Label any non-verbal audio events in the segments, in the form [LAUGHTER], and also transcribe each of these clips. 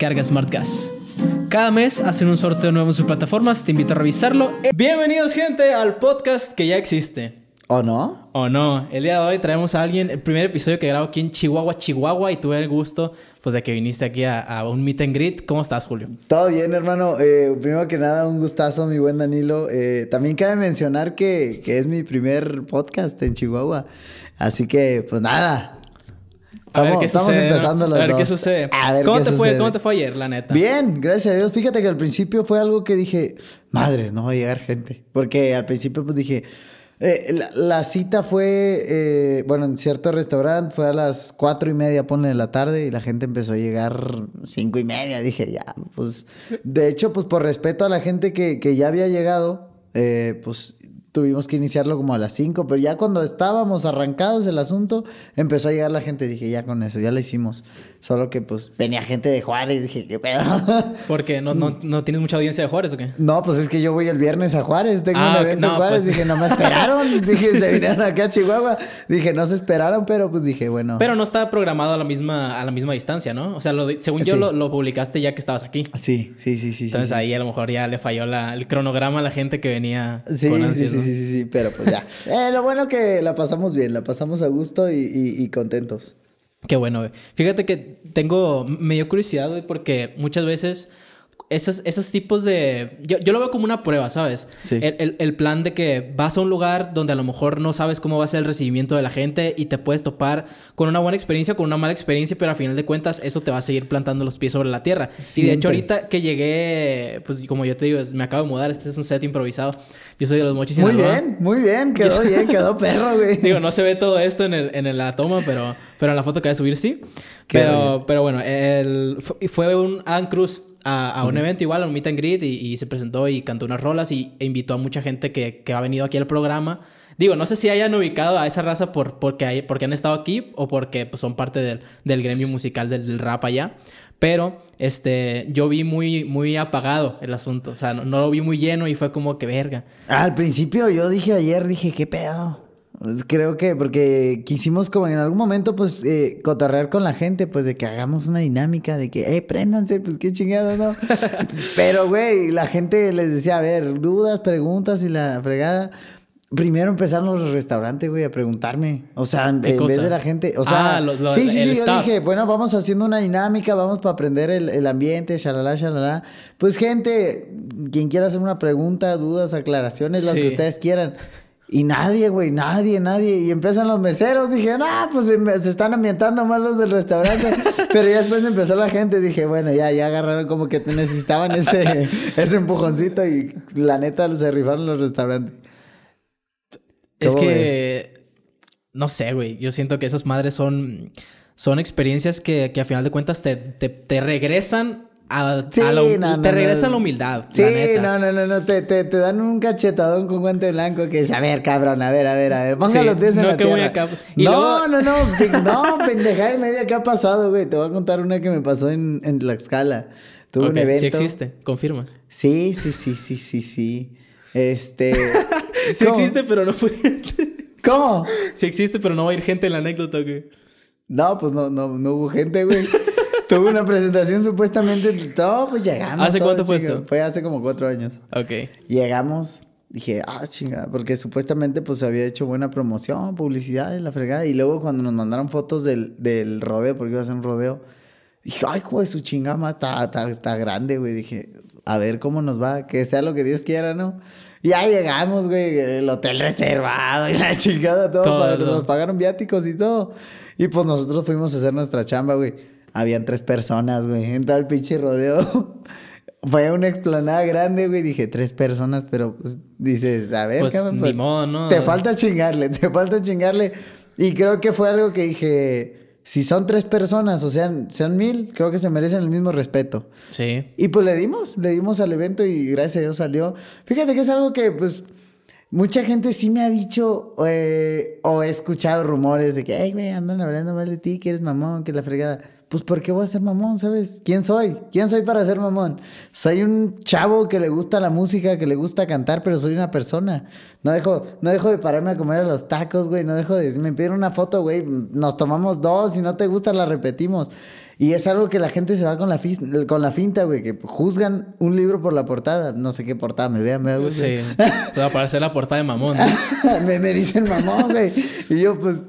Carga Gas. Cada mes hacen un sorteo nuevo en sus plataformas, te invito a revisarlo. Bienvenidos gente al podcast que ya existe. ¿O no? ¿O no? El día de hoy traemos a alguien, el primer episodio que grabo aquí en Chihuahua, Chihuahua, y tuve el gusto pues de que viniste aquí a, un meet and greet. ¿Cómo estás, Julio? Todo bien, hermano. Eh, primero que nada, un gustazo, mi buen Danilo. Eh, también cabe mencionar que, que es mi primer podcast en Chihuahua. Así que, pues nada, a ver qué estamos empezando A ver qué sucede. A ver ¿Cómo, te Fue, ¿Cómo te fue ayer, la neta? Bien, gracias a Dios. Fíjate que al principio fue algo que dije, madres, no va a llegar gente. Porque al principio pues dije, eh, la, cita fue, eh, bueno, en cierto restaurante, fue a las cuatro y media, ponle de la tarde, y la gente empezó a llegar cinco y media. Dije, ya, pues, de hecho, pues por respeto a la gente que, que ya había llegado, eh, pues tuvimos que iniciarlo como a las 5, pero ya cuando estábamos arrancados el asunto, empezó a llegar la gente. Dije, ya con eso, ya la hicimos. Solo que pues venía gente de Juárez, dije, qué pedo. [LAUGHS] Porque no, no, no tienes mucha audiencia de Juárez o qué? No, pues es que yo voy el viernes a Juárez, tengo una un de ah, Juárez, pues. dije, no me esperaron, [LAUGHS] dije, se vinieron acá a Chihuahua, dije, no se esperaron, pero pues dije, bueno. Pero no estaba programado a la misma, a la misma distancia, ¿no? O sea, lo, según yo lo, publicaste ya que estabas aquí. Sí, sí, sí, sí. Entonces ahí a lo mejor ya le falló el cronograma a la gente que venía. Sí, con sí, sí, sí, sí, pero pues ya. [LAUGHS] Eh, lo bueno que la pasamos bien, la pasamos a gusto y contentos. Qué bueno, Fíjate que tengo, medio curiosidad, hoy porque muchas veces esos, tipos de... Yo, lo veo como una prueba, ¿sabes? El, plan de que vas a un lugar donde a lo mejor no sabes cómo va a ser el recibimiento de la gente y te puedes topar con una buena experiencia, con una mala experiencia, pero a final de cuentas eso te va a seguir plantando los pies sobre la tierra. Y de hecho ahorita que llegué, pues como yo te digo, me acabo de mudar, este es un set improvisado. Yo soy de los mochis. Muy bien, muy bien, quedó bien, quedó [LAUGHS] perro, güey. Digo, no se ve todo esto en, el, en la toma, pero, pero en la foto que voy a subir sí. pero, pero bueno, el, fue un an Cruz a, un evento igual, a un meet and greet, y, se presentó y cantó unas rolas y e invitó a mucha gente que, ha venido aquí al programa. Digo, no sé si hayan ubicado a esa raza por, porque, porque han estado aquí o porque pues, son parte del, gremio musical del, rap allá. Pero este, yo vi muy, muy apagado el asunto. O sea, no, no, lo vi muy lleno y fue como que verga. Al principio yo dije ayer, dije, ¿qué pedo? Pues, creo que porque quisimos como en algún momento pues eh, cotorrear con la gente, pues de que hagamos una dinámica de que, eh, préndanse, pues qué chingada, ¿no? [LAUGHS] Pero, güey, la gente les decía, a ver, dudas, preguntas y la fregada. Primero empezaron los restaurantes, güey, a preguntarme. O sea, en vez de la gente. O sea, ah, sí, sí, sí. Yo dije, bueno, vamos haciendo una dinámica, vamos para aprender el, ambiente, shalala, shalala. Pues, gente, quien quiera hacer una pregunta, dudas, aclaraciones, lo que ustedes quieran. Y nadie, güey, nadie, nadie. Y empiezan los meseros. Dije, ah, pues se, están ambientando más los del restaurante. [LAUGHS] Pero ya después empezó la gente. Dije, bueno, ya, ya agarraron como que necesitaban ese, [LAUGHS] ese empujoncito. Y la neta se rifaron los restaurantes. Es que. No sé, güey. Yo siento que esas madres son. Son experiencias que, a final de cuentas te, te regresan te regresa la humildad. Sí, no, no, no, no. Te, dan un cachetadón con guante blanco que dice, a ver, cabrón, a ver, a ver, a ver. Ponga los pies en la tierra. No, no, no, no, pendejada de media ¿qué ha pasado, güey. Te voy a contar una que me pasó en, en escala Tuve un evento. Sí existe, confirmas. Sí, sí, sí, sí, sí, sí. Este. Si [LAUGHS] existe, pero no fue gente. ¿Cómo? Si existe, pero no va a ir gente en la anécdota, güey. No, pues no, no, no hubo gente, güey. Tuve una presentación supuestamente todo, pues llegamos. ¿Hace cuánto fue esto? Fue hace como cuatro años. Ok. Llegamos, dije, ah, chingada, porque supuestamente pues se había hecho buena promoción, publicidad y la fregada. Y luego cuando nos mandaron fotos del, del rodeo, porque iba a ser un rodeo, dije, ay, güey, su chingama está, está, grande, güey. Dije, a ver cómo nos va, que sea lo que Dios quiera, ¿no? Y ahí llegamos, güey, el hotel reservado y la chingada, todo. nos pagaron viáticos y todo. Y pues nosotros fuimos a hacer nuestra chamba, güey habían tres personas, güey, en tal pinche rodeo. [LAUGHS] Fue a una explanada grande, güey, y dije, tres personas, pero pues dices, a ver, pues, ni pues, ¿no? Te falta chingarle, [LAUGHS] te falta chingarle. Y creo que fue algo que dije, si son tres personas, o sea, sean mil, creo que se merecen el mismo respeto. Sí. Y pues le dimos, le dimos al evento y gracias a Dios salió. Fíjate que es algo que, pues, mucha gente sí me ha dicho eh, o he escuchado rumores de que, ay, güey, andan hablando mal de ti, que eres mamón, que la fregada pues ¿por qué voy a ser mamón, sabes? ¿Quién soy? ¿Quién soy para ser mamón? Soy un chavo que le gusta la música, que le gusta cantar, pero soy una persona. No dejo, no dejo de pararme a comer los tacos, güey, no dejo de... Me piden una foto, güey, nos tomamos dos, si no te gusta la repetimos. Y es algo que la gente se va con la, finta, güey, que juzgan un libro por la portada. No sé qué portada, me vean, me gusta. Sí, [LAUGHS] va a aparecer la portada de mamón. [LAUGHS] me, me dicen mamón, güey. Y yo, pues,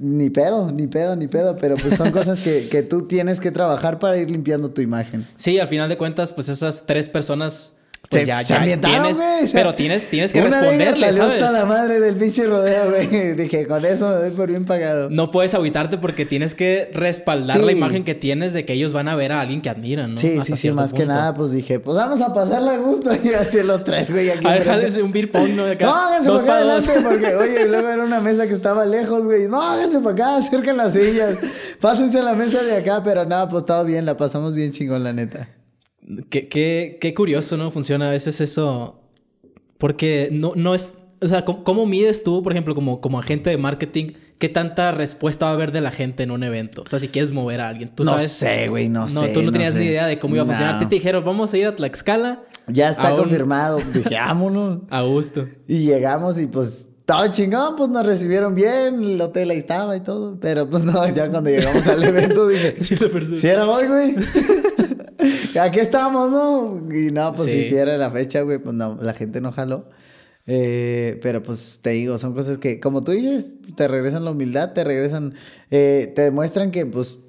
ni pedo, ni pedo, ni pedo, pero pues son cosas que, que, tú tienes que trabajar para ir limpiando tu imagen. Sí, al final de cuentas, pues esas tres personas pues se, ya, ya tienes, pero tienes, tienes que responderle, salió ¿sabes? hasta la madre del pinche rodeo, [LAUGHS] güey. Dije, con eso me doy por bien pagado. No puedes aguitarte porque tienes que respaldar la imagen que tienes de que ellos van a ver a alguien que admiran, ¿no? Sí, sí, sí. Más que nada, pues dije, pues vamos a pasarla a gusto [LAUGHS] y así los tres, güey. Aquí a háganse un beer ¿no? De acá. No, háganse dos para acá porque, [LAUGHS] oye, luego era una mesa que estaba lejos, güey. No, háganse para acá, acerquen las sillas. Pásense a la mesa de acá, pero nada, pues estaba bien, la pasamos bien chingón, la neta. Qué, qué, qué curioso, ¿no? Funciona a veces eso. Porque no, no es. O sea, ¿cómo, mides tú, por ejemplo, como, como agente de marketing, qué tanta respuesta va a haber de la gente en un evento? O sea, si quieres mover a alguien, tú no sabes. Sé, no, sé, güey, no sé. tú no, tenías ni idea de cómo iba a funcionar. te dijeron, vamos a ir a Tlaxcala. Ya está confirmado. [LAUGHS] Dije, vámonos. A gusto. Y llegamos y pues todo chingón, pues nos recibieron bien, el hotel ahí estaba y todo. Pero pues no, ya cuando llegamos al evento dije, [LAUGHS] si era hoy, güey. [LAUGHS] [LAUGHS] Aquí estamos, ¿no? Y no, pues si era la fecha, güey, pues no, la gente no jaló. Eh, pero pues te digo, son cosas que, como tú dices, te regresan la humildad, te regresan, eh, te demuestran que pues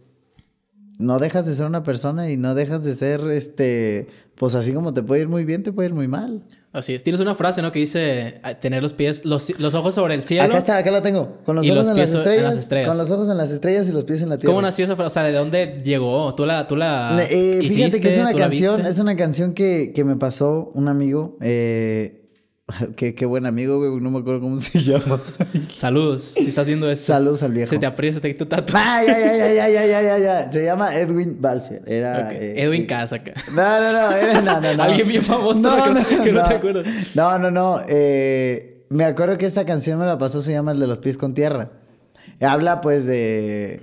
no dejas de ser una persona y no dejas de ser, este, pues así como te puede ir muy bien, te puede ir muy mal. Así es. Tienes una frase, ¿no? Que dice tener los pies, los, ojos sobre el cielo. Acá está, acá la tengo. Con los ojos en, las estrellas, Con los ojos en las estrellas y los pies en la tierra. ¿Cómo nació esa frase? O sea, ¿de dónde llegó? ¿Tú la, tú la eh, Fíjate que es una canción, es una canción que, que me pasó un amigo. Eh, [LAUGHS] Qué, buen amigo, güey. No me acuerdo cómo se llama. [LAUGHS] Saludos, si estás viendo esto. Saludos al viejo. Se te aprieta, se te quita tato. ay ¡Ay, ay, ay! ya, [LAUGHS] Se llama Edwin Balfier. Era. Eh, Edwin eh, Casaca. No, no, no. no, Alguien bien famoso no, no, que, no, te No, no, no. Eh, me acuerdo que esta canción me la pasó, se llama El de los pies con tierra. Habla, pues, de.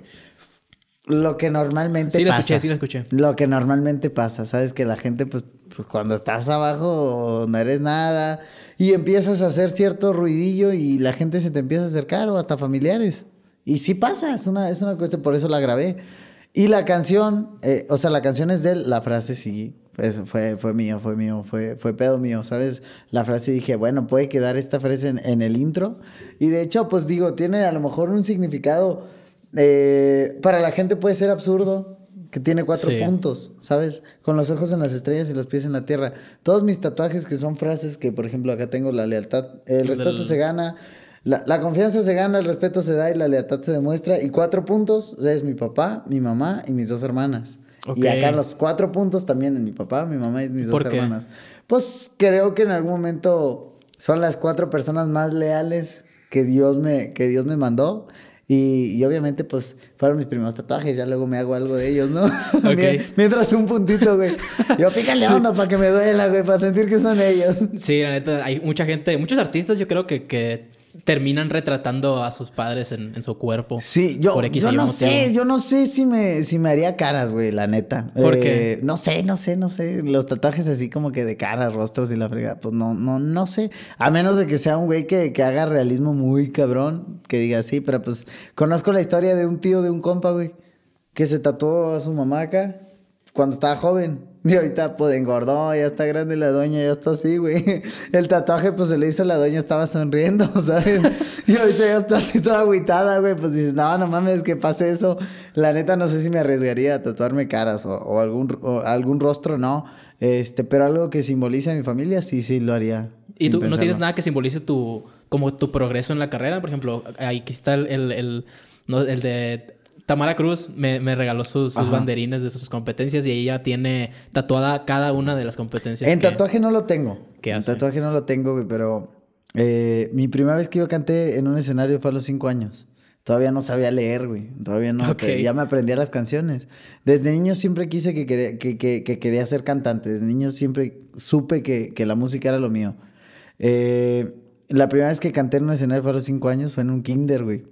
Lo que normalmente pasa. Sí, escuché, sí, escuché. Lo que normalmente pasa, ¿sabes? Que la gente, pues, pues cuando estás abajo no eres nada y empiezas a hacer cierto ruidillo y la gente se te empieza a acercar o hasta familiares. Y sí pasa, es una, es una cuestión, por eso la grabé. Y la canción, eh, o sea, la canción es de la frase sí, pues, fue, fue mío, fue mío, fue, fue pedo mío, ¿sabes? La frase dije, bueno, puede quedar esta frase en, el intro. Y de hecho, pues digo, tiene a lo mejor un significado, eh, para la gente puede ser absurdo, que tiene cuatro puntos, ¿sabes? Con los ojos en las estrellas y los pies en la tierra. Todos mis tatuajes que son frases que, por ejemplo, acá tengo la lealtad, el respeto se gana, la, la, confianza se gana, el respeto se da y la lealtad se demuestra. Y cuatro puntos o sea, es mi papá, mi mamá y mis dos hermanas. Y acá los cuatro puntos también en mi papá, mi mamá y mis dos hermanas. Pues creo que en algún momento son las cuatro personas más leales que Dios me, que Dios me mandó y, obviamente, pues, fueron mis primeros tatuajes, ya luego me hago algo de ellos, ¿no? [LAUGHS] Mientras un puntito, güey. Yo pícale [LAUGHS] onda para que me duela, güey, para sentir que son ellos. Sí, la neta, hay mucha gente, muchos artistas yo creo que, que terminan retratando a sus padres en, su cuerpo. Sí, yo, no sé, yo no sé si me, si me haría caras, güey, la neta. Porque eh, No sé, no sé, no sé. Los tatuajes así como que de cara, rostros y la fregada, pues no, no, no sé. A menos de que sea un güey que, que haga realismo muy cabrón, que diga así, pero pues conozco la historia de un tío de un compa, güey, que se tatuó a su mamá acá cuando estaba joven. Y ahorita pues engordó, ya está grande la dueña, ya está así, güey. El tatuaje pues se le hizo a la dueña, estaba sonriendo, [LAUGHS] ¿sabes? Y ahorita ya está así toda agüitada, güey. Pues dices, no, no mames, que pase eso. La neta no sé si me arriesgaría a tatuarme caras o, algún, algún rostro, no. Este, pero algo que simbolice a mi familia, sí, sí, lo haría. ¿Y tú no tienes nada que simbolice tu, como tu progreso en la carrera? Por ejemplo, aquí está el, el, el, el de Tamara Cruz me, regaló sus, banderines de sus competencias y ella tiene tatuada cada una de las competencias. En tatuaje no lo tengo. ¿Qué En tatuaje no lo tengo, güey, pero eh, mi primera vez que yo canté en un escenario fue a los cinco años. Todavía no sabía leer, güey. Todavía no. Ya me a las canciones. Desde niño siempre quise que quería, ser cantante. Desde niño siempre supe que, la música era lo mío. Eh, la primera vez que canté en un escenario fue a los cinco años, fue en un kinder, güey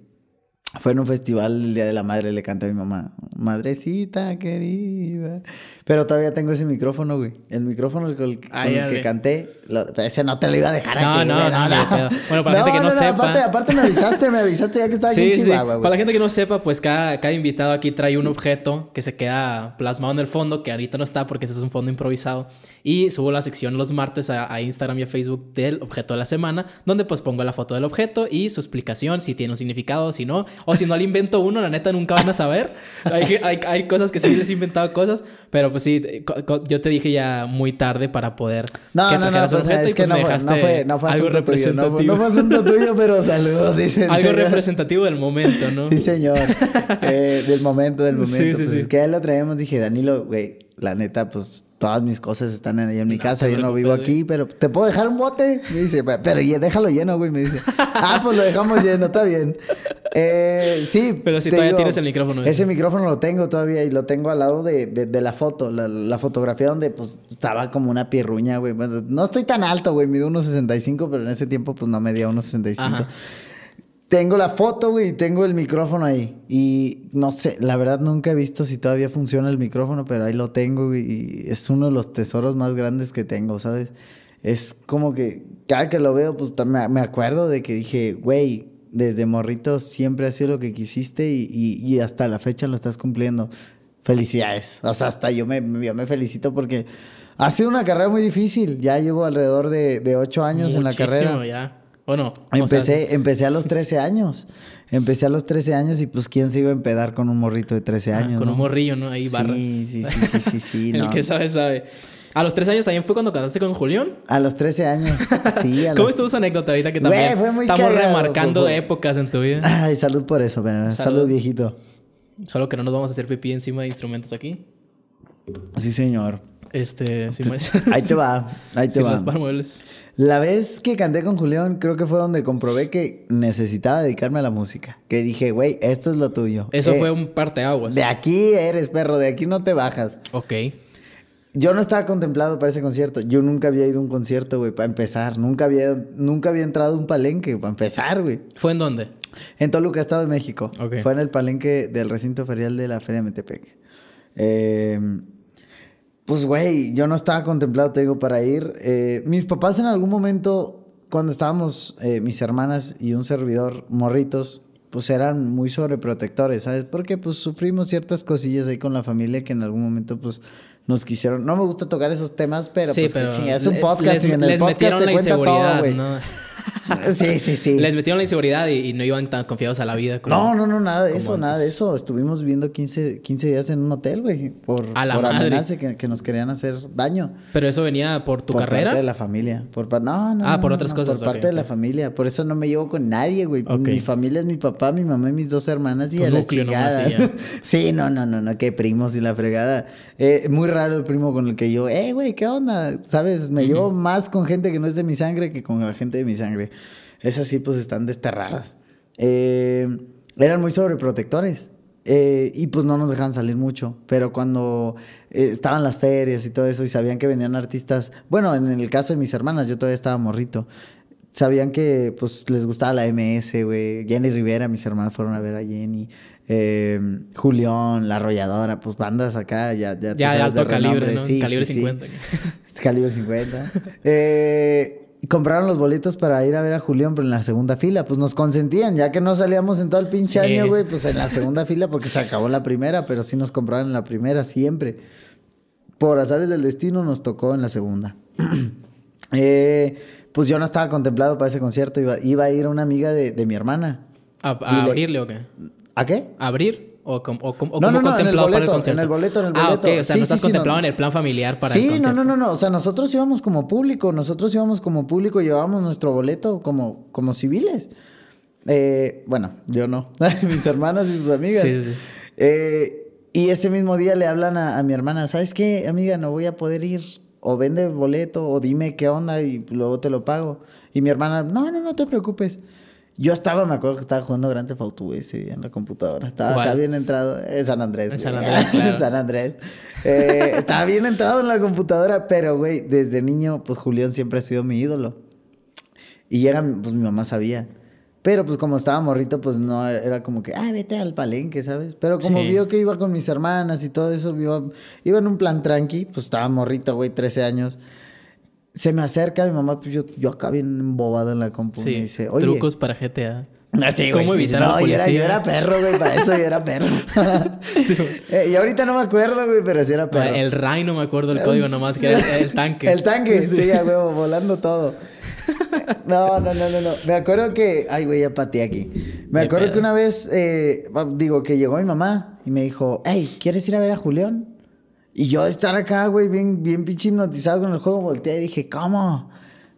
fue en un festival el Día de la Madre, le canté a mi mamá, madrecita querida. Pero todavía tengo ese micrófono, güey. El micrófono con el, que canté, ese no te lo iba a dejar no, aquí. No, no, no, Bueno, para la gente que no, sepa. Aparte, aparte, me avisaste, me avisaste ya que estaba aquí en Chihuahua, sí. güey. Para la gente que no sepa, pues cada, cada invitado aquí trae un objeto que se queda plasmado en el fondo, que ahorita no está porque ese es un fondo improvisado y subo la sección los martes a, Instagram y a Facebook del objeto de la semana, donde pues pongo la foto del objeto y su explicación, si tiene un significado, si no, o si no le invento uno, la neta nunca van a saber. Hay, hay, cosas que sí les he inventado cosas, pero pues sí, yo te dije ya muy tarde para poder no, no, no, pues, es que pues, no, fue, no, fue, algo representativo. Tuyo, no, fue asunto tuyo, [LAUGHS] pero saludos, Algo representativo del momento, ¿no? Sí, señor. Eh, del momento, del momento. pues es que ya lo traemos, dije, Danilo, güey, la neta, pues todas mis cosas están ahí en mi casa, yo no vivo aquí, pero ¿te puedo dejar un bote? Me dice, pero déjalo lleno, güey, me dice. [LAUGHS] Ah, pues lo dejamos lleno, está bien. Eh, sí. Pero si todavía tienes el micrófono. Ese micrófono lo tengo todavía y lo tengo al lado de, la foto, la, fotografía donde pues estaba como una pierruña, güey. no estoy tan alto, güey, mido unos pero en ese tiempo pues no medía unos 65. Tengo la foto, güey, y tengo el micrófono ahí. Y no sé, la verdad nunca he visto si todavía funciona el micrófono, pero ahí lo tengo, güey, y es uno de los tesoros más grandes que tengo, ¿sabes? Es como que cada que lo veo, pues me acuerdo de que dije, güey, desde morrito siempre has sido lo que quisiste y, y, hasta la fecha lo estás cumpliendo. Felicidades. O sea, hasta yo me, me felicito porque ha sido una carrera muy difícil. Ya llevo alrededor de, ocho años en la carrera. Ya. ¿O no? Empecé, a los 13 años. Empecé a los 13 años y pues quién se iba a empedar con un morrito de 13 ah, años. con un morrillo, ¿no? Ahí barras. Sí, sí, sí, sí, sí. [LAUGHS] El que sabe, sabe. ¿A los 13 años también fue cuando cantaste con Julián? A los 13 años, sí. A [LAUGHS] ¿Cómo estuvo esa anécdota ahorita que también estamos remarcando pues, épocas en tu vida? Ay, salud por eso, pero salud. viejito. Solo que no nos vamos a hacer pipí encima de instrumentos aquí. Sí, señor. Este, [LAUGHS] Ahí te va, ahí te si va. La vez que canté con Julián, creo que fue donde comprobé que necesitaba dedicarme a la música. Que dije, güey, esto es lo tuyo. Eso eh, fue un parteaguas. De aquí eres, perro, de aquí no te bajas. Ok. Yo no estaba contemplado para ese concierto. Yo nunca había ido a un concierto, güey, para empezar. Nunca había, nunca había entrado a un palenque, para empezar, güey. ¿Fue en dónde? En Toluca, Estado de México. Okay. Fue en el palenque del recinto ferial de la Feria Metepec. Eh, pues, güey, yo no estaba contemplado, te digo, para ir. Eh, mis papás en algún momento, cuando estábamos, eh, mis hermanas y un servidor, morritos, pues eran muy sobreprotectores, ¿sabes? Porque pues sufrimos ciertas cosillas ahí con la familia que en algún momento, pues, nos quisieron. No me gusta tocar esos temas, pero sí, pues que es un podcast y en el podcast se cuenta todo, güey. ¿no? [LAUGHS] [LAUGHS] sí, sí, sí. Les metieron la inseguridad y, no iban tan confiados a la vida. no, no, no, nada de eso, nada de eso. Estuvimos viviendo 15, 15 días en un hotel, güey, por, a la por amenaza que, nos querían hacer daño. Pero eso venía por tu carrera. Por parte de la familia. Por no, no. Ah, por otras cosas. Por parte de la familia. Por eso no me llevo con nadie, güey. Mi familia es mi papá, mi mamá y mis dos hermanas y tu a [LAUGHS] sí, no, no, no, no, qué primos y la fregada. Eh, muy raro el primo con el que yo, eh, güey, ¿qué onda? ¿Sabes? Me llevo más con gente que no es de mi sangre que con la gente de mi sangre. Esas sí, pues están desterradas. Eh, eran muy sobreprotectores. Eh, y pues no nos dejaban salir mucho, pero cuando eh, estaban las ferias y todo eso y sabían que venían artistas, bueno, en el caso de mis hermanas, yo todavía estaba morrito, sabían que pues les gustaba la MS, güey, Jenny Rivera, mis hermanas fueron a ver a Jenny, em, Julión La Arrolladora, pues bandas acá, ya... Ya, alto calibre, sí, [LAUGHS] Calibre 50. calibre 50. Eh compraron los boletos para ir a ver a Julián, pero en la segunda fila, pues nos consentían, ya que no salíamos en todo el pinche año, güey, pues en la segunda fila porque se acabó la primera, pero sí nos compraron en la primera siempre. Por azares del destino nos tocó en la segunda. [CLEARS THROAT] Eh, pues yo no estaba contemplado para ese concierto, iba, a ir una amiga de, mi hermana. ¿A, abrirle o qué? ¿A qué? ¿A abrir? ¿O, en el boleto, el boleto, Ah, o sea, no contemplado en el plan familiar para Sí, no, no, no. O sea, nosotros íbamos como público, nosotros íbamos como público, llevábamos nuestro boleto como, como civiles. Eh, bueno, yo no. [LAUGHS] Mis hermanas y sus amigas. Eh, y ese mismo día le hablan a, mi hermana, ¿sabes qué, amiga? No voy a poder ir. O vende el boleto, o dime qué onda y luego te lo pago. Y mi hermana, no, no, no te preocupes. Yo estaba, me acuerdo que estaba jugando Grand Theft Auto, güey, sí, en la computadora. Estaba bien entrado. En San Andrés. En [LAUGHS] San Andrés. Eh, estaba bien entrado en la computadora, pero, güey, desde niño, pues Julián siempre ha sido mi ídolo. Y era, pues mi mamá sabía. Pero pues como estaba morrito, pues no era como que, ah, vete al palenque, ¿sabes? Pero como vio que iba con mis hermanas y todo eso, iba, iba en un plan tranqui, pues estaba morrito, güey, 13 años se me acerca mi mamá, pues yo, yo acá bien embobado en la compu. Sí, y dice, trucos para GTA. Así, ah, güey. ¿Cómo no, yo era, yo era, perro, güey. Para eso yo era perro. [LAUGHS] Eh, y ahorita no me acuerdo, güey, pero sí era ah, perro. El Rai no me acuerdo el código nomás, que era [LAUGHS] el tanque. el tanque, sí, ya huevo, volando todo. No, no, no, no, no. Me acuerdo que. Ay, güey, ya pateé aquí. Me acuerdo que una vez, eh, digo, que llegó mi mamá y me dijo, hey, ¿quieres ir a ver a Julián? Y yo de estar acá, güey, bien, bien pinche hipnotizado con el juego, volteé y dije, ¿cómo?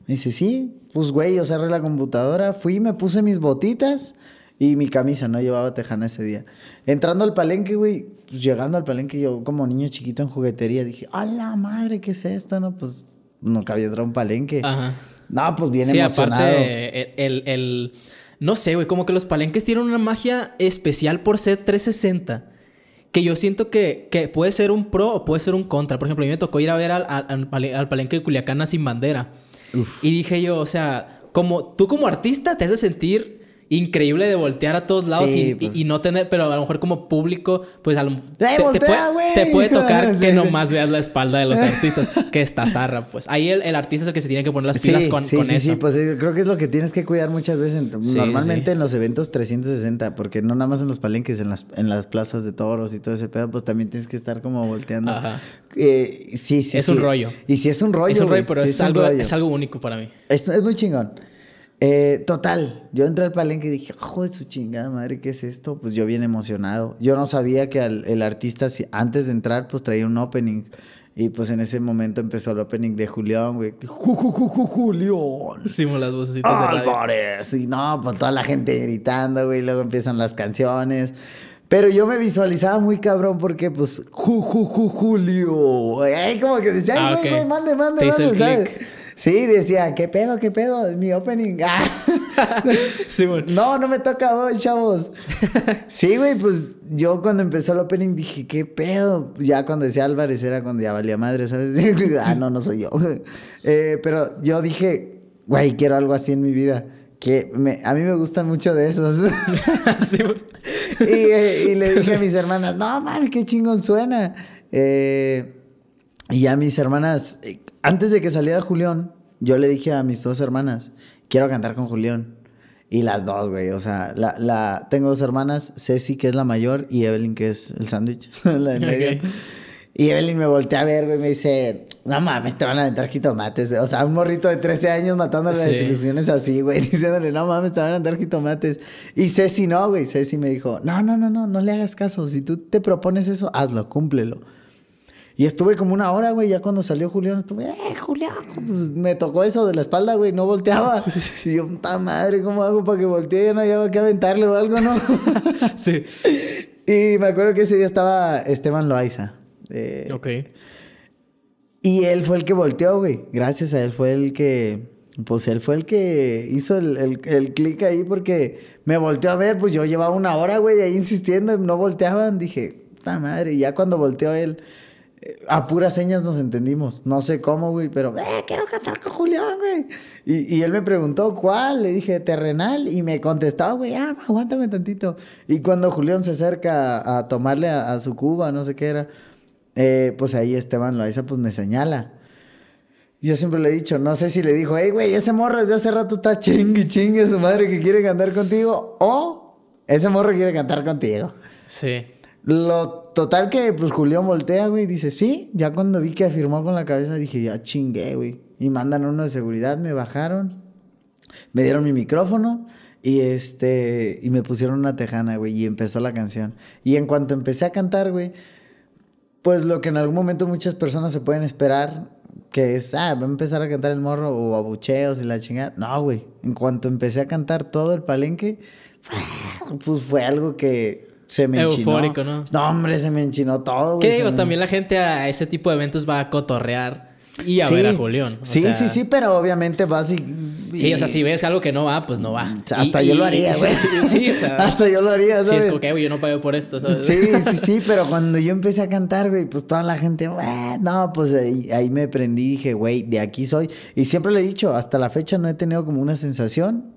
Me dice, sí, pues güey, yo cerré la computadora, fui, me puse mis botitas y mi camisa, no llevaba tejana ese día. Entrando al palenque, güey, pues llegando al palenque, yo como niño chiquito en juguetería, dije, a la madre, ¿qué es esto? No, pues nunca había entrado a un palenque. Ajá. No, pues viene sí, emocionado. el, el, No sé, güey, como que los palenques tienen una magia especial por ser 360 que yo siento que, que, puede ser un pro o puede ser un contra. Por ejemplo, a mí me tocó ir a ver al, al, palenque de Culiacana Sin Bandera. Y dije yo, o sea, como tú como artista te hace sentir increíble de voltear a todos lados pues. y, no tener, pero a lo mejor como público, pues a lo, te, te, puede, tocar [LAUGHS] que nomás veas la espalda de los [LAUGHS] artistas, que está zarra, pues. Ahí el, artista es el que se tiene que poner las pilas con, eso. Sí, pues eh, creo que es lo que tienes que cuidar muchas veces, normalmente en los eventos 360, porque no nada más en los palenques, en las, en las plazas de toros y todo ese pedo, pues también tienes que estar como volteando. Ajá. Eh, sí, sí. Es un rollo. Y sí, es un rollo. Es un rollo, pero es, algo, único para mí. es muy chingón. Eh, total, yo entré al palenque y dije, Joder, su chingada madre, ¿qué es esto? Pues yo bien emocionado. Yo no sabía que el artista, antes de entrar, pues traía un opening. Y pues en ese momento empezó el opening de Julián, güey. Ju, ju, ju, Julián. Hicimos las vocecitas De radio. Y no, pues toda la gente gritando, güey. luego empiezan las canciones. Pero yo me visualizaba muy cabrón porque, pues, ju, Julio. Ay, como que decía, ay, ah, mande, mande, mande, Sí, decía, ¿qué pedo, qué pedo? Mi opening. [LAUGHS] Sí, No, no me toca hoy, chavos. Sí, güey, pues yo cuando empezó el opening dije, ¿qué pedo? Ya cuando decía Álvarez era cuando ya valía madre, ¿sabes? [LAUGHS] ah, no, no soy yo. [LAUGHS] Eh, pero yo dije, güey, quiero algo así en mi vida. Que a mí me gustan mucho de esos. y, eh, y, le dije a mis hermanas, no, man, qué chingón suena. Eh, y ya mis hermanas antes de que saliera Julián, yo le dije a mis dos hermanas, quiero cantar con Julián. Y las dos, güey. O sea, la, la, tengo dos hermanas, Ceci, que es la mayor, y Evelyn, que es el sándwich, [LAUGHS] la de medio. Y Evelyn me voltea a ver, güey, me dice, no mames, te van a dar jitomates. O sea, un morrito de 13 años matándole las ilusiones así, güey, [LAUGHS] diciéndole, no mames, te van a dar jitomates. Y Ceci no, güey. Ceci me dijo, no, no, no, no, no le hagas caso. Si tú te propones eso, hazlo, cúmplelo. Y estuve como una hora, güey. Ya cuando salió Julián, estuve, ¡eh, Julián! Pues me tocó eso de la espalda, güey. No volteaba. [LAUGHS] Sí, Y yo, puta madre, ¿cómo hago para que voltee? Ya no había que aventarle o algo, ¿no? [LAUGHS] sí. [LAUGHS] Y me acuerdo que ese día estaba Esteban Loaiza. Eh, ok. Y él fue el que volteó, güey. Gracias a él fue el que. Pues él fue el que hizo el, el, el clic ahí porque me volteó a ver. Pues yo llevaba una hora, güey, ahí insistiendo. No volteaban. Dije, puta madre. Y ya cuando volteó él a puras señas nos entendimos. No sé cómo, güey, pero eh, quiero cantar con Julián, güey. Y, él me preguntó cuál, le dije terrenal y me contestó, ah, güey, ah, aguántame tantito. Y cuando Julián se acerca a, tomarle a, su cuba, no sé qué era, eh, pues ahí Esteban Loaiza pues me señala. Yo siempre le he dicho, no sé si le dijo, hey, güey, ese morro desde hace rato está chingue, chingue su madre que quiere cantar contigo, o ese morro quiere cantar contigo. Sí. Lo total que, pues, Julián voltea, güey, dice, sí. Ya cuando vi que afirmó con la cabeza, dije, ya chingué, güey. Y mandan uno de seguridad, me bajaron, me dieron mi micrófono. Y este, y me pusieron una tejana, güey, y empezó la canción. Y en cuanto empecé a cantar, güey, pues lo que en algún momento muchas personas se pueden esperar, que es, ah, va a empezar a cantar el morro o abucheos y la chingada. No, güey, en cuanto empecé a cantar todo el palenque, pues fue algo que se me eufórico, ¿no? No, hombre, se me enchinó todo, güey. ¿Qué digo? También la gente a ese tipo de eventos va a cotorrear. Y a ver a Julián. Sí, sí, sí, pero obviamente vas y, Sí, o sea, si ves algo que no va, pues no va. Mm, hasta yo lo haría, [LAUGHS] güey. sí, o sea. Hasta yo lo haría, ¿sabes? Sí, es como que, yo no pago por esto, ¿sabes? Sí, sí, [LAUGHS] sí, pero cuando yo empecé a cantar, güey, pues toda la gente, no, pues ahí, ahí me prendí y dije, güey, de aquí soy. Y siempre le he dicho, hasta la fecha no he tenido como una sensación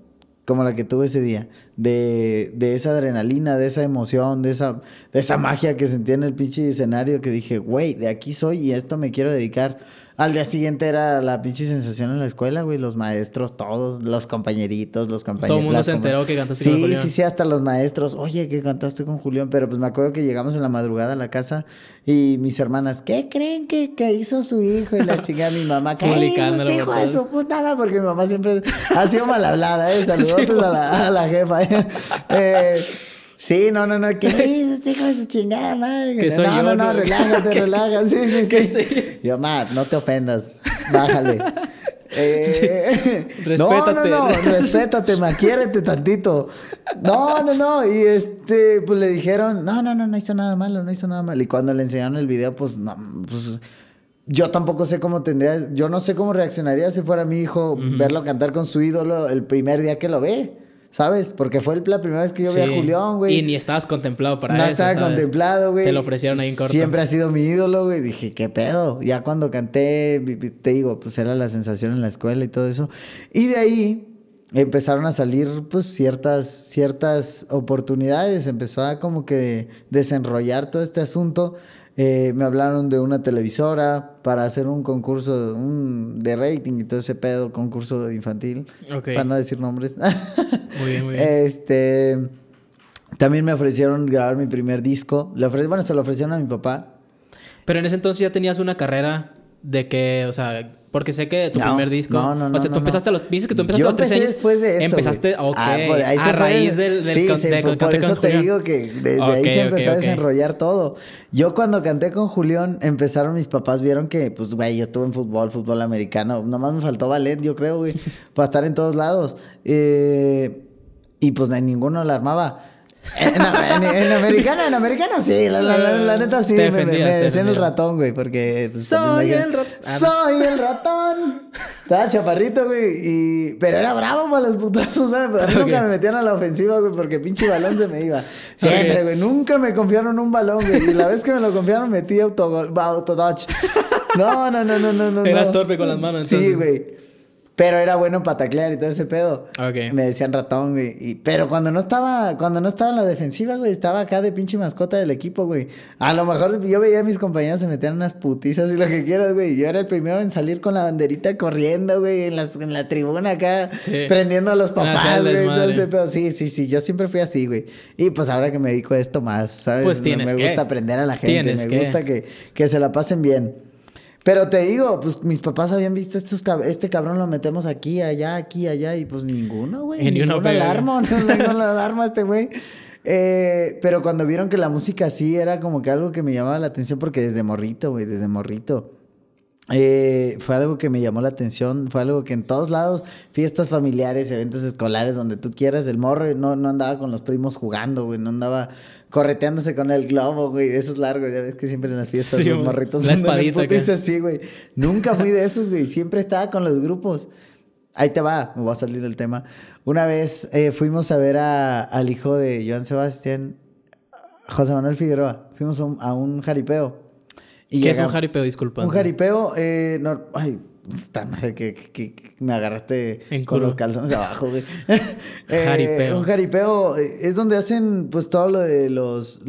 como la que tuve ese día, de, de esa adrenalina, de esa emoción, de esa, de esa magia que sentí en el pinche escenario que dije, güey, de aquí soy y a esto me quiero dedicar. Al día siguiente era la pinche sensación en la escuela, güey. Los maestros, todos, los compañeritos, los compañeros. Todo el mundo se enteró que cantaste sí, con Julián. Sí, sí, hasta los maestros. Oye, que cantaste con Julián. Pero pues me acuerdo que llegamos en la madrugada a la casa y mis hermanas, ¿qué creen que, hizo su hijo? Y la [LAUGHS] chingada mi mamá, ¿qué hizo este hijo de su puta? Porque mi mamá siempre ha sido mal hablada, ¿eh? [LAUGHS] Saludos a, la, a la jefa. eh, [LAUGHS] eh Sí, no, no, no. ¿Qué dices, hijo de su chingada madre? Que soy no, no, no, relájate, [LAUGHS] relájate. Sí, sí, sí. Yo, no te ofendas. Bájale. [LAUGHS] Eh, No, no, no, [LAUGHS] respétate, maquiérete tantito. No, no, no. Y este, pues le dijeron, no, no, no, no hizo nada malo, no hizo nada malo. Y cuando le enseñaron el video, pues, no, pues yo tampoco sé cómo tendría, yo no sé cómo reaccionaría si fuera mi hijo verlo cantar con su ídolo el primer día que lo ve. ¿Sabes? Porque fue la primera vez que yo vi a Julián, güey. Y ni estabas contemplado para nada. No estaba contemplado, güey. Te lo ofrecieron ahí en corto. Siempre ha sido mi ídolo, güey. Dije, ¿qué pedo? Ya cuando canté, te digo, pues era la sensación en la escuela y todo eso. Y de ahí empezaron a salir, pues, ciertas, ciertas oportunidades. Empezó a como que desenrollar todo este asunto. Eh, me hablaron de una televisora para hacer un concurso de rating y todo ese pedo, concurso infantil. Para no decir nombres. [LAUGHS] muy bien, muy bien. Este, también me ofrecieron grabar mi primer disco. Le bueno, se lo ofrecieron a mi papá. Pero en ese entonces ya tenías una carrera de que, o sea, porque sé que tu primer disco. No, no, no. O sea, tú empezaste a los. Dices que tú empezaste a los después de eso. Empezaste. Okay, ah, a raíz del, del, sí, por, eso te digo que desde ahí se empezó a desenrollar todo. Yo cuando canté con Julián, empezaron mis papás, vieron que, pues, güey, yo estuve en fútbol, fútbol americano. Nomás me faltó ballet, yo creo, güey, [LAUGHS] para estar en todos lados. Eh, y pues, ninguno la armaba. En, en, en, americano, en americano sí, la, la neta sí, me, decían el ratón, güey, porque... Pues, soy, el ratón! Ah, soy el ratón. Estaba chaparrito, güey, y... pero era bravo para los putazos, ¿sabes? A nunca me metían a la ofensiva, güey, porque pinche balón se me iba. [LAUGHS] Siempre, güey, nunca me confiaron un balón, güey, y la vez que me lo confiaron metí autogol, autododge. No, no, no, no, no, no. Eras torpe con las manos, entonces. Sí, güey. Pero era bueno para y todo ese pedo. Me decían ratón, güey. Y, pero cuando no estaba, cuando no estaba en la defensiva, güey, estaba acá de pinche mascota del equipo, güey. A lo mejor yo veía a mis compañeros se metían unas putizas y lo que quieras, güey. Yo era el primero en salir con la banderita corriendo, güey, en, en la tribuna acá, prendiendo a los papás, güey. Sí, sí, sí. Yo siempre fui así, güey. Y pues ahora que me dedico a esto más, ¿sabes? Pues tienes me gusta aprender a la gente. Tienes me gusta que, que se la pasen bien. Pero te digo, pues mis papás habían visto estos este cabrón lo metemos aquí, allá, aquí, allá, y pues ninguno, güey. Ni una alarma, no [LAUGHS] alarma este güey. Eh, pero cuando vieron que la música sí era como que algo que me llamaba la atención, porque desde morrito, güey, desde morrito. Eh, fue algo que me llamó la atención, fue algo que en todos lados, fiestas familiares, eventos escolares, donde tú quieras, el morro no, no andaba con los primos jugando, güey, no andaba correteándose con el globo, güey, es largo ya ves que siempre en las fiestas los morritos son Nunca fui de esos, güey, siempre estaba con los grupos. Ahí te va, me voy a salir del tema. Una vez eh, fuimos a ver a, al hijo de Joan Sebastián, José Manuel Figueroa, fuimos a un jaripeo ¿Qué es un jaripeo, disculpa? Un jaripeo, eh, ay, que, que, me agarraste con los calzones abajo, güey. [LAUGHS] Eh, jaripeo. Un jaripeo eh, es donde hacen pues todo lo de los,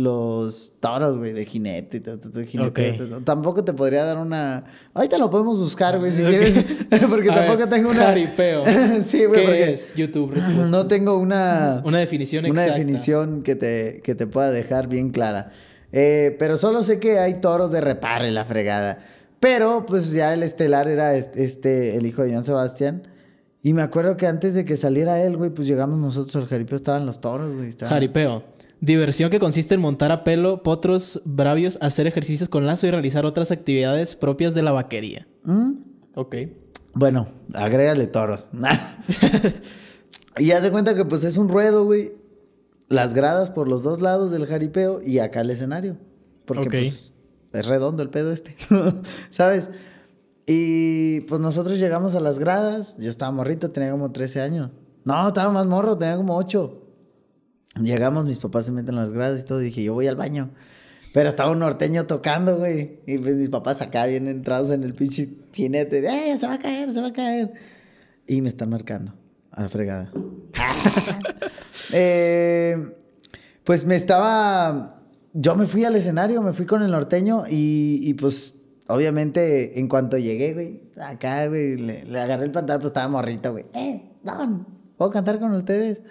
toros, güey, de jinete y todo, jinete, Tampoco te podría dar una. te lo podemos buscar, güey, si [LAUGHS] quieres. [LAUGHS] porque tampoco tengo una. Jaripeo. sí, güey. ¿Qué es YouTube? No tengo una. Una definición exacta. Una definición que te pueda dejar bien clara. Eh, pero solo sé que hay toros de repare, en la fregada. Pero pues ya el estelar era este, el hijo de John Sebastián. Y me acuerdo que antes de que saliera él, güey, pues llegamos nosotros al jaripeo, estaban los toros, güey. Jaripeo. Diversión que consiste en montar a pelo, potros, bravios, hacer ejercicios con lazo y realizar otras actividades propias de la vaquería. ¿Mm? Ok. Bueno, agrégale toros. [LAUGHS] y ya se cuenta que pues es un ruedo, güey las gradas por los dos lados del jaripeo y acá el escenario. Porque pues, es redondo el pedo este, [LAUGHS] ¿sabes? Y pues nosotros llegamos a las gradas, yo estaba morrito, tenía como 13 años. No, estaba más morro, tenía como 8. Llegamos, mis papás se meten a las gradas y todo, dije, yo voy al baño. Pero estaba un norteño tocando, güey. Y pues mis papás acá bien entrados en el pinche jinete, eh, se va a caer, se va a caer! Y me están marcando. [LAUGHS] Eh, pues me estaba. Yo me fui al escenario, me fui con el norteño y, pues obviamente en cuanto llegué, güey, acá, güey, le, agarré el pantalón, pues estaba morrito, güey. Eh, don, ¿puedo cantar con ustedes?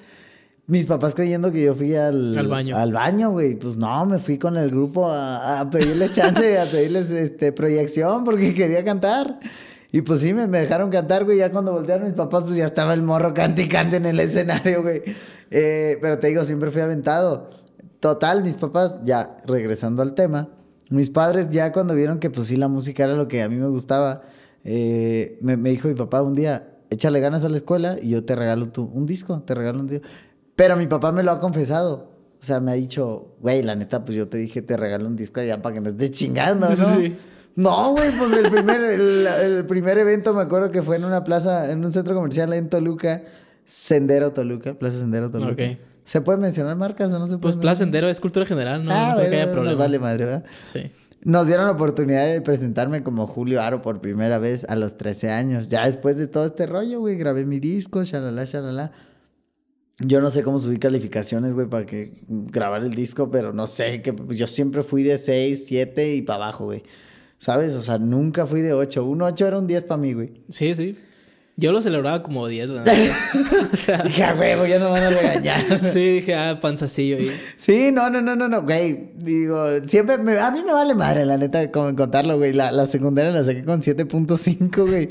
Mis papás creyendo que yo fui al, baño. güey. Pues no, me fui con el grupo a, pedirles chance, a pedirles este, proyección porque [LAUGHS] quería cantar. Y pues sí, me, dejaron cantar, güey. Ya cuando voltearon mis papás, pues ya estaba el morro cante en el escenario, güey. Eh, pero te digo, siempre fui aventado. Total, mis papás, ya regresando al tema, mis padres ya cuando vieron que pues sí la música era lo que a mí me gustaba, eh, me, dijo mi papá un día, échale ganas a la escuela y yo te regalo tú un disco, te regalo un disco. Pero mi papá me lo ha confesado. O sea, me ha dicho, güey, la neta, pues yo te dije, te regalo un disco allá para que no estés chingando, ¿no? Sí. No, güey, pues el primer, el, primer evento me acuerdo que fue en una plaza, en un centro comercial en Toluca, Sendero Toluca, Plaza Sendero Toluca. ¿Se puede mencionar marcas o no se puede? Pues Plaza Sendero es cultura general, no, ah, creo que haya problema. Nos madre, ¿verdad? Sí. Nos dieron la oportunidad de presentarme como Julio Aro por primera vez a los 13 años. Ya después de todo este rollo, güey, grabé mi disco, shalala, shalala. Yo no sé cómo subí calificaciones, güey, para que grabar el disco, pero no sé, que yo siempre fui de 6, 7 y para abajo, güey. ¿Sabes? O sea, nunca fui de 8. Un 8 era un 10 para mí, güey. Sí, sí. Yo lo celebraba como 10, ¿verdad? [LAUGHS] o sea, [LAUGHS] dije, a ah, ya no van a regañar. [LAUGHS] sí, dije, ah, panzacillo. Sí, no, no, no, no, güey. Digo, siempre me, a mí me vale madre, la neta, como contarlo, güey. La, la secundaria la saqué con 7.5, güey.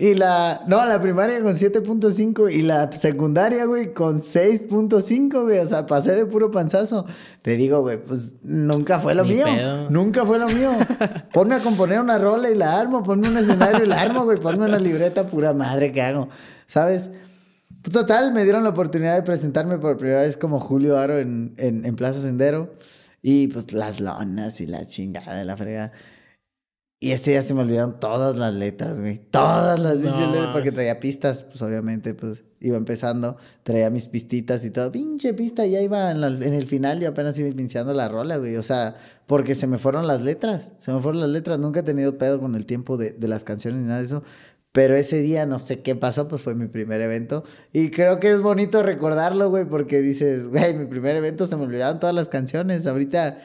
Y la, no, la primaria con 7.5 y la secundaria, güey, con 6.5, güey. O sea, pasé de puro panzazo. Te digo, güey, pues nunca fue lo mío. Nunca fue lo mío. Ponme a componer una rola y la armo, ponme un escenario y la armo, güey. Ponme una libreta pura madre que hago, ¿sabes? Pues total, me dieron la oportunidad de presentarme por primera vez como Julio Aro en, en, en Plaza Sendero. Y pues las lonas y la chingada de la fregada. Y ese día se me olvidaron todas las letras, güey. Todas las no, porque traía pistas, pues obviamente, pues iba empezando, traía mis pistitas y todo. Pinche pista, ya iba en, el final, yo apenas iba iniciando la rola, güey. O sea, porque se me fueron las letras, se me fueron las letras. Nunca he tenido pedo con el tiempo de, de las canciones ni nada de eso. Pero ese día no sé qué pasó, pues fue mi primer evento. Y creo que es bonito recordarlo, güey, porque dices, güey, mi primer evento se me olvidaron todas las canciones. Ahorita,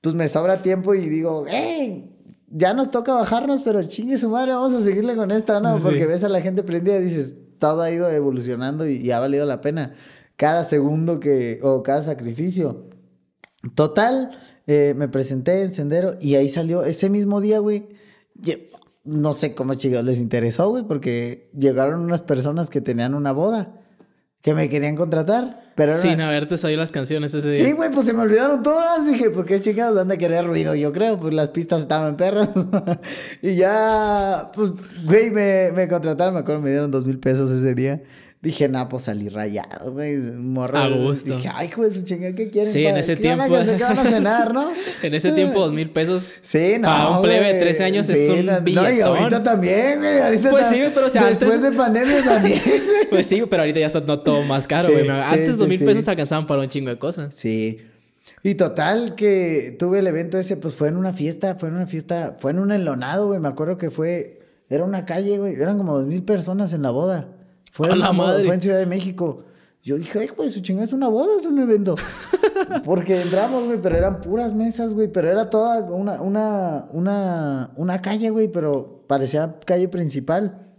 pues me sobra tiempo y digo, ¡eh! ya nos toca bajarnos, pero chingue su madre, vamos a seguirle con esta, ¿no? Porque ves a la gente prendida y dices, todo ha ido evolucionando y, ha valido la pena. Cada segundo que, o cada sacrificio. Total, eh, me presenté en Sendero y ahí salió ese mismo día, güey. No sé cómo chicos les interesó, güey, porque llegaron unas personas que tenían una boda, que me querían contratar. Sin haberte sabido las canciones ese día. Sí, güey, pues se me olvidaron todas. Dije, ¿por pues, qué chicas anda a querer ruido? Yo creo, pues las pistas estaban perras. [LAUGHS] y ya, pues, güey, me, me contrataron, me acuerdo, me dieron dos mil pesos ese día. Dije, nah, pues salí rayado, güey. Morro. A gusto. Dije, ay, güey, su chingada, ¿qué quieren? Sí, en ese tiempo. a, a cenar, no? [LAUGHS] en ese tiempo, dos mil pesos. Sí, no. Para un plebe de 13 años es un no, No, y ahorita también, güey. Ahorita pues sí, pero o sea, Después de pandemia también. [LAUGHS] pues sí, pero ahorita ya está todo más caro, güey. antes dos mil pesos te alcanzaban para un chingo de cosas. Sí. Y total, que tuve el evento ese, pues fue en una fiesta, fue en una fiesta, fue en un enlonado, güey. Me acuerdo que fue, era una calle, güey. Eran como dos mil personas en la boda. Fue, la madre. en Ciudad de México. Yo dije, güey, su chingada es una boda, es un evento. [LAUGHS] Porque entramos, güey, pero eran puras mesas, güey. Pero era toda una, una, una, una calle, güey, pero parecía calle principal.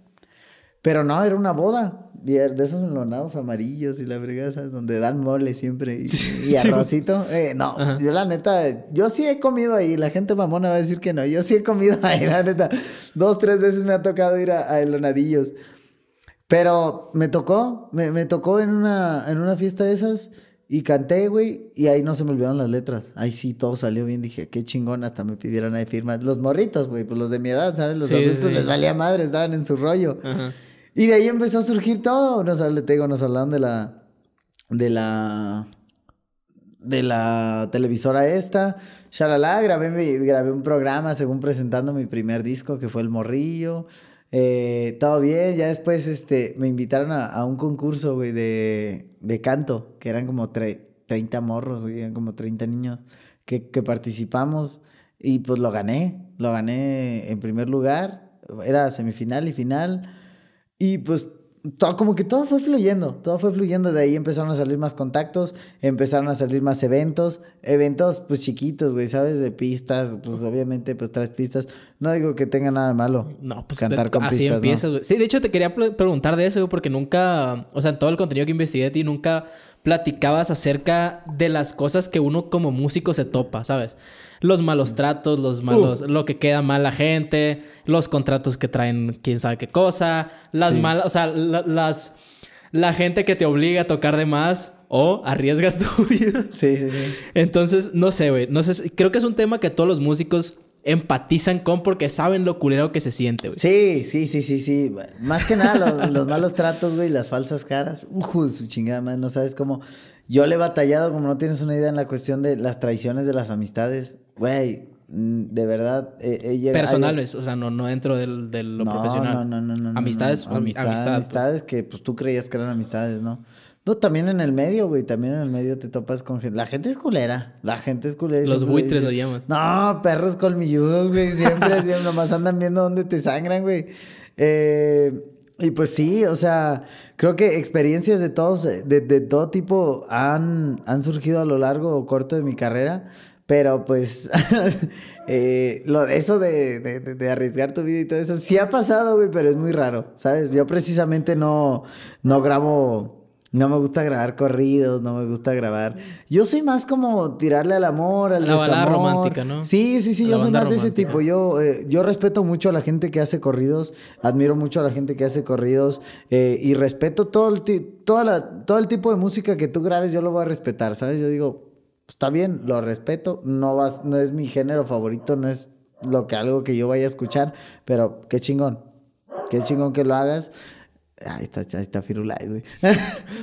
Pero no, era una boda. Y er, de esos enlonados amarillos y la fregada, Donde dan mole siempre y, arrocito. Eh, no, yo la neta, yo sí he comido ahí. La gente mamona va a decir que no. Yo sí he comido ahí, la neta. Dos, tres veces me ha tocado ir a, a enlonadillos. Pero me tocó, me, tocó en una, en una fiesta de esas y canté, güey, y ahí no se me olvidaron las letras. Ahí sí todo salió bien, dije, qué chingón, hasta me pidieron ahí firmas. Los morritos, güey, pues los de mi edad, ¿sabes? Los adultos les valía madre, estaban en su rollo. Y de ahí empezó a surgir todo. Nos, te nos hablaron de la, de la de la televisora esta. Shalala, grabé, grabé un programa según presentando mi primer disco, que fue El Morrillo. Eh, todo bien, ya después este, me invitaron a, un concurso, de, canto, que eran como 30 morros, eran como 30 niños que, que, participamos y pues lo gané, lo gané en primer lugar, era semifinal y final y pues todo, como que todo fue fluyendo, todo fue fluyendo. De ahí empezaron a salir más contactos, empezaron a salir más eventos, eventos pues chiquitos, güey, ¿sabes? De pistas, pues obviamente, pues tres pistas. No digo que tenga nada de malo. No, pues cantar así empiezas, güey. Sí, de hecho te quería preguntar de eso, porque nunca, o sea, en todo el contenido que investigué de ti, nunca platicabas acerca de las cosas que uno como músico se topa, ¿sabes? los malos tratos, los malos, lo que queda mal la gente, los contratos que traen quién sabe qué cosa, las malas, o sea, la, las la gente que te obliga a tocar de más o arriesgas [LAUGHS] tu vida. Sí, sí, sí. Entonces, no sé, güey, no sé, creo que es un tema que todos los músicos empatizan con porque saben lo culero que se siente, güey. Sí, sí, sí, sí, sí. Más que nada los, malos tratos, güey, las falsas caras. Uy, su chingada, man, no sabes cómo yo le he batallado, como no tienes una idea, en la cuestión de las traiciones de las amistades. Güey, mm, de verdad. Eh, Personales, o sea, no, no dentro de lo profesional. No, no, no. Amistades, amistades que pues tú creías que eran amistades, ¿no? No, también en el medio, güey. También en el medio te topas con gente. La gente es culera. La gente es culera. Los buitres lo llamas. No, perros colmilludos, güey. Siempre, siempre. Nomás andan viendo dónde te sangran, güey. Eh. Y pues sí, o sea, creo que experiencias de todos, eh, de, todo tipo han, han, surgido a lo largo o corto de mi carrera, pero pues [LAUGHS] eh, lo, eso de, de, de, arriesgar tu vida y todo eso sí ha pasado, güey, pero es muy raro, ¿sabes? Yo precisamente no, no grabo no me gusta grabar corridos, no me gusta grabar. Yo soy más como tirarle al amor, al la desamor. balada romántica, ¿no? Sí, sí, sí, yo soy más de ese tipo. Yo, eh, yo respeto mucho a la gente que hace corridos, admiro mucho a la gente que hace corridos eh, y respeto todo el, toda la, todo el tipo de música que tú grabes, yo lo voy a respetar, ¿sabes? Yo digo, está bien, lo respeto, no, vas, no es mi género favorito, no es lo que algo que yo vaya a escuchar, pero qué chingón, qué chingón que lo hagas. Ahí está, ahí está Firulais, güey. [LAUGHS]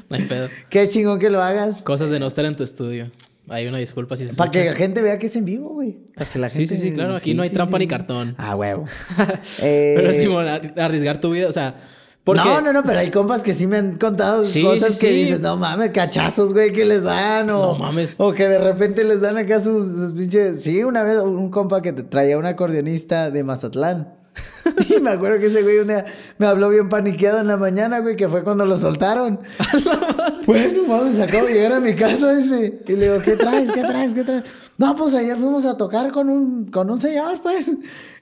no hay pedo. Qué chingón que lo hagas. Cosas de no estar en tu estudio. Hay una disculpa si se Para que la gente vea que es en vivo, güey. Para que la gente... Sí, sí, sí, claro. Aquí no hay trampa ni cartón. Ah, huevo. [LAUGHS] eh... Pero Simón, arriesgar tu vida, o sea... Porque... No, no, no, pero hay compas que sí me han contado cosas que dices, no mames, cachazos, güey, que les dan. O, no mames. O que de repente les dan acá sus, sus pinches. Sí, una vez un compa que te traía un acordeonista de Mazatlán. [LAUGHS] y me acuerdo que ese güey día me habló bien paniqueado en la mañana, güey, que fue cuando lo soltaron. [LAUGHS] bueno, vamos, acabo de llegar a mi casa ese. Y le digo, ¿qué traes? ¿Qué traes? ¿Qué traes? No, pues ayer fuimos a tocar con un, con un señor, pues.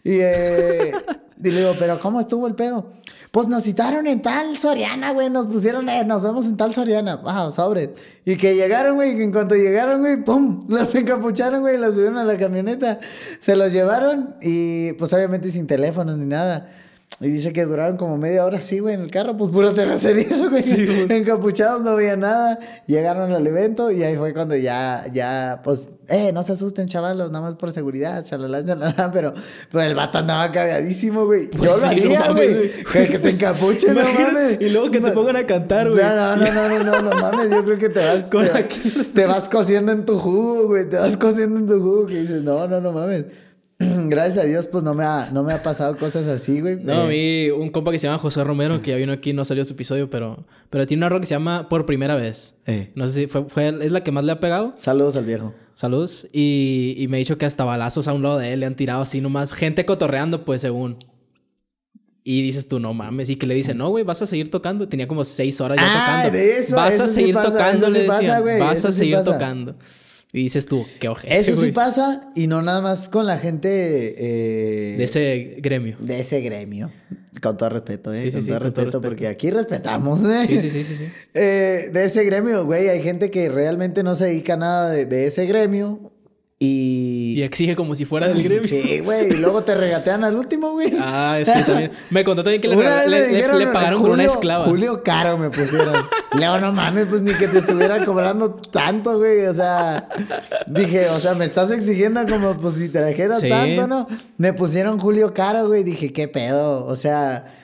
y eh, le digo, ¿pero cómo estuvo el pedo? pues nos citaron en tal Soriana, güey, nos pusieron, eh, nos vemos en tal Soriana, wow, sobre, Y que llegaron, güey, que en cuanto llegaron, güey, pum, ...las [LAUGHS] encapucharon, güey, las subieron a la camioneta, se los llevaron y pues obviamente sin teléfonos ni nada. Y dice que duraron como media hora sí, güey, en el carro, pues pura terracería, [LAUGHS] güey. Encapuchados, no veía nada. Llegaron al evento y ahí fue cuando ya, ya, pues, eh, no se asusten, chavalos, nada más por seguridad, chalala, chalala. Pero, pues el vato andaba cagadísimo, güey. Pues yo lo haría, güey. que, te pues, encapuchen, no mames. Y luego que te pongan a cantar, güey. no, no, no, no, no, no mames. Yo creo que te vas. Con te vas cosiendo en tu jugo, güey. Te vas cosiendo en tu jugo. Que dices, no, no, no mames. [CLEARS THROAT] gracias a Dios, pues no me ha, no me ha pasado cosas así, güey. No, a eh, mí... un compa que se llama José Romero, que ya vino aquí, no salió su episodio, pero, pero tiene una rock que se llama Por Primera Vez. Eh. No sé si fue, es la que más le ha pegado. Saludos al viejo. Saludos. Y, y me ha dicho que hasta balazos a un lado de él le han tirado así nomás. Gente cotorreando, pues, según. Y dices tú, no mames. Y que le dice, no, güey, vas a seguir tocando. Tenía como seis horas ya ah, tocando. De eso, vas a seguir tocando, vas a seguir tocando. Y dices tú, qué ojete. Eso sí pasa y no nada más con la gente. Eh, de ese gremio. De ese gremio. Con todo respeto, ¿eh? con, todo, respeto, porque aquí respetamos, ¿eh? Sí, sí, sí, sí. [LAUGHS] Eh, de ese gremio, güey. Hay gente que realmente no se dedica a nada de ese gremio y... y... exige como si fuera del gremio. Sí, [LAUGHS] güey. Y luego te regatean al último, güey. Ah, sí, también. Me contó también que le, le, pagaron Julio, una esclava. Julio Caro me pusieron. Leo, no mames, pues ni que te estuvieran cobrando tanto, güey. O sea, dije, o sea, me estás exigiendo como, pues si te tanto, ¿no? Me pusieron Julio Caro, güey. Dije, qué pedo. O sea,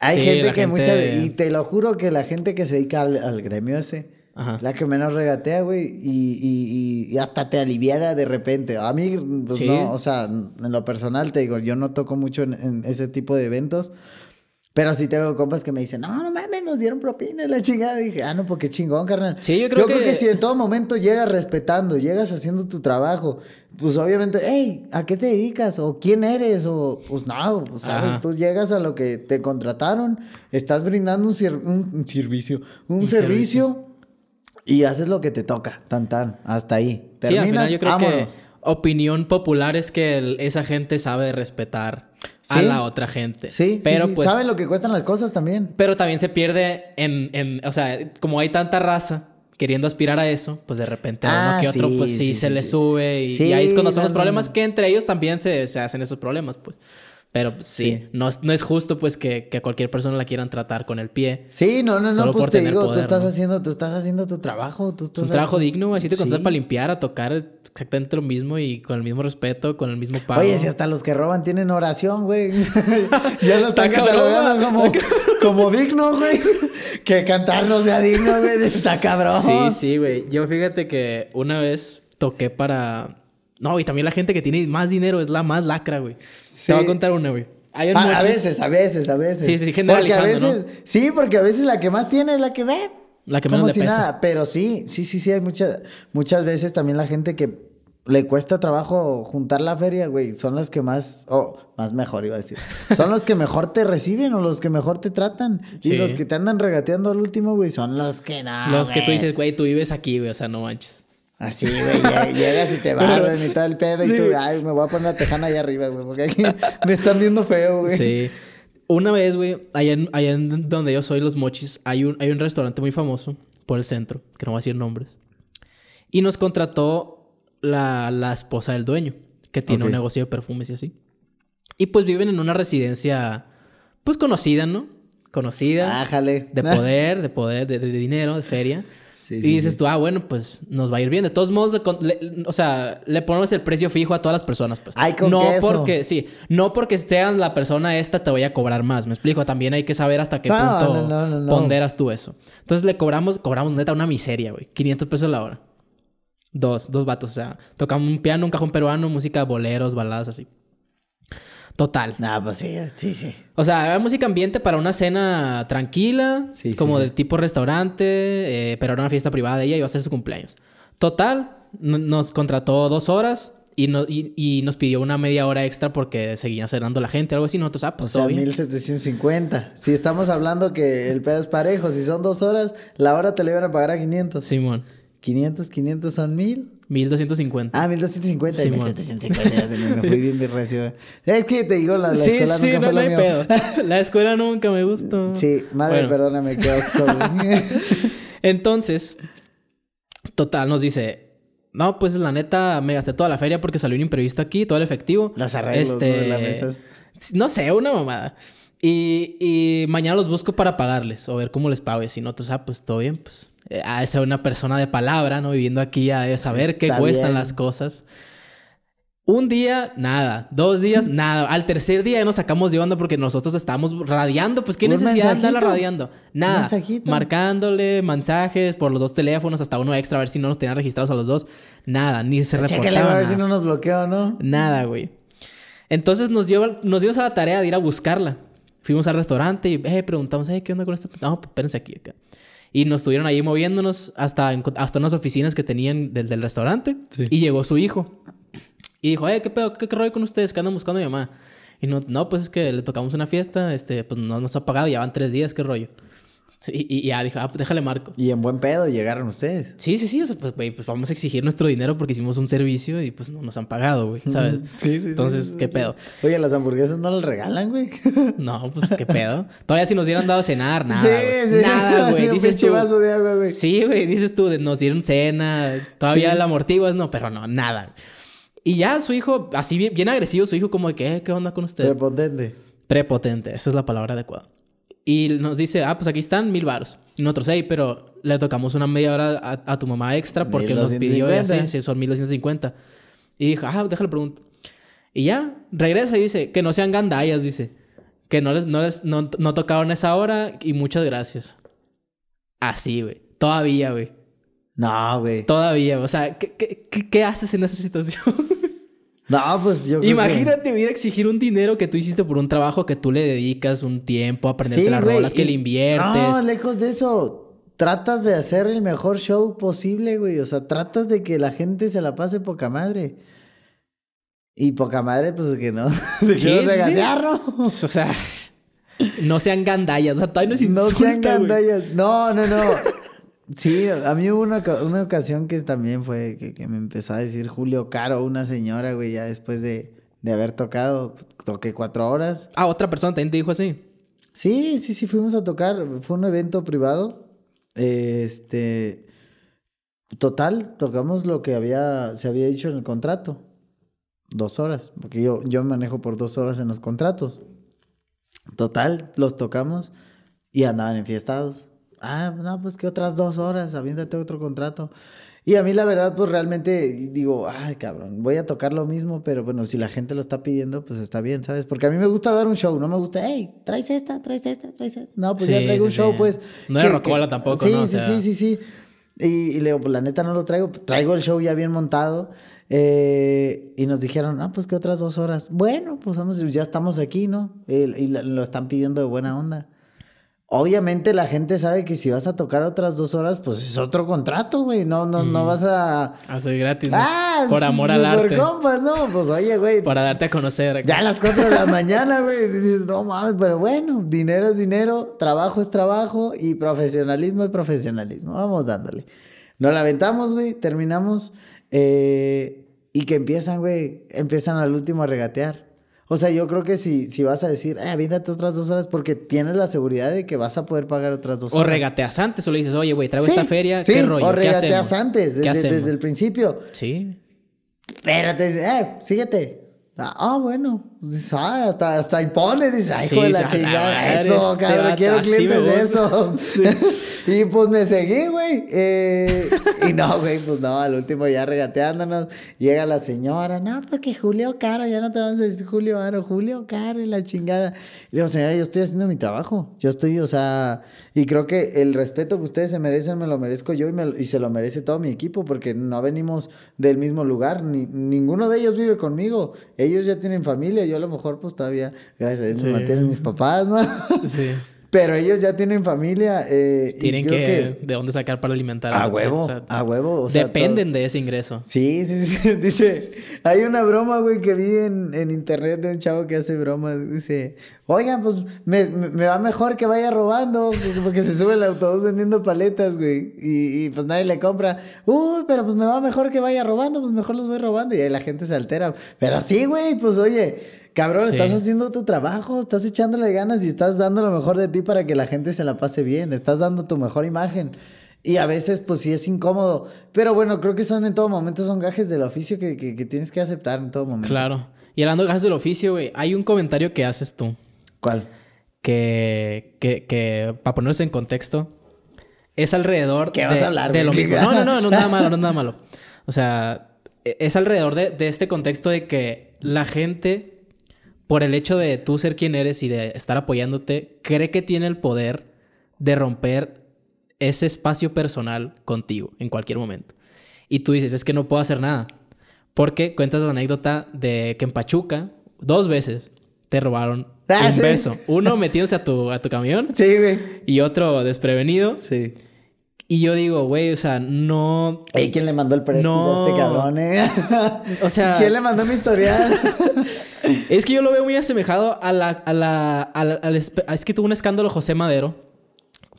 hay gente que mucha... Y te lo juro que la gente que se dedica al gremio ese la que menos regatea, güey. Y, y, y, hasta te aliviara de repente. A mí, pues no, o sea, en lo personal te digo, yo no toco mucho en, ese tipo de eventos. Pero sí tengo compas que me dicen, no, no mames, nos dieron propina en la chingada. dije, ah, no, porque pues, chingón, carnal. Sí, yo creo que... Yo creo que si en todo momento llegas respetando, llegas haciendo tu trabajo, pues obviamente, hey, ¿a qué te dedicas? ¿O quién eres? O pues no, pues, sabes, tú llegas a lo que te contrataron, estás brindando un, un, servicio, un, servicio y haces lo que te toca, tan tan, hasta ahí. sí, al yo creo que opinión popular es que esa gente sabe respetar a la otra gente. Sí, pero sí, Pues, saben lo que cuestan las cosas también. Pero también se pierde en, o sea, como hay tanta raza queriendo aspirar a eso, pues de repente uno ah, que otro, pues sí, se le sube y, y, ahí es cuando son los problemas que entre ellos también se, se hacen esos problemas, pues. Pero pues, sí, No, es justo pues que, a cualquier persona la quieran tratar con el pie. Sí, no, no, no, pues te digo, tú, estás haciendo, tú estás haciendo tu trabajo. Tú, trabajo digno, así te contratas para limpiar, a tocar exactamente lo mismo y con el mismo respeto, con el mismo pago. Oye, si hasta los que roban tienen oración, güey. [LAUGHS] ya lo están catalogando como, como digno, güey. que cantar no sea digno, güey, está cabrón. Sí, sí, güey. Yo fíjate que una vez toqué para no, y también la gente que tiene más dinero es la más lacra, güey. Te voy a contar una, güey. a veces, a veces, a veces. Sí, sí, generalizando, porque a veces, Sí, porque a veces la que más tiene es la que ve. La que menos como pero sí, sí, sí, sí, hay muchas muchas veces también la gente que le cuesta trabajo juntar la feria, güey, son los que más, o oh, más mejor iba a decir, [LAUGHS] son los que mejor te reciben o los que mejor te tratan y los que te andan regateando al último, güey, son los que nada. Los que tú dices, güey, tú vives aquí, güey, o sea, no manches. Así, güey, [LAUGHS] llegas y te barren y todo el pedo y tú, ay, me voy a poner la tejana ahí arriba, güey, porque [LAUGHS] me están viendo feo, güey. Sí. Una vez, güey, allá, en, allá donde yo soy, los mochis, hay un, hay un restaurante muy famoso por el centro, que no voy a decir nombres. Y nos contrató la, esposa del dueño, que tiene un negocio de perfumes y así. Y pues viven en una residencia, pues conocida, ¿no? Conocida. Ájale. De poder, de poder, de, de dinero, de feria y dices tú, ah, bueno, pues nos va a ir bien. De todos modos, o sea, le ponemos el precio fijo a todas las personas, pues. no porque, sí, no porque seas la persona esta te voy a cobrar más, me explico. También hay que saber hasta qué punto ponderas tú eso. Entonces le cobramos, cobramos neta una miseria, güey. 500 pesos la hora. Dos, dos vatos, o sea, tocamos un piano, un cajón peruano, música, boleros, baladas, así. Total. Ah, pues sí, sí, sí. O sea, era música ambiente para una cena tranquila, como de tipo restaurante, eh, pero era una fiesta privada de ella, iba a ser su cumpleaños. Total, nos contrató dos horas y, y, nos pidió una media hora extra porque seguía cerrando la gente, algo así. No, ah, pues o 1750. Si estamos hablando que el pedo es parejo, si son dos horas, la hora te la iban a pagar a 500. Simón. 500, 500 son mil? 1250. Ah, 1250 sí, 1750. me fui bien bien recio. Es que te digo, la, la escuela sí, nunca no, fue no lo mío. Pedo. [LAUGHS] La escuela nunca me gustó. Sí, madre, perdóname, quedo solo. [LAUGHS] Entonces, total, nos dice. No, pues la neta me gasté toda la feria porque salió un imprevisto aquí, todo el efectivo. Las arreglos este, las mesas. No sé, una mamada. Y, y mañana los busco para pagarles o ver cómo les pago. Y si no, pues, ah, pues todo bien, pues eh, a ser una persona de palabra, ¿no? Viviendo aquí, a saber qué cuestan las cosas. Un día, nada. Dos días, [LAUGHS] nada. Al tercer día ya nos sacamos llevando porque nosotros estábamos radiando. Pues, ¿qué necesidad de andarla radiando? Nada. Marcándole mensajes por los dos teléfonos, hasta uno extra, a ver si no nos tenían registrados a los dos. Nada, ni se reportaba. a ver si no nos bloqueó, ¿no? Nada, güey. Entonces nos, dio, nos dio a la tarea de ir a buscarla. Fuimos al restaurante y eh, preguntamos, eh, ¿qué onda con esta? No, pues, espérense aquí acá. Y nos estuvieron ahí moviéndonos hasta, hasta unas oficinas que tenían del, del restaurante. Y llegó su hijo. Y dijo, Oye, ¿qué pedo? ¿Qué, rollo con ustedes? ¿Qué andan buscando a mi mamá? Y no, no, pues es que le tocamos una fiesta, este, pues no nos ha pagado, ya van tres días, ¿qué rollo? Y, ya dijo ah, pues déjale marco. Y en buen pedo llegaron ustedes. Sí, sí, sí. O sea, pues, güey, pues vamos a exigir nuestro dinero porque hicimos un servicio y pues no nos han pagado, güey, ¿sabes? sí, sí. Entonces, ¿qué pedo? Oye, las hamburguesas no las regalan, güey. [LAUGHS] no, pues qué pedo. Todavía si nos hubieran dado a cenar, nada. Sí, sí. Nada, [LAUGHS] güey. Dices tú. de güey. Sí, güey. Dices tú, nos dieron cena. Todavía la amortiguas, no, pero no, nada. Y ya su hijo, así bien, agresivo, su hijo como de, ¿qué? Eh, ¿Qué onda con usted? Prepotente. Prepotente, esa es la palabra adecuada. Y nos dice, ah, pues aquí están mil varos. Y nosotros, ahí, pero le tocamos una media hora a, tu mamá extra porque nos pidió eso. Sí, son 1250. Y dijo, ah, déjale preguntar. Y ya, regresa y dice, que no sean gandayas dice. Que no les, no les, no, no tocaron esa hora y muchas gracias. Así, güey. Todavía, güey. No, güey. Todavía, o sea, ¿qué, qué, qué haces en esa situación? [LAUGHS] No, pues yo creo Imagínate que... a exigir un dinero que tú hiciste por un trabajo que tú le dedicas un tiempo, a aprender las rolas, que le inviertes. No, lejos de eso. Tratas de hacer el mejor show posible, güey. O sea, tratas de que la gente se la pase poca madre. Y poca madre, pues que no. [LAUGHS] de que ah, no O sea, no sean gandallas. O sea, todavía no insulta, No sean gandallas. No, no, no. Sí, a mí hubo una, ocasión que también fue que, me empezó a decir Julio Caro, una señora, güey, ya después de, haber tocado, toqué cuatro horas. Ah, otra persona también te dijo así. Sí, sí, sí, fuimos a tocar, fue un evento privado. Este, total, tocamos lo que había, se había dicho en el contrato. Dos horas, porque yo, yo manejo por dos horas en los contratos. Total, los tocamos y andaban enfiestados ah, no, pues que otras dos horas, aviéntate otro contrato. Y a mí la verdad, pues realmente digo, ay, cabrón, voy a tocar lo mismo, pero bueno, si la gente lo está pidiendo, pues está bien, ¿sabes? Porque a mí me gusta dar un show, no me gusta, hey, traes esta, traes esta, traes esta. No, pues ya traigo un show, pues. No era Rockola tampoco, sí, ¿no? Sí, sí, sí, sí. Y, y, le digo, pues la neta no lo traigo, pues traigo el show ya bien montado. Eh, y nos dijeron, ah, pues que otras dos horas. Bueno, pues vamos, ya estamos aquí, ¿no? y lo están pidiendo de buena onda. Obviamente la gente sabe que si vas a tocar otras dos horas, pues es otro contrato, güey. No, no, no vas a. Ah, soy gratis. Ah, por amor al arte. Por compas, no, pues oye, güey. Para darte a conocer. Ya a las cuatro de la mañana, güey. Dices, no mames, pero bueno, dinero es dinero, trabajo es trabajo y profesionalismo es profesionalismo. Vamos dándole. Nos lamentamos, güey, terminamos. Eh, y que empiezan, güey, empiezan al último a regatear. O sea, yo creo que si, si vas a decir, eh, ah, avíndate otras dos horas porque tienes la seguridad de que vas a poder pagar otras dos horas. O regateas antes o le dices, oye, güey, traigo esta feria, sí. ¿qué rollo? O regateas antes, desde, el principio. Sí. Pero te dice, eh, síguete. Ah, ah bueno, ah, hasta, hasta impone, dice ay, hijo de la chingada, eso, este cabrón, quiero clientes de esos. [LAUGHS] [LAUGHS] y pues me seguí, güey. Eh, y no, güey, pues no, al último ya regateándonos, llega la señora, no, porque pues Julio Caro, ya no te vamos a decir Julio Caro, Julio Caro y la chingada. le digo, señora, yo estoy haciendo mi trabajo, yo estoy, o sea, y creo que el respeto que ustedes se merecen, me lo merezco yo y, me, y se lo merece todo mi equipo, porque no venimos del mismo lugar, ni, ninguno de ellos vive conmigo, ellos ya tienen familia yo a lo mejor pues todavía, gracias a Dios, me mantienen mis papás, ¿no? Sí. [LAUGHS] Pero ellos ya tienen familia. Eh, tienen que, de dónde sacar para alimentar a, huevo. a huevo. O dependen de ese ingreso. Sí, sí, sí. [LAUGHS] Dice, hay una broma, güey, que vi en, internet de un chavo que hace bromas. Dice, oigan, pues me, va mejor que vaya robando, [LAUGHS] porque se sube el autobús vendiendo paletas, güey. Y, y, pues nadie le compra. Uy, pero pues me va mejor que vaya robando, pues mejor los voy robando. Y ahí la gente se altera. Pero sí, güey, pues oye Cabrón, estás haciendo tu trabajo, estás echándole ganas y estás dando lo mejor de ti para que la gente se la pase bien, estás dando tu mejor imagen. Y a veces, pues sí es incómodo. Pero bueno, creo que son en todo momento, son gajes del oficio que, tienes que aceptar en todo momento. Claro. Y hablando de gajes del oficio, güey, hay un comentario que haces tú. ¿Cuál? Que, que, que para ponerse en contexto, es alrededor. ¿Qué de, hablar, de lo mismo. No, no, no, no nada [LAUGHS] malo, no es nada malo. O sea, e, es alrededor de, de este contexto de que la gente por el hecho de tú ser quien eres y de estar apoyándote, cree que tiene el poder de romper ese espacio personal contigo en cualquier momento. Y tú dices, es que no puedo hacer nada. Porque cuentas la anécdota de que en Pachuca, dos veces, te robaron ah, un beso. Uno [LAUGHS] metiéndose a tu, a tu camión. Sí, güey. Y otro desprevenido. Sí. Y yo digo, güey, o sea, no. ¿quién le mandó el préstamo no... Este a ¿eh? O sea. [LAUGHS] ¿Quién le mandó mi historial? [LAUGHS] es que yo lo veo muy asemejado a la. es que tuvo un escándalo José Madero.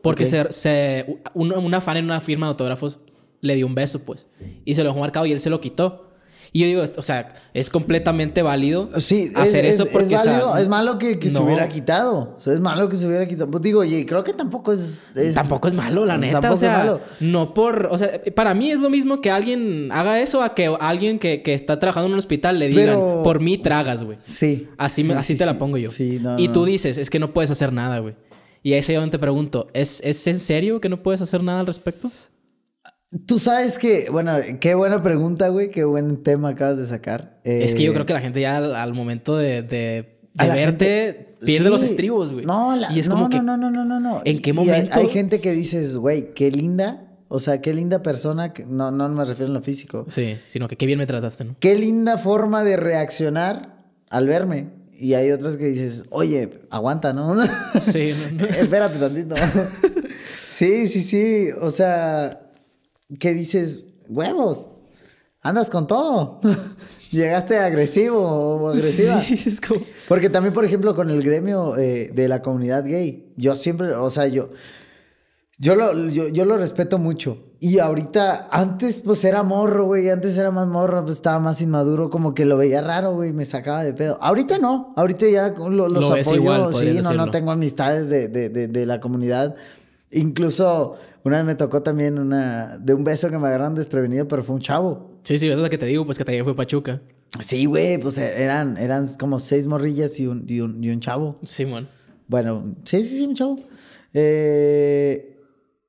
Porque se, una fan en una firma de autógrafos le dio un beso, pues. Y se lo dejó marcado y él se lo quitó. Y yo digo, o sea, es completamente válido hacer eso porque... Es, válido, es malo que, se hubiera quitado. es malo que se hubiera quitado. Pues digo, oye, creo que tampoco es... tampoco es malo, la neta. Tampoco es malo. No por... O sea, para mí es lo mismo que alguien haga eso a que alguien que, está trabajando en un hospital le digan, por mí tragas, güey. Sí. Así, así te la pongo yo. Sí, no, y tú dices, es que no puedes hacer nada, güey. Y ahí eso yo te pregunto, ¿es, ¿es en serio que no puedes hacer nada al respecto? Tú sabes que, bueno, qué buena pregunta, güey, qué buen tema acabas de sacar. es que yo creo eh, que la gente ya al, momento de, verte pierde los estribos, güey. No, y es no, como no, que, no, no, no, no, ¿En qué momento? Hay, gente que dices, güey, qué linda. O sea, qué linda persona, no, no me refiero en lo físico. Sí, sino que qué bien me trataste, ¿no? Qué linda forma de reaccionar al verme. Y hay otras que dices, oye, aguanta, ¿no? Sí, no, no. [LAUGHS] espérate tantito. [LAUGHS] sí, sí, sí. O sea, que dices, huevos, andas con todo. [LAUGHS] Llegaste agresivo o agresiva. Porque también, por ejemplo, con el gremio eh, de la comunidad gay, yo siempre, o sea, yo, yo, lo, yo, lo respeto mucho. Y ahorita, antes pues era morro, güey, antes era más morro, pues estaba más inmaduro, como que lo veía raro, güey, me sacaba de pedo. Ahorita no, ahorita ya lo, los apoyo, sí, no, no, tengo amistades de, de la comunidad Incluso una vez me tocó también una de un beso que me agarraron desprevenido, pero fue un chavo. Sí, sí, eso es lo que te digo, pues que también fue Pachuca. Sí, güey, pues eh, eran, eran como seis morrillas y un, y un, chavo. Simón. bueno, sí, sí, sí, un chavo. Eh,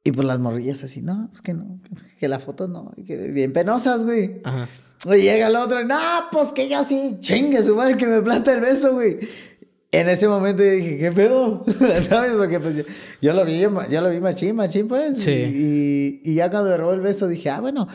y pues las morrillas así, no, pues que no, que la foto no, bien penosas, güey. Ajá. Y llega el otro, no, pues que ya sí, chingue su madre que me planta el beso, güey en ese momento dije, ¿qué pedo? [LAUGHS] ¿Sabes? Porque pues yo, lo vi, yo lo vi machín, machín, pues. Sí. Y, y, ya cuando me el beso dije, ah, bueno,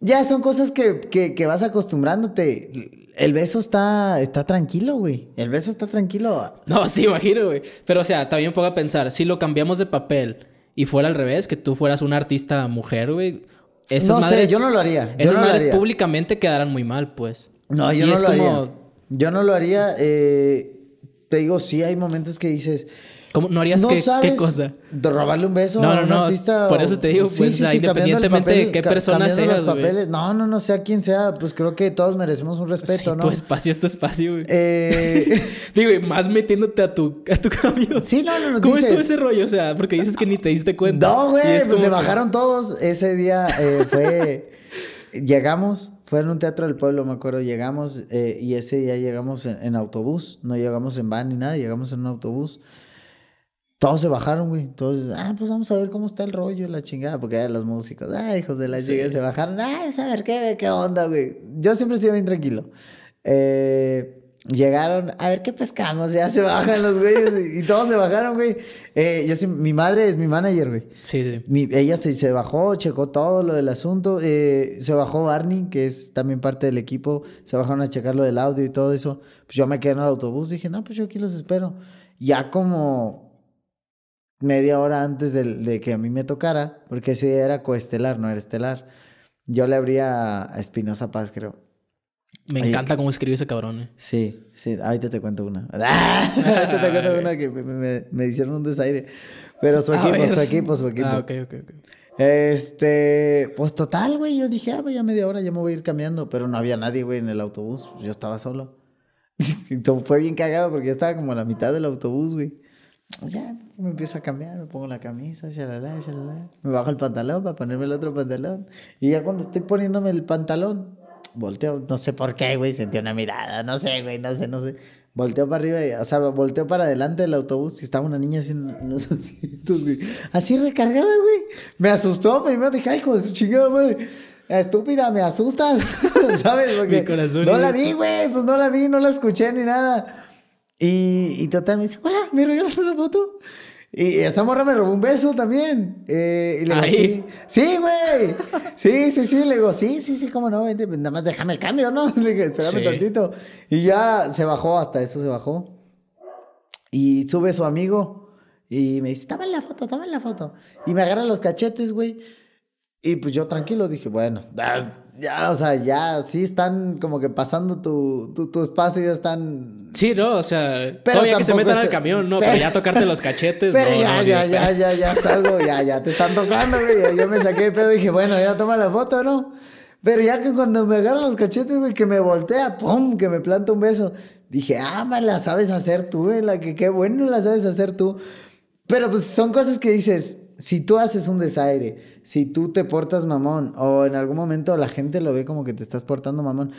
ya son cosas que, que, vas acostumbrándote. El beso está, está tranquilo, güey. El beso está tranquilo. No, sí, imagino, güey. Pero, o sea, también puedo pensar, si lo cambiamos de papel y fuera al revés, que tú fueras una artista mujer, güey. Esas no sé, yo no lo haría. esos no públicamente quedarán muy mal, pues. No, yo no lo haría. Yo no lo haría. Eh, te digo, sí hay momentos que dices. ¿Cómo? ¿No harías qué, cosa? robarle un beso no, no, a un no, artista. Por eso te digo, pues, sí, independientemente de qué persona seas. No, no, no, sea quien sea, pues creo que todos merecemos un respeto, ¿no? Tu espacio es tu espacio, güey. Eh... [LAUGHS] digo, más metiéndote a tu, a tu camión. Sí, no, no, no. ¿Cómo es estuvo ese rollo? O sea, porque dices que ni te diste cuenta. No, güey, pues se bajaron todos. Ese día eh, fue llegamos, fue en un teatro del pueblo, me acuerdo, llegamos eh, y ese día llegamos en, autobús, no llegamos en van ni nada, llegamos en un autobús. Todos se bajaron, güey. Todos, ah, pues vamos a ver cómo está el rollo, la chingada, porque hay los músicos, ah, hijos de la se bajaron, ah, vamos a ver qué, qué onda, güey. Yo siempre estoy bien tranquilo. Eh, llegaron, a ver qué pescamos, ya se bajan los güeyes y todos se bajaron, güey. Eh, yo sí, mi madre es mi manager, güey. Sí, sí. ella se, bajó, checó todo lo del asunto, eh, se bajó Barney, que es también parte del equipo, se bajaron a checar lo del audio y todo eso. Pues yo me quedé en el autobús, dije, no, pues yo aquí los espero. Ya como media hora antes de, que a mí me tocara, porque ese era coestelar, no era estelar. Yo le abría a Espinosa Paz, creo. Me encanta cómo escribe ese cabrón. eh. Sí, sí. Ahí te cuento una. [LAUGHS] Ahorita te cuento una que me, hicieron un desaire. Pero su ah, equipo, su equipo, su equipo. Ah, ok, ok, ok. Este, pues total, güey. Yo dije, ah, güey, ya media hora ya me voy a ir cambiando. Pero no había nadie, güey, en el autobús. Yo estaba solo. Entonces, [LAUGHS] Fue bien cagado porque yo estaba como a la mitad del autobús, güey. Pues ya me empiezo a cambiar, me pongo la camisa, shalala, shalala. Me bajo el pantalón para ponerme el otro pantalón. Y ya cuando estoy poniéndome el pantalón, volteo, no sé por qué, güey, sentí una mirada, no sé, güey, no sé, no sé. volteó para arriba, o sea, volteó para adelante del autobús y estaba una niña así en los asientos, güey. Así recargada, güey. Me asustó primero, dije, ay, hijo de su chingada madre. Estúpida, me asustas, [LAUGHS] ¿sabes? Porque corazón, no la vi, güey, pues no la vi, no la escuché ni nada. Y, y total, me dice, hola, ¿me regalas una foto? Y esa morra me robó un beso también. Eh, y le digo, ¿Ahí? sí, güey. Sí, sí, sí. Le digo, sí, sí, sí, cómo no, pues nada más déjame el cambio, ¿no? [LAUGHS] Le dije, espérame tantito. Y ya se bajó, hasta eso se bajó. Y sube su amigo y me dice, en la foto, en la foto. Y me agarra los cachetes, güey. Y pues yo tranquilo dije, bueno, ah, ya, o sea, ya sí están como que pasando tu, tu, espacio y ya están. Sí, no, o sea, pero todavía que se metan al camión, no, [LAUGHS] pero... ya tocarte los cachetes, pero ya, ya, ya, ya, ya, salgo, ya, ya, te están tocando, güey. Yo me saqué el pedo y dije, bueno, ya toma la foto, ¿no? Pero ya que cuando me agarran los cachetes, güey, que me voltea, ¡pum! Que me planta un beso. Dije, ah, man, la sabes hacer tú, güey, eh, la que qué bueno la sabes hacer tú. Pero pues son cosas que dices, si tú haces un desaire, si tú te portas mamón, o en algún momento la gente lo ve como que te estás portando mamón,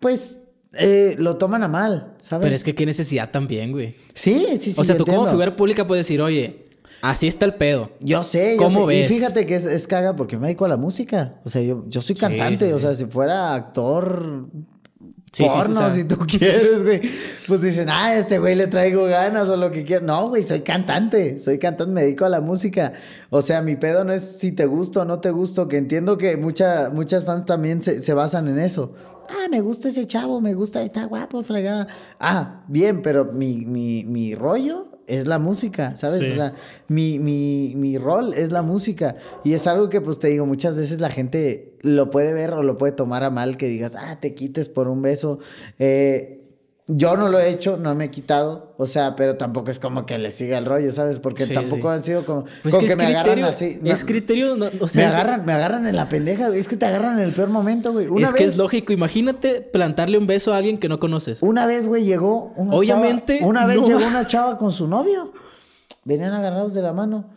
pues eh, lo toman a mal, ¿sabes? Pero es que qué necesidad también, güey. Sí, sí, sí. O sea, tú como figura pública puedes decir, oye, así está el pedo. Yo sé, yo ¿Cómo Ves? Y fíjate que es, caga porque me dedico a la música. O sea, yo, yo soy cantante. o sea, si fuera actor, porno, si tú [LAUGHS] quieres, güey. Pues dicen, ah, este güey le traigo ganas o lo que quiera. No, güey, soy cantante, soy cantante, me dedico a la música. O sea, mi pedo no es si te gusto o no te gusto, que entiendo que muchas fans también se, basan en eso. Ah, me gusta ese chavo, me gusta, está guapo, fregada. Ah, bien, pero mi, mi, mi rollo es la música, ¿sabes? O sea, mi, mi, mi rol es la música. Y es algo que, pues te digo, muchas veces la gente lo puede ver o lo puede tomar a mal que digas, ah, te quites por un beso. Eh, yo no lo he hecho, no me he quitado, o sea, pero tampoco es como que le siga el rollo, ¿sabes? Porque tampoco han sido como, pues que, me agarran así. es criterio, o sea, me agarran, me agarran en la pendeja, güey. es que te agarran en el peor momento, güey. es que es lógico, imagínate plantarle un beso a alguien que no conoces. Una vez, güey, llegó una Obviamente, una vez llegó una chava con su novio. Venían agarrados de la mano.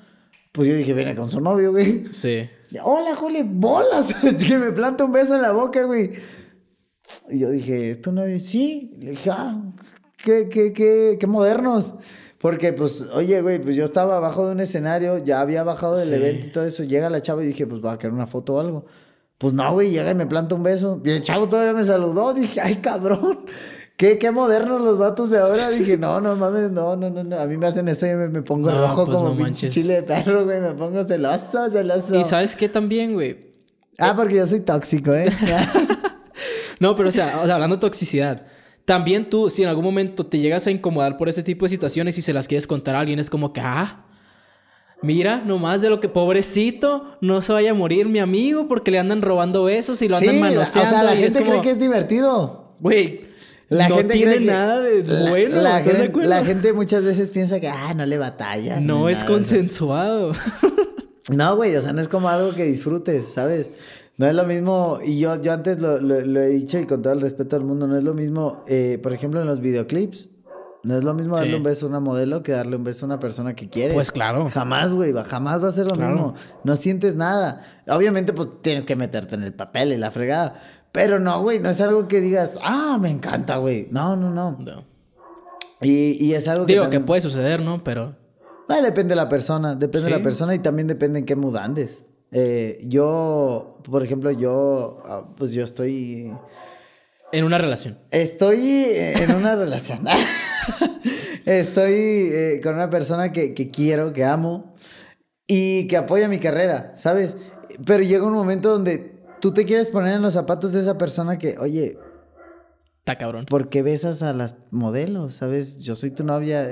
Pues yo dije, viene con su novio, güey. Sí. Hola, Juli, bolas. [LAUGHS] que me planta un beso en la boca, güey. Y yo dije, esto no es... Sí, le dije, ah, qué, qué, qué, qué modernos. Porque, pues, oye, güey, pues yo estaba abajo de un escenario, ya había bajado del evento y todo eso. Llega la chava y dije, pues va a querer una foto o algo. Pues no, güey, llega y me planta un beso. Y el chavo todavía me saludó. [LAUGHS] Dije, ay, cabrón. Qué, qué modernos los vatos de ahora. [LAUGHS] Dije, no, no mames, no, no, no. A mí me hacen eso y me, pongo rojo pues, como pinche chile de güey. Me pongo celoso, celoso. Y sabes qué también, güey. Ah, porque yo soy tóxico, ¿eh? [LAUGHS] No, pero o sea, hablando de toxicidad. También tú, si en algún momento te llegas a incomodar por ese tipo de situaciones y se las quieres contar a alguien, es como que, ah, Mira, nomás de lo que pobrecito, no se vaya a morir mi amigo porque le andan robando besos y lo andan sí, O sea, la gente cree que es divertido. Güey, la no gente tiene nada de bueno. La, gente, muchas veces piensa que, ah, no le batalla. No es consensuado. no, güey, o sea, no es como algo que disfrutes, ¿sabes? No es lo mismo, y yo, yo antes lo, he dicho y con todo el respeto al mundo, no es lo mismo, eh, por ejemplo, en los videoclips, no es lo mismo darle un beso a una modelo que darle un beso a una persona que quiere. Pues claro. Jamás, güey, jamás va a ser lo mismo. No sientes nada. Obviamente, pues tienes que meterte en el papel y la fregada. Pero no, güey, no es algo que digas, ah, me encanta, güey. No, no, no. Y, es algo que. Digo que puede suceder, ¿no? Pero. Bueno, ah, depende de la persona, depende de la persona y también depende en qué mudandes. Eh, yo, por ejemplo, yo, ah, pues yo estoy... En una relación. Estoy eh, en una relación. [LAUGHS] estoy eh, con una persona que, quiero, que amo y que apoya mi carrera, ¿sabes? Pero llega un momento donde tú te quieres poner en los zapatos de esa persona que, oye... Está cabrón. Porque besas a las modelos, ¿sabes? Yo soy tu novia.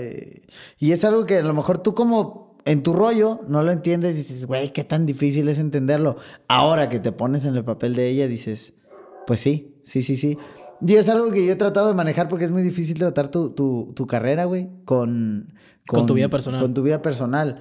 y es algo que a lo mejor tú como en tu rollo no lo entiendes y dices, güey, qué tan difícil es entenderlo. Ahora que te pones en el papel de ella, dices, pues sí, sí, sí, sí. Y es algo que yo he tratado de manejar porque es muy difícil tratar tu, tu, carrera, güey, con, con, con, tu vida personal. Con tu vida personal.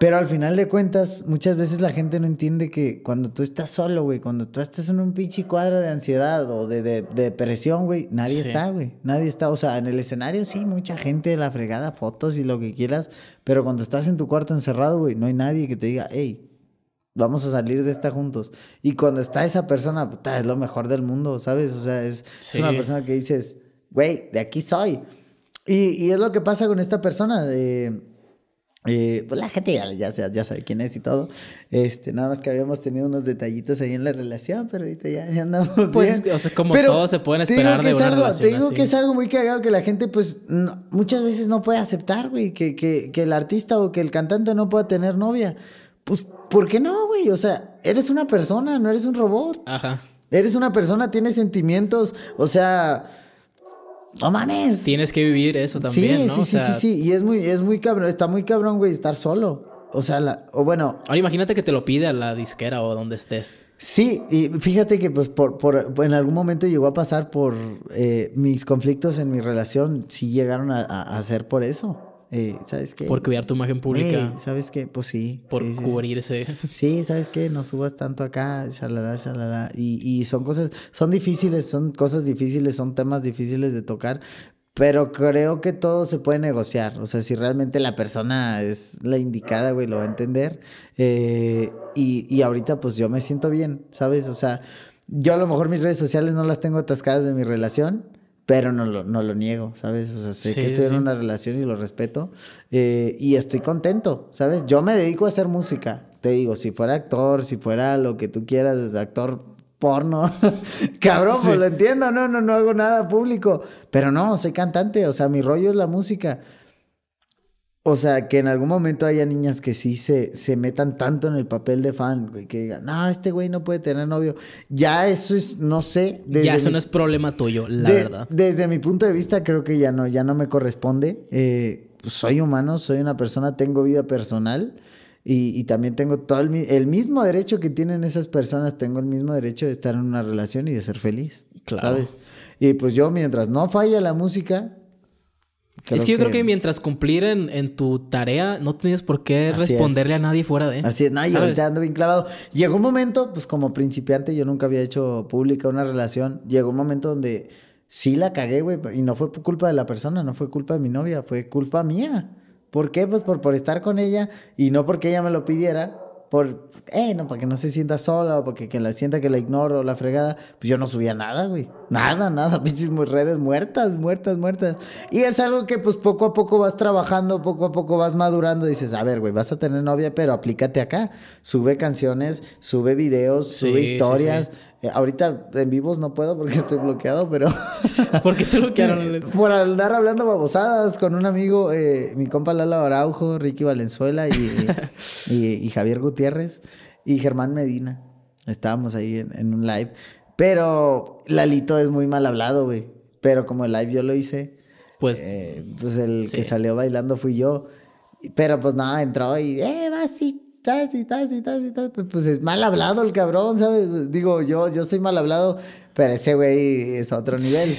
Pero al final de cuentas, muchas veces la gente no entiende que cuando tú estás solo, güey, cuando tú estás en un pinche cuadro de ansiedad o de, depresión, güey, nadie está, güey. Nadie está. O sea, en el escenario sí, mucha gente de la fregada, fotos y lo que quieras. Pero cuando estás en tu cuarto encerrado, güey, no hay nadie que te diga, hey, vamos a salir de esta juntos. Y cuando está esa persona, puta, es lo mejor del mundo, ¿sabes? O sea, es, una persona que dices, güey, de aquí soy. Y, y, es lo que pasa con esta persona. de eh, eh, pues la gente ya, ya, sabe quién es y todo. Este, nada más que habíamos tenido unos detallitos ahí en la relación, pero ahorita ya, andamos pues, O sea, como todos se pueden esperar de una Te digo que es algo muy cagado que la gente, pues, muchas veces no puede aceptar, güey, que, que, que el artista o que el cantante no pueda tener novia. Pues, ¿por qué no, güey? O sea, eres una persona, no eres un robot. Ajá. Eres una persona, tienes sentimientos, o sea Tienes que vivir eso también. Sí, ¿no? sí, sí, sí, sí. Y es muy, es muy cabrón, está muy cabrón, güey, estar solo. O sea, o bueno. Ahora imagínate que te lo pide a la disquera o donde estés. Sí, y fíjate que pues por, en algún momento llegó a pasar por eh, mis conflictos en mi relación, sí llegaron a, a ser por eso. Eh, ¿Sabes qué? Por cuidar tu imagen pública. ¿Sabes qué? Pues sí. Por cubrir cubrirse. Sí, ¿sabes qué? No subas tanto acá, shalala, shalala. Y, son cosas, son difíciles, son cosas difíciles, son temas difíciles de tocar, pero creo que todo se puede negociar. O sea, si realmente la persona es la indicada, güey, lo va a entender. Eh, y, y ahorita, pues yo me siento bien, ¿sabes? O sea, yo a lo mejor mis redes sociales no las tengo atascadas de mi relación pero no lo, no lo niego, ¿sabes? O sea, sé que estoy en una relación y lo respeto eh, y estoy contento, ¿sabes? Yo me dedico a hacer música, te digo, si fuera actor, si fuera lo que tú quieras, actor porno, [LAUGHS] cabrón, pues lo entiendo, no, no, no hago nada público, pero no, soy cantante, o sea, mi rollo es la música. O sea, que en algún momento haya niñas que sí se, se metan tanto en el papel de fan, que digan, no, este güey no puede tener novio. Ya eso es, no sé. ya eso no es problema tuyo, la verdad. Desde mi punto de vista, creo que ya no, ya no me corresponde. Eh, pues, soy humano, soy una persona, tengo vida personal. Y, también tengo todo el, mismo derecho que tienen esas personas, tengo el mismo derecho de estar en una relación y de ser feliz, ¿sabes? Y pues yo mientras no falla la música, es que yo creo que mientras cumplir en, tu tarea, no tienes por qué responderle a nadie fuera de. Así es, no, yo ahorita ando bien clavado. Llegó un momento, pues como principiante, yo nunca había hecho pública una relación. Llegó un momento donde sí la cagué, güey, y no fue culpa de la persona, no fue culpa de mi novia, fue culpa mía. ¿Por qué? Pues por, por estar con ella y no porque ella me lo pidiera, por, eh, no, para que no se sienta sola o porque que la sienta que la ignoro o la fregada, pues yo no subía nada, güey. Nada, nada, [LAUGHS] pinches redes muertas, muertas, muertas. Y es algo que pues poco a poco vas trabajando, poco a poco vas madurando, y dices, a ver, güey, vas a tener novia, pero aplícate acá. Sube canciones, sube videos, sube historias. Eh, ahorita en vivos no puedo porque [LAUGHS] estoy bloqueado, pero. [LAUGHS] ¿Por qué te bloquearon? [LAUGHS] Por andar hablando babosadas con un amigo, eh, mi compa Lala Araujo, Ricky Valenzuela y, y, Javier Gutiérrez y Germán Medina. Estábamos ahí en, un live. Pero Lalito es muy mal hablado, güey. Pero como el live yo lo hice, pues, eh, pues el que salió bailando fui yo. Pero pues nada, no, entró y, eh, va así y y pues, pues es mal hablado el cabrón, ¿sabes? Digo, yo, yo soy mal hablado, pero ese güey es a otro nivel. [LAUGHS]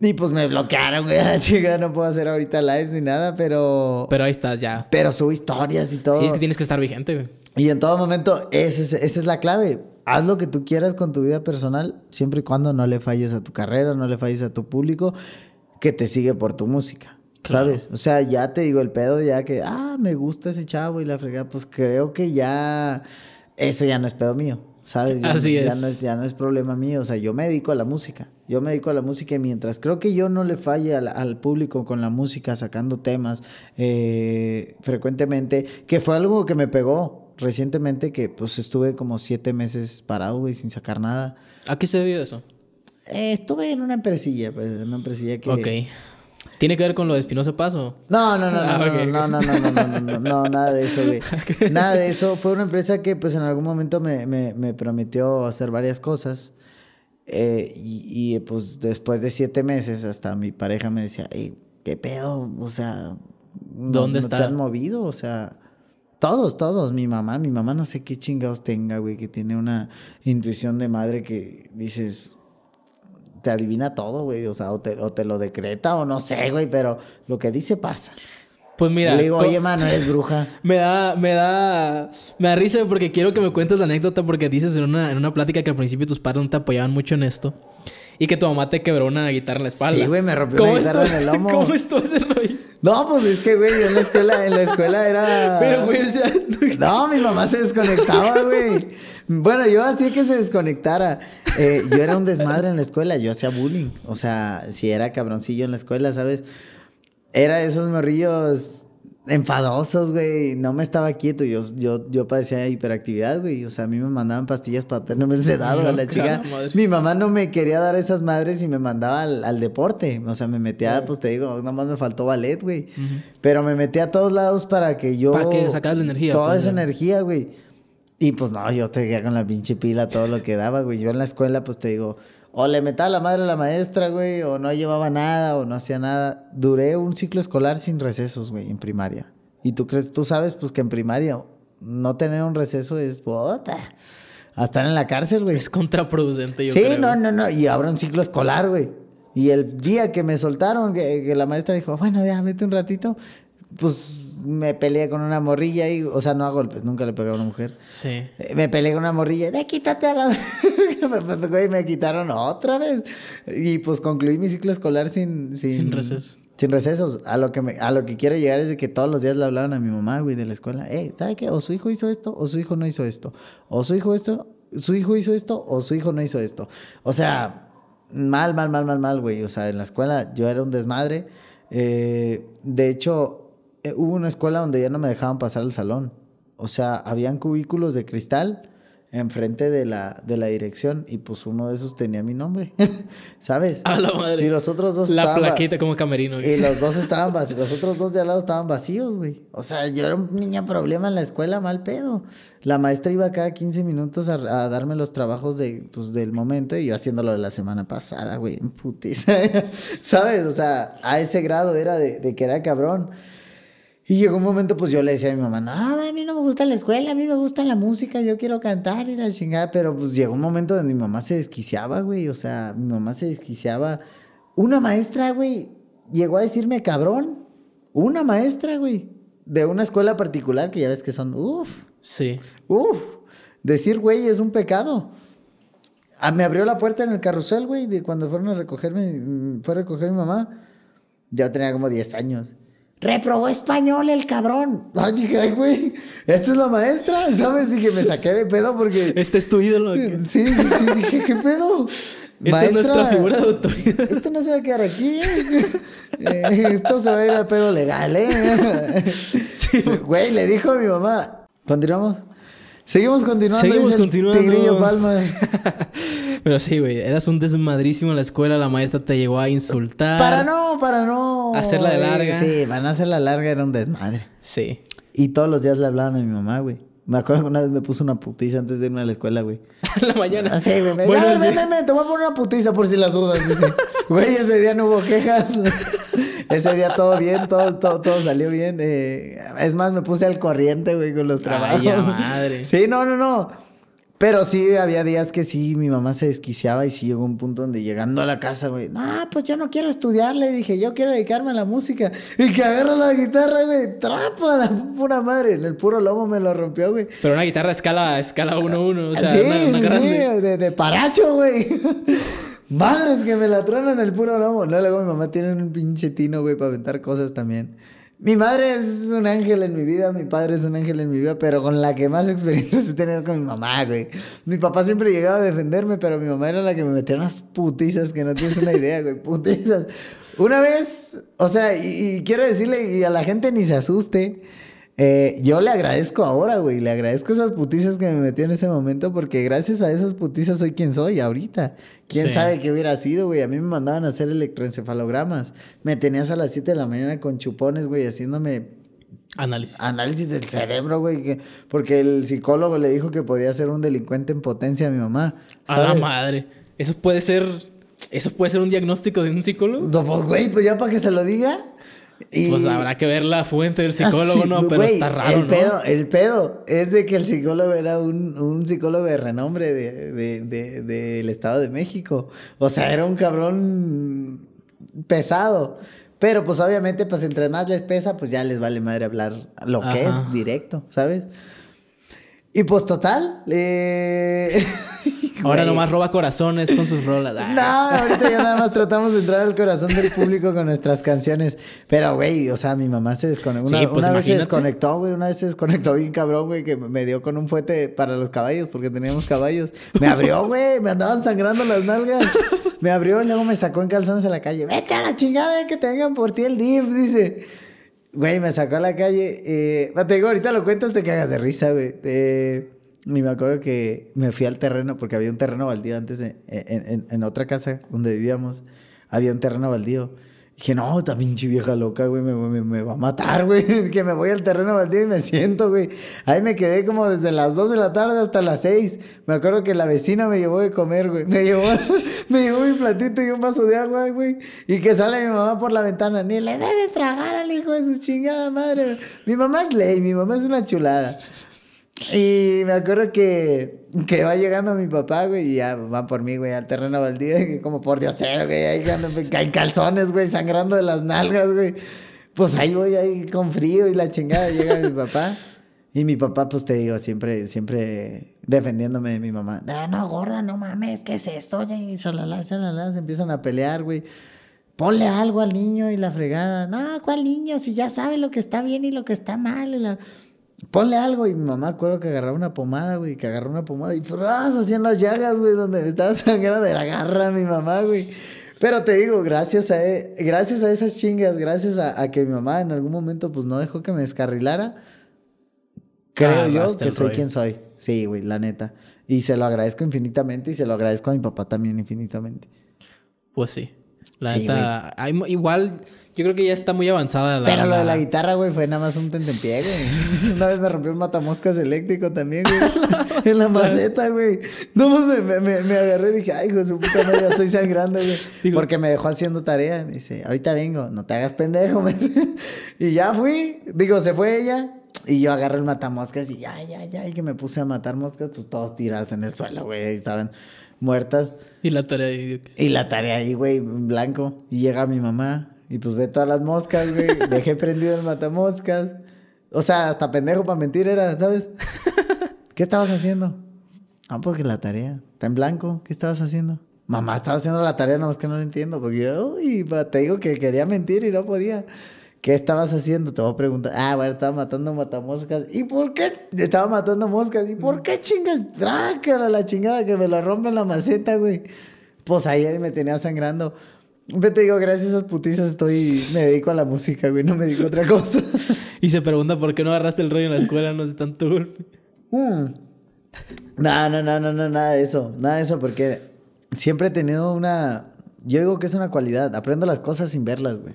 Y pues me bloquearon, güey. [LAUGHS] no puedo hacer ahorita lives ni nada, pero. Pero ahí estás ya. Pero subo historias y todo. Sí, es que tienes que estar vigente, güey. Y en todo momento, esa es la clave. Haz lo que tú quieras con tu vida personal, siempre y cuando no le falles a tu carrera, no le falles a tu público que te sigue por tu música. O sea, ya te digo, el pedo ya que, ah, me gusta ese chavo y la fregada, pues creo que ya, eso ya no es pedo mío, ¿sabes? Ya, Así es. Ya no es. Ya no es problema mío, o sea, yo me dedico a la música, yo me dedico a la música y mientras creo que yo no le falle al, público con la música, sacando temas eh, frecuentemente, que fue algo que me pegó recientemente, que pues estuve como siete meses parado, güey, sin sacar nada. ¿A qué se debió eso? Eh, estuve en una empresilla, pues, en una empresilla que... Ok ¿Tiene que ver con lo de Espinosa Paso? No, no, no, no, [LAUGHS] ah, no, no, no, no, no, no, no, nada de eso, güey. [LAUGHS] Nada de eso. Fue una empresa que, pues, en algún momento me, prometió hacer varias cosas. Eh, y, pues, después de siete meses, hasta mi pareja me decía, Ey, ¿qué pedo? O sea, ¿dónde está? te han movido? O sea, todos, todos. Mi mamá, mi mamá no sé qué chingados tenga, güey, que tiene una intuición de madre que dices, te adivina todo, güey. O sea, o te, lo decreta o no sé, güey, pero lo que dice pasa. Pues mira. Le digo, oye, mano, eres bruja. [LAUGHS] Me da, me da, me da risa porque quiero que me cuentes la anécdota porque dices en una, en una plática que al principio tus padres no te apoyaban mucho en esto y que tu mamá te quebró una guitarra en la espalda. Sí, güey, me rompió una guitarra en el lomo. [LAUGHS] ¿Cómo estuvo ese rollo? No, pues es que, güey, yo en la escuela, en la escuela era. Pero, güey, o sea. No, mi mamá se desconectaba, güey. Bueno, yo hacía que se desconectara. Eh, yo era un desmadre en la escuela, yo hacía bullying. O sea, si era cabroncillo en la escuela, ¿sabes? Era esos morrillos enfadosos, güey. No me estaba quieto. Yo, yo, yo padecía hiperactividad, güey. O sea, a mí me mandaban pastillas para tenerme sedado a la chica. Mi mamá no me quería dar esas madres y me mandaba al, deporte. O sea, me metía, pues te digo, nomás me faltó ballet, güey. Pero me metía a todos lados para que yo. Para que sacara la energía. Toda pues, esa energía, güey. Y pues no, yo te con la pinche pila todo lo que daba, güey. Yo en la escuela, pues te digo, o le metaba la madre a la maestra, güey, o no llevaba nada, o no hacía nada. Duré un ciclo escolar sin recesos, güey, en primaria. Y tú crees, tú sabes, pues que en primaria no tener un receso es bota. Hasta en la cárcel, güey. Es contraproducente, yo Sí, no, no, no. Y habrá un ciclo escolar, güey. Y el día que me soltaron, que, que la maestra dijo, bueno, ya, vete un ratito, pues me peleé con una morrilla y, o sea, no a golpes, nunca le pegué a una mujer. Sí. Eh, me peleé con una morrilla, me quítate a la [LAUGHS] y me quitaron otra vez. Y pues concluí mi ciclo escolar sin sin, sin Sin recesos. A lo que me, a lo que quiero llegar es de que todos los días le hablaban a mi mamá, güey, de la escuela, "Eh, sabe qué? O su hijo hizo esto o su hijo no hizo esto. O su hijo esto, su hijo hizo esto o su hijo no hizo esto." O sea, mal, mal, mal, mal, mal, güey. O sea, en la escuela yo era un desmadre. Eh, de hecho, eh, hubo una escuela donde ya no me dejaban pasar al salón. O sea, habían cubículos de cristal enfrente de la, de la dirección y pues uno de esos tenía mi nombre, [LAUGHS] ¿sabes? A madre. Y los otros dos la estaban... La plaquita como camerino. Y los dos estaban vacíos, los otros dos de al lado estaban vacíos, güey. O sea, yo era un niña problema en la escuela, mal pedo. La maestra iba cada 15 minutos a, darme los trabajos de, pues, del momento y yo haciéndolo de la semana pasada, güey, en [LAUGHS] ¿Sabes? O sea, a ese grado era de, de que era cabrón. Y llegó un momento, pues yo le decía a mi mamá, no, a mí no me gusta la escuela, a mí me gusta la música, yo quiero cantar y la chingada. Pero pues llegó un momento donde mi mamá se desquiciaba, güey. O sea, mi mamá se desquiciaba. Una maestra, güey, llegó a decirme cabrón. Una maestra, güey. De una escuela particular que ya ves que son, uff. Sí. Uff. Decir, güey, es un pecado. Ah, me abrió la puerta en el carrusel, güey, de cuando fueron a recogerme, fue a recoger mi mamá. Ya tenía como 10 años. Reprobó español el cabrón. Ay, dije, ay, güey, esta es la maestra, [LAUGHS] ¿sabes? Dije, me saqué de pedo porque. [LAUGHS] Este es tu ídolo. Sí, sí, sí, dije, ¿qué pedo? [LAUGHS] Esta es nuestra figura de autoridad. Esto no se va a quedar aquí. Eh, esto se va a ir al pedo legal, ¿eh? Sí. Güey, le dijo a mi mamá. ¿Continuamos? Seguimos continuando. Seguimos continuando. Tigrillo Palma. [LAUGHS] Pero sí, güey, eras un desmadrísimo en la escuela, la maestra te llegó a insultar. Para no, para no. Hacerla de larga. Sí, van a hacerla larga era un desmadre. Sí. Y todos los días le hablaban a mi mamá, güey. Me acuerdo que una vez me puse una putiza antes de irme a la escuela, güey. A [LAUGHS] la mañana. Así, güey. Ah, me, me, te voy a poner una putiza por si las dudas. [LAUGHS] güey, ese día no hubo quejas. ese día todo bien, todo, todo, todo salió bien. Eh, es más, me puse al corriente, güey, con los trabajos. madre. Sí, no, no, no. Pero sí, había días que sí, mi mamá se desquiciaba y sí llegó un punto donde llegando a la casa, güey, no, pues yo no quiero estudiar, le dije, yo quiero dedicarme a la música. Y que agarra la guitarra, güey, trampa la pura madre, en el puro lomo me lo rompió, güey. Pero una guitarra escala, escala uno uno, o sea, sí, sí, de, paracho, güey. [LAUGHS] Madres que me la tronan el puro lomo. No, luego mi mamá tiene un pinche tino, güey, para aventar cosas también. Mi madre es un ángel en mi vida, mi padre es un ángel en mi vida, pero con la que más [LAUGHS] experiencias he tenido es con mi mamá, güey. Mi papá siempre llegaba a defenderme, pero mi mamá era la que me metía unas putizas que no tienes una idea, güey, putizas. Una vez, o sea, y, y quiero decirle y a la gente ni se asuste eh, yo le agradezco ahora, güey. Le agradezco esas putizas que me metió en ese momento porque gracias a esas putizas soy quien soy ahorita. ¿Quién sabe qué hubiera sido, güey? A mí me mandaban a hacer electroencefalogramas. Me tenías a las 7 de la mañana con chupones, güey, haciéndome... Análisis. Análisis del cerebro, güey. porque el psicólogo le dijo que podía ser un delincuente en potencia a mi mamá. A la madre. Eso puede ser... ¿Eso puede ser un diagnóstico de un psicólogo? No, pues, güey, pues ya para que se lo diga. Y... Pues habrá que ver la fuente del psicólogo, ¿no? Pero está raro, el pedo, El pedo es de que el psicólogo era un, psicólogo de renombre del Estado de México. O sea, era un cabrón pesado. Pero pues obviamente, pues entre más les pesa, pues ya les vale madre hablar lo que es directo, ¿sabes? Y pues total, eh... [LAUGHS] [LAUGHS] Ahora nomás roba corazones con sus rolas. [LAUGHS] No, ahorita ya nada más tratamos de entrar al corazón del público con nuestras canciones. Pero, güey, o sea, mi mamá se desconectó. Pues una, vez se desconectó, güey. Una vez se desconectó bien cabrón, güey, que me dio con un fuete para los caballos, porque teníamos caballos. Me abrió, güey. Me andaban sangrando las nalgas. Me abrió y luego me sacó en calzones a la calle. Vete a la chingada que te vengan por ti el DIF, dice. Güey, me sacó a la calle. Eh, te digo, ahorita lo cuentas, te cagas de risa, güey. Eh, y me acuerdo que me fui al terreno, porque había un terreno baldío antes e, en, otra casa donde vivíamos. Había un terreno baldío. dije, no, esta pinche vieja loca, güey, me, me, va a matar, [LAUGHS] güey. Que me voy al terreno baldío y me siento, güey. Ahí me quedé como desde las 2 de la tarde hasta las 6. Me acuerdo que la vecina me llevó de comer, güey. Me llevó, [LAUGHS] me mi platito y un vaso de agua, güey. Y que sale mi mamá por la ventana. Ni le debe tragar al hijo de su chingada madre. Mi mamá es ley, mi mamá es una chulada. Y me acuerdo que, que va llegando mi papá, güey, y ya van por mí, güey, al terreno baldío. como, por Dios, güey, ahí caen calzones, güey, sangrando de las nalgas, güey. Pues ahí voy, ahí con frío y la chingada. Llega mi papá. Y mi papá, pues te digo, siempre, siempre defendiéndome de mi mamá. Ah, no, gorda, no mames, ¿qué es esto? Y se empiezan a pelear, güey. Ponle algo al niño y la fregada. No, ¿cuál niño? Si ya sabe lo que está bien y lo que está mal. la ponle algo. Y mi mamá, acuerdo que agarraba una pomada, güey, que agarró una pomada y así ah, en las llagas, güey, donde estaba sangrando de la garra mi mamá, güey. Pero te digo, gracias a, e, gracias a esas chingas, gracias a, que mi mamá en algún momento pues no dejó que me descarrilara, creo yo que soy quien soy. Sí, güey, la neta. Y se lo agradezco infinitamente y se lo agradezco a mi papá también infinitamente. Pues sí. La neta, igual yo creo que ya está muy avanzada la. Pero lo de la guitarra, güey, fue nada más un tentempié, güey. [LAUGHS] Una vez me rompió un matamoscas eléctrico también, güey. [LAUGHS] en la maceta, güey. No pues me, me, agarré y dije, ay, hijo su puta madre, estoy sangrando, güey. Porque me dejó haciendo tarea. Me dice, ahorita vengo, no te hagas pendejo, me Y ya fui. Digo, se fue ella. Y yo agarré el matamoscas y ya, ya, ya. Y que me puse a matar moscas, pues todos tiradas en el suelo, güey. estaban muertas. Y la tarea ahí, Y la tarea ahí, güey, en blanco. Y llega mi mamá y pues ve todas las moscas, güey. Dejé [LAUGHS] prendido el matamoscas. O sea, hasta pendejo para mentir era, ¿sabes? ¿Qué estabas haciendo? Ah, pues que la tarea. Está en blanco. ¿Qué estabas haciendo? Mamá estaba haciendo la tarea, más que no lo entiendo. Porque yo, uy, te digo que quería mentir y no podía. ¿Qué estabas haciendo? Te voy a preguntar. Ah, bueno, estaba matando matamoscas. ¿Y por qué? Estaba matando moscas. ¿Y por mm. qué chingas? Trácala la chingada que me la rompe en la maceta, güey. Pues ayer me tenía sangrando te digo, gracias a esas putizas estoy. Me dedico a la música, güey. No me dedico otra cosa. [LAUGHS] y se pregunta por qué no agarraste el rollo en la escuela, no sé tanto golpe. Mm. No, no, no, no, no, nada de eso. Nada de eso, porque siempre he tenido una. Yo digo que es una cualidad. Aprendo las cosas sin verlas, güey.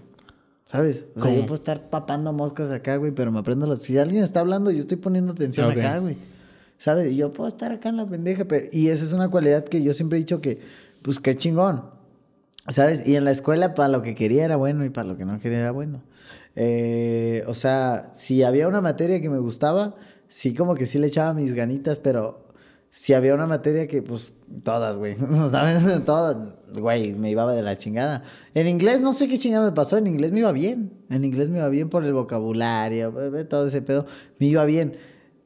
¿Sabes? O sea, yo puedo estar papando moscas acá, güey, pero me aprendo las. Si alguien está hablando, yo estoy poniendo atención acá, güey. ¿Sabes? Y yo puedo estar acá en la pendeja, pero... y esa es una cualidad que yo siempre he dicho que, pues qué chingón. ¿Sabes? Y en la escuela para lo que quería era bueno y para lo que no quería era bueno. Eh, o sea, si había una materia que me gustaba, sí como que sí le echaba mis ganitas, pero si había una materia que, pues, todas, güey, ¿sabes? [LAUGHS] [LAUGHS] Todas, güey, me iba de la chingada. En inglés no sé qué chingada me pasó, en inglés me iba bien. En inglés me iba bien por el vocabulario, todo ese pedo, me iba bien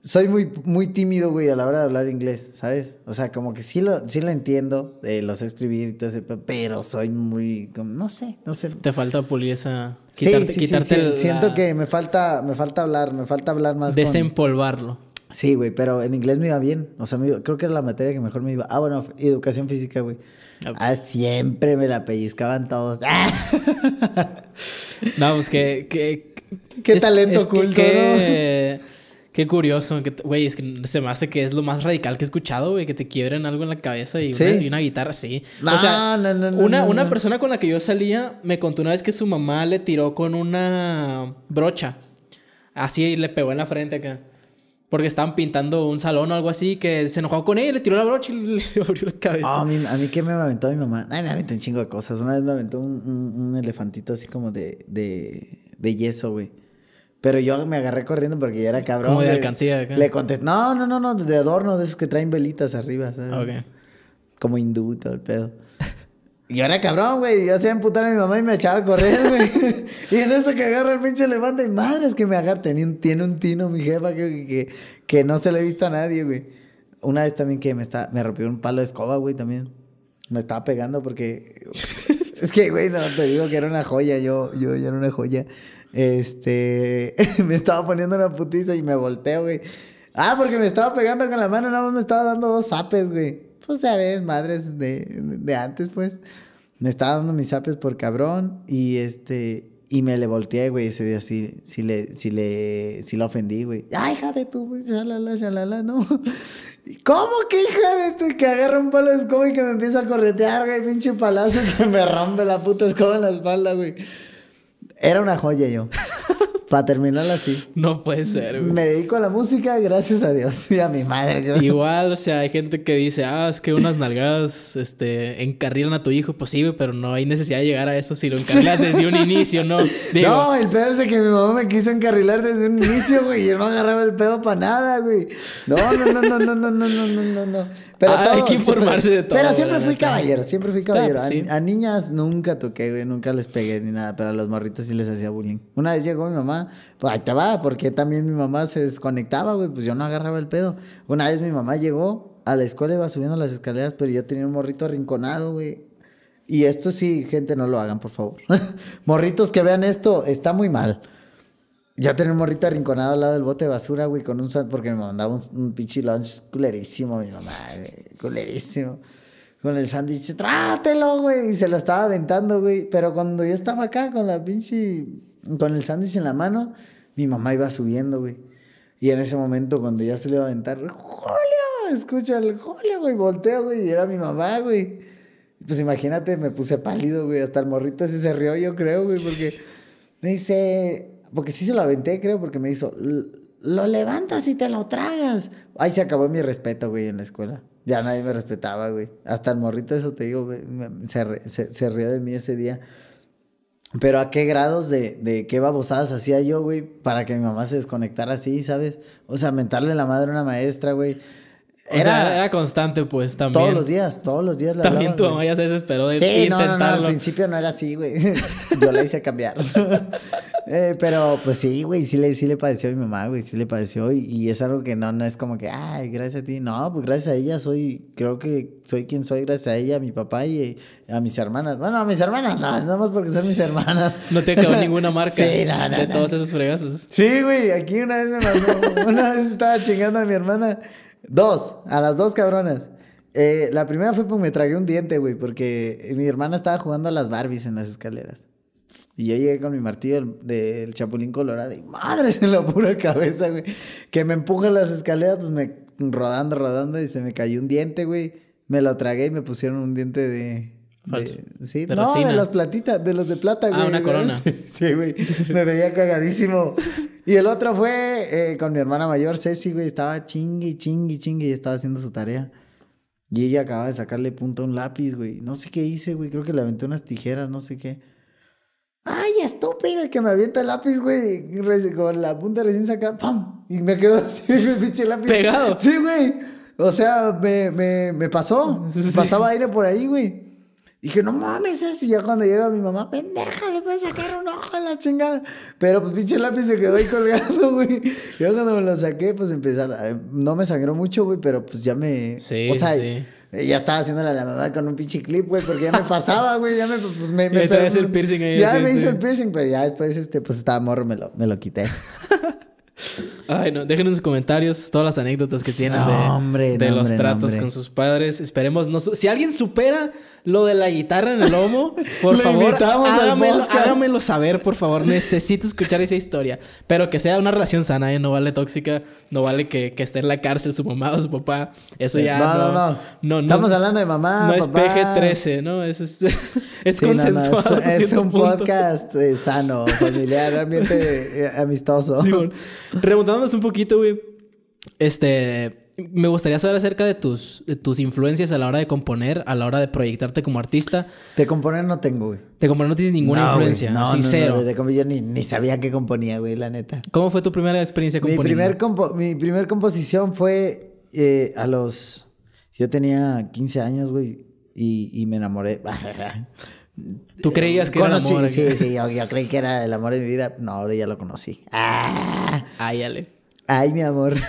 soy muy, muy tímido, güey, a la hora de hablar inglés, ¿sabes? O sea, como que sí lo, sí lo entiendo, los lo escribir y todo ese, pero soy muy, no sé, no sé. Te falta pulir esa... Quitarte, sí, quitarte siento que me falta, me falta hablar, me falta hablar más. Desempolvarlo. Sí, güey, pero en inglés me iba bien. O sea, creo que era la materia que mejor me iba. Ah, bueno, educación física, güey. Ah, siempre me la pellizcaban todos. Vamos, [LAUGHS] ah. pues que... que... Qué talento oculto, [LAUGHS] Qué curioso, güey, es que se me hace que es lo más radical que he escuchado, güey, que te quiebren algo en la cabeza y, una, guitarra, sí. o sea, una, una persona con la que yo salía me contó una vez que su mamá le tiró con una brocha, así y le pegó en la frente acá. Porque estaban pintando un salón o algo así, que se enojó con ella, y le tiró la brocha y [LAUGHS] le, abrió la cabeza. Ah, a, mí, a que me aventó mi mamá. Ay, me aventó un chingo de cosas. Una vez me aventó un, elefantito así como de, de, de yeso, güey. Pero yo me agarré corriendo porque ya era cabrón. Como de le, alcancía Le contesté, no, no, no, no, de adorno, de esos que traen velitas arriba, ¿sabes? Ok. Como hindú, todo el pedo. Y era cabrón, güey. Yo hacía emputar a mi mamá y me echaba a correr, güey. [LAUGHS] y en eso que agarra el pinche levanta y madre es que me agarra. Tiene un, tino mi jefa que, que, no se le he visto a nadie, güey. Una vez también que me, está, me rompió un palo de escoba, güey, también. Me estaba pegando porque... [LAUGHS] es que, güey, no, te digo que era una joya. Yo, yo, yo era una joya. Este, [LAUGHS] me estaba poniendo una putiza y me volteo, güey. Ah, porque me estaba pegando con la mano, nada más me estaba dando dos zapes, güey. Pues ya ves, madres de, de antes, pues. Me estaba dando mis zapes por cabrón y este, y me le volteé, güey, ese día sí, Si le, si le, si lo ofendí, güey. Ay, ah, hija de tu, shalala, shalala, no. [LAUGHS] ¿Cómo que hija de tu? Que agarra un palo de escoba y que me empieza a corretear, güey, pinche palazo [LAUGHS] que me rompe la puta escoba en la espalda, güey. Era una joya yo. Para terminarla así. No puede ser, güey. Me dedico a la música, gracias a Dios y a mi madre. Igual, o sea, hay gente que dice, ah, es que unas nalgadas este, encarrilan a tu hijo. Pues sí, pero no hay necesidad de llegar a eso si lo encarrilas desde un inicio, ¿no? [LAUGHS] no, el pedo es de que mi mamá me quiso encarrilar desde un inicio, güey. Yo no agarraba el pedo para nada, güey. No, no, no, no, no, no, no, no, no, no. Pero ah, hay que informarse de todo. Pero siempre fui caballero, siempre fui caballero. a, niñas nunca toqué, güey, nunca les pegué ni nada, pero a los morritos sí les hacía bullying. Una vez llegó mi mamá, pues ahí te va, porque también mi mamá se desconectaba, güey, pues yo no agarraba el pedo. Una vez mi mamá llegó a la escuela, iba subiendo las escaleras, pero yo tenía un morrito arrinconado, güey. Y esto sí, gente, no lo hagan, por favor. [LAUGHS] Morritos que vean esto, está muy mal. Ya tenía un morrito arrinconado al lado del bote de basura, güey, con un sand... porque me mandaba un, pinche lunch culerísimo, mi mamá, güey, culerísimo. Con el sándwich, trátelo, güey. Y se lo estaba aventando, güey. Pero cuando yo estaba acá con la pinche, con el sándwich en la mano, mi mamá iba subiendo, güey. Y en ese momento, cuando ya se le iba a aventar, ¡Julio! Escucha el Julio, güey. Volteo, güey. Y era mi mamá, güey. Pues imagínate, me puse pálido, güey. Hasta el morrito así se rió, yo creo, güey, porque me dice, porque sí se lo aventé, creo, porque me hizo, lo levantas y te lo tragas. Ahí se acabó mi respeto, güey, en la escuela. Ya nadie me respetaba, güey. Hasta el morrito, eso te digo, güey, se, rió de mí ese día. Pero a qué grados de, de qué babosadas hacía yo, güey, para que mi mamá se desconectara así, ¿sabes? O sea, mentarle la madre a una maestra, güey era, sea, era constante, pues, también. Todos los días, todos los días la También tu mamá ya se desesperó de sí, intentarlo. No, no, no, al principio no era así, güey. [LAUGHS] Yo la hice cambiar. [LAUGHS] Eh, pero, pues sí, güey, sí le, sí le pareció a mi mamá, güey, sí le padeció. Y, es algo que no, no es como que, ay, gracias a ti. No, pues gracias a ella soy, creo que soy quien soy gracias a ella, a mi papá y a mis hermanas. Bueno, a mis hermanas, no, nada más porque son mis hermanas. [LAUGHS] no te quedó ninguna marca de todos esos fregazos. Sí, güey, aquí una vez me una vez estaba chingando a mi hermana. Dos, a las dos cabronas. Eh, la primera fue porque me tragué un diente, güey, porque mi hermana estaba jugando a las Barbies en las escaleras. Y yo llegué con mi martillo del, Chapulín Colorado y madres [LAUGHS] en la pura cabeza, güey. Que me empuja las escaleras, pues me rodando, rodando y se me cayó un diente, güey. Me lo tragué y me pusieron un diente de, sí, no, de los platitas, de los de plata, ah, güey. Ah, una corona. [LAUGHS] Sí, güey. Me veía cagadísimo. [LAUGHS] Y el otro fue eh, con mi hermana mayor, Ceci, güey. Estaba chingui, chingui, chingui y estaba haciendo su tarea. Y ella acaba de sacarle punta a un lápiz, güey. No sé qué hice, güey. Creo que le aventé unas tijeras, no sé qué. ¡Ay, estúpida, Que me avienta el lápiz, güey. Con la punta recién sacada, ¡pam! Y me quedó [LAUGHS] así, güey, lápiz. Pegado. Sí, güey. O sea, me, pasó. Pasaba aire por ahí, güey. Dije, no mames, eso. Eh, y ya cuando llega mi mamá, pendeja, le voy a sacar un ojo a la chingada. Pero pues pinche lápiz se quedó ahí colgado, [LAUGHS] güey. Yo cuando me lo saqué, pues empecé a... Eh, no me sangró mucho, güey, pero pues ya me... Sí, o sea, sí. Eh, ya estaba haciéndole la mamá con un pinche clip, güey, porque ya me pasaba, [LAUGHS] güey. Ya me... Pues, me, me el piercing ahí. Ya me hizo el piercing, pero ya después, este, pues estaba morro, me lo, quité. [LAUGHS] Ay, no, déjenme en sus comentarios todas las anécdotas que tienen de, de los tratos con sus padres. Esperemos, no, si alguien supera lo de la guitarra en el lomo, [LAUGHS] por favor, hágamelo, saber, por favor. Necesito escuchar esa historia. Pero que sea una relación sana, ¿eh? No vale tóxica, no vale que, esté en la cárcel su mamá o su papá. Eso ya no no, no, Estamos hablando de mamá, No es PG-13, ¿no? es, es [LAUGHS] consensuado. es, un podcast eh, sano, familiar, ambiente [LAUGHS] eh, amistoso. Sí, Remontándonos un poquito, güey. Este me gustaría saber acerca de tus, de tus influencias a la hora de componer, a la hora de proyectarte como artista. De componer no tengo, güey. De componer no tienes ninguna influencia. Güey. No, no, no, yo ni, sabía que componía, güey, la neta. ¿Cómo fue tu primera experiencia componiendo? Mi primer, compo mi primer composición fue eh, a los... Yo tenía 15 años, güey, y, me enamoré. [LAUGHS] ¿Tú creías que era el amor? Sí, sí, sí yo, creí que era el amor de mi vida. No, ahora ya lo conocí. ¡Ah! Ay, ale. Ay, mi amor. [LAUGHS]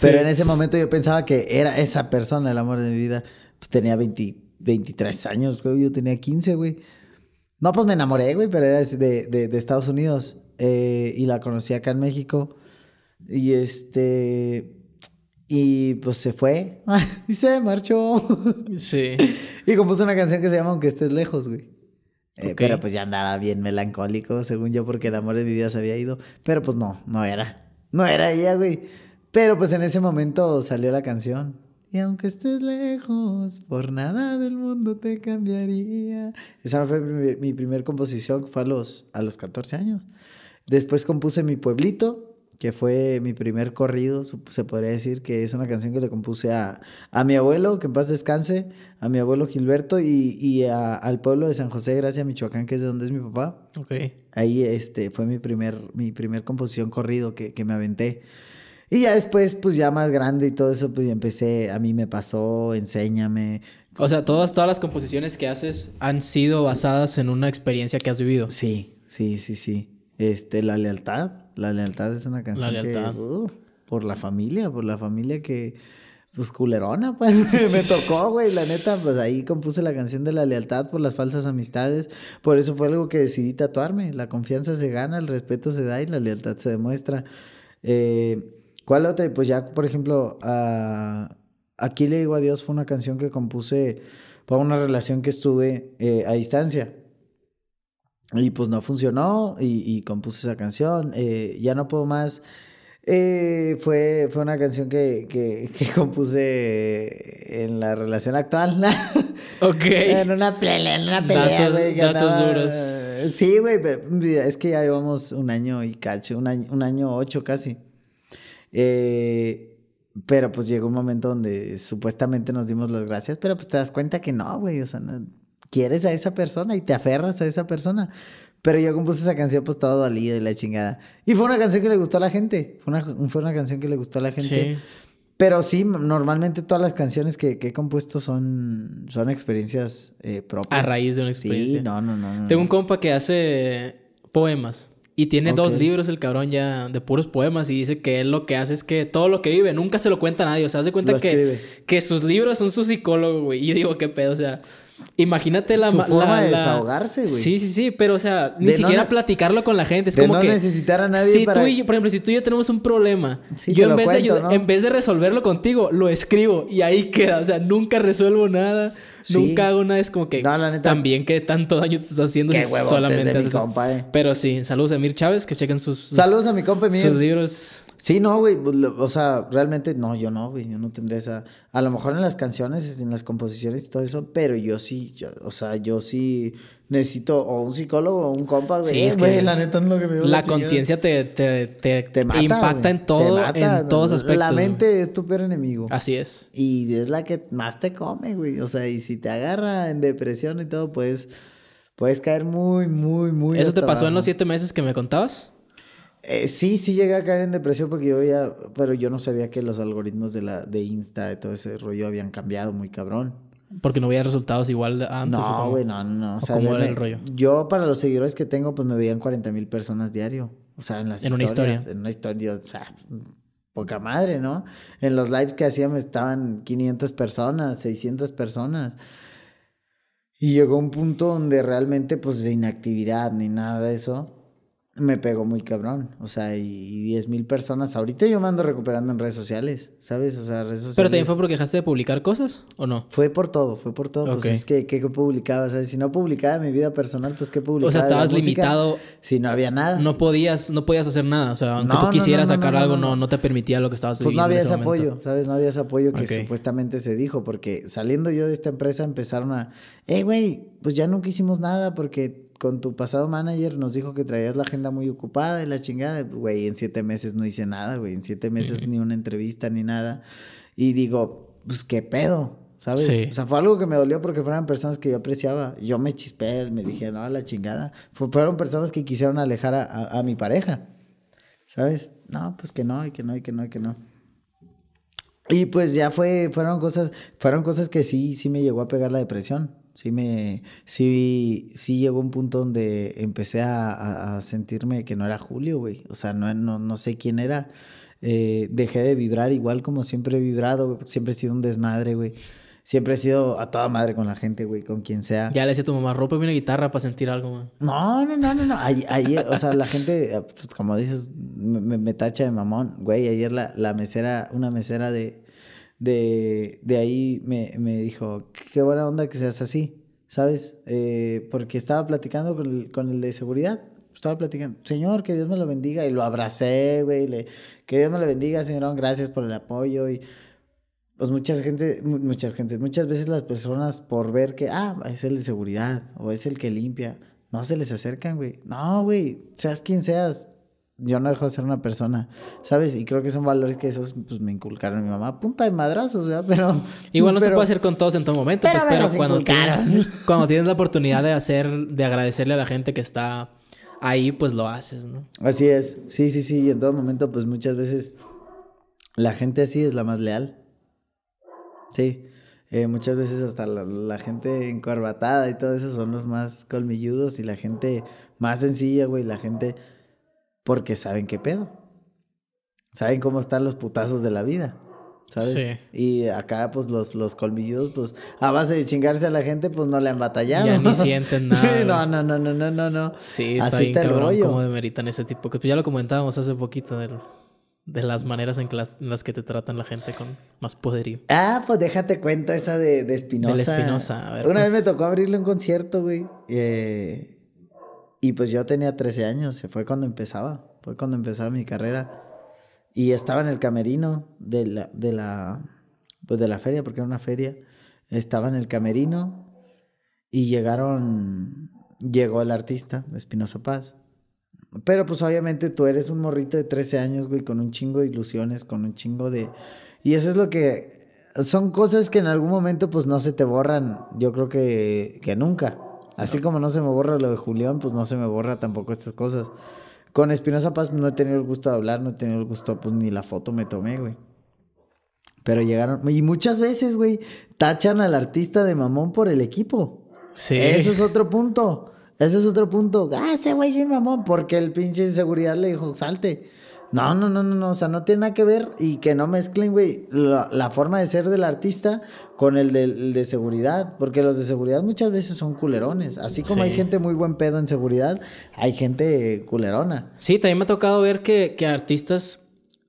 Pero en ese momento yo pensaba que era esa persona el amor de mi vida. Pues tenía 23 años, creo yo tenía 15, güey. No, pues me enamoré, güey, pero era de, de, Estados Unidos. Eh, y la conocí acá en México. Y este. Y pues se fue. [LAUGHS] y se marchó. sí. [LAUGHS] Y compuso una canción que se llama Aunque estés lejos, güey. Eh, pero pues ya andaba bien melancólico, según yo, porque el amor de mi vida se había ido. Pero pues no, no era. No era ella, güey. Pero pues en ese momento salió la canción. Y aunque estés lejos, por nada del mundo te cambiaría. Esa fue mi, mi primer composición, fue a los, a los 14 años. Después compuse Mi Pueblito, que fue mi primer corrido, se podría decir que es una canción que le compuse a, mi abuelo, que en paz descanse, a mi abuelo Gilberto y, al pueblo de San José, gracias a Michoacán, que es de donde es mi papá. Okay. Ahí este, fue mi primer, mi primer composición corrido que, que me aventé. Y ya después, pues ya más grande y todo eso, pues ya empecé, a mí me pasó, enséñame. O sea, todas, todas las composiciones que haces han sido basadas en una experiencia que has vivido. Sí, sí, sí, sí. Este, La Lealtad. La Lealtad es una canción que... Uh, por la familia, por la familia que... Pues culerona, [LAUGHS] pues me tocó, güey, la neta, pues ahí compuse la canción de la lealtad por las falsas amistades, por eso fue algo que decidí tatuarme, la confianza se gana, el respeto se da y la lealtad se demuestra. Eh, ¿Cuál otra? Pues ya, por ejemplo, Aquí le digo adiós fue una canción que compuse para una relación que estuve eh, a distancia. Y pues no funcionó y, compuse esa canción. Eh, ya no puedo más. Eh, fue, fue una canción [LAUGHS] que, compuse en la relación actual. [LAUGHS] ok. en una pelea, en una pelea. Datos, duros. Sí, güey, es que ya llevamos un año y cacho, un año, un año ocho casi. Eh, pero pues llegó un momento donde supuestamente nos dimos las gracias, pero pues te das cuenta que no, güey, o sea, quieres a esa persona y te aferras a esa persona. Pero yo compuse esa canción pues todo dolido y la chingada. Y fue una canción que le gustó a la gente, fue una, canción que le gustó a la gente. Pero sí, normalmente todas las canciones que, he compuesto son, son experiencias eh, propias. A raíz de una experiencia. no, no, no. Tengo un compa que hace poemas. Y tiene dos libros el cabrón ya de puros poemas y dice que él lo que hace es que todo lo que vive nunca se lo cuenta a nadie. O sea, hace cuenta que, que sus libros son su psicólogo, güey. Y yo digo, qué pedo, o sea, Imagínate la... Su forma de güey. Sí, sí, sí, pero o sea, ni siquiera platicarlo con la gente. Es como no que... necesitar a nadie para... tú por ejemplo, si tú y yo tenemos un problema, yo en vez, de en vez de resolverlo contigo, lo escribo y ahí queda. O sea, nunca resuelvo nada, nunca hago nada. Es como que... También que tanto daño te estás haciendo solamente eh. Pero sí, saludos a Emir Chávez, que chequen sus, Saludos a mi compa Sus libros. Sí, no, güey. Pues, o sea, realmente, no, yo no, güey. Yo no tendría esa. A lo mejor en las canciones, en las composiciones y todo eso, pero yo sí, o sea, yo sí necesito o un psicólogo o un compa, güey. Sí, es que la neta es lo que me La conciencia te, te, te, impacta en todo, en todos aspectos. La mente es tu peor enemigo. Así es. Y es la que más te come, güey. O sea, y si te agarra en depresión y todo, puedes puedes caer muy, muy, muy. ¿Eso te pasó en los siete meses que me contabas? Eh, sí, sí llegué a caer en depresión porque yo ya, pero yo no sabía que los algoritmos de la de Insta y todo ese rollo habían cambiado muy cabrón. Porque no veía resultados igual antes. No, güey, no, O, sea, era el rollo? Yo, para los seguidores que tengo, pues me veían 40 mil personas diario. O sea, en las En una historia. En una historia, o sea, poca madre, ¿no? En los lives que me estaban 500 personas, 600 personas. Y llegó un punto donde realmente, pues, de inactividad ni nada de eso me pegó muy cabrón. O sea, y 10 mil personas. Ahorita yo me ando recuperando en redes sociales, ¿sabes? O sea, redes sociales. ¿Pero también fue porque dejaste de publicar cosas o no? Fue por todo, fue por todo. Pues es que, ¿qué publicaba? ¿Sabes? Si no publicaba mi vida personal, pues ¿qué publicaba? O sea, estabas limitado. Si no había nada. No podías, no podías hacer nada. O sea, aunque tú quisieras sacar algo, no, no, te permitía lo que estabas haciendo. Pues no había ese, apoyo, ¿sabes? No había ese apoyo que supuestamente se dijo. Porque saliendo yo de esta empresa empezaron a, Eh, güey, pues ya nunca hicimos nada porque con tu pasado manager nos dijo que traías la agenda muy ocupada y la chingada. Güey, en siete meses no hice nada, güey. En siete meses ni una entrevista ni nada. Y digo, pues qué pedo, ¿sabes? O sea, fue algo que me dolió porque fueron personas que yo apreciaba. Yo me chispé, me dije, no, la chingada. Fueron personas que quisieron alejar a, mi pareja, ¿sabes? No, pues que no, y que no, y que no, y que no. Y pues ya fue, fueron cosas, fueron cosas que sí, sí me llegó a pegar la depresión. Sí, me, sí, sí llegó un punto donde empecé a, sentirme que no era Julio, güey. O sea, no, no, no sé quién era. Eh, dejé de vibrar igual como siempre he vibrado, siempre he sido un desmadre, güey. Siempre he sido a toda madre con la gente, güey, con quien sea. Ya le decía a tu mamá, ropa una guitarra para sentir algo, güey. No, no, no, no, no. o sea, la gente, pues, como dices, me, tacha de mamón. Güey, ayer la, la mesera, una mesera de, de, de ahí me, dijo, qué buena onda que seas así, ¿sabes? Eh, porque estaba platicando con el, de seguridad estaba platicando, Señor, que Dios me lo bendiga, y lo abracé, güey, que Dios me lo bendiga, Señor, gracias por el apoyo, y pues muchas gente, muchas gente, muchas veces las personas por ver que, ah, es el de seguridad, o es el que limpia, no se les acercan, güey, no, güey, seas quien seas, yo no dejo de ser una persona, ¿sabes? Y creo que son valores que esos pues, me inculcaron mi mamá. Punta de madrazos, ¿verdad? Pero. Igual no se puede hacer con todos en todo momento, pero, pues, cuando, tienes, [LAUGHS] cuando tienes la oportunidad de hacer, de agradecerle a la gente que está ahí, pues lo haces, ¿no? Así es. Sí, sí, sí. Y en todo momento, pues muchas veces la gente así es la más leal. Sí. Eh, muchas veces hasta la, gente encorbatada y todo eso son los más colmilludos y la gente más sencilla, güey, la gente porque saben qué pedo. Saben cómo están los putazos de la vida. ¿Sabes? Sí. Y acá, pues, los, los colmilludos, pues, a base de chingarse a la gente, pues no le han batallado. Ya ni [LAUGHS] sienten nada. Sí, no, no, no, no, no, no, Sí, está Así está el cabrón, rollo. Cómo demeritan ese tipo. Que pues ya lo comentábamos hace poquito de las maneras en, las, que te tratan la gente con más poderío. Ah, pues déjate cuenta esa de, de Espinosa. De Espinosa. Una vez pues. me tocó abrirle un concierto, güey. Eh, y pues yo tenía 13 años, se fue cuando empezaba, fue cuando empezaba mi carrera. Y estaba en el camerino de la, de la, pues de la feria, porque era una feria. Estaba en el camerino y llegaron, llegó el artista, Espinosa Paz. Pero pues obviamente tú eres un morrito de 13 años, güey, con un chingo de ilusiones, con un chingo de... Y eso es lo que... Son cosas que en algún momento pues no se te borran, yo creo que, que nunca. Así como no se me borra lo de Julián, pues no se me borra tampoco estas cosas. Con Espinosa Paz no he tenido el gusto de hablar, no he tenido el gusto, pues ni la foto me tomé, güey. Pero llegaron, y muchas veces, güey, tachan al artista de mamón por el equipo. Sí. Eso es [LAUGHS] otro punto. Eso es otro punto. Ah, ese güey bien mamón, porque el pinche inseguridad le dijo, salte. No, no, no, no, no, o sea, no tiene nada que ver y que no mezclen, güey, la, forma de ser del artista con el de, seguridad, porque los de seguridad muchas veces son culerones, así como hay gente muy buen pedo en seguridad, hay gente culerona. Sí, también me ha tocado ver que, artistas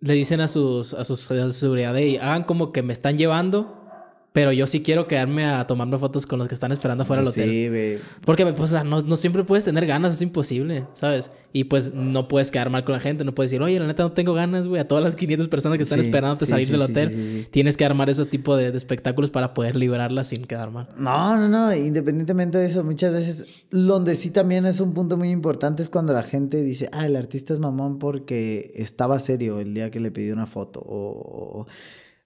le dicen a sus, a sus, seguridad, hagan como que me están llevando, pero yo sí quiero quedarme a tomarme fotos con los que están esperando fuera del hotel. Sí, güey. Porque, pues, o no, siempre puedes tener ganas, es imposible, ¿sabes? Y pues no puedes quedar mal con la gente, no puedes decir, oye, la neta no tengo ganas, güey, a todas las 500 personas que están esperando esperándote salir del hotel. Tienes que armar ese tipo de, espectáculos para poder liberarlas sin quedar mal. No, no, no, independientemente de eso, muchas veces, donde sí también es un punto muy importante es cuando la gente dice, ah, el artista es mamón porque estaba serio el día que le pedí una foto. o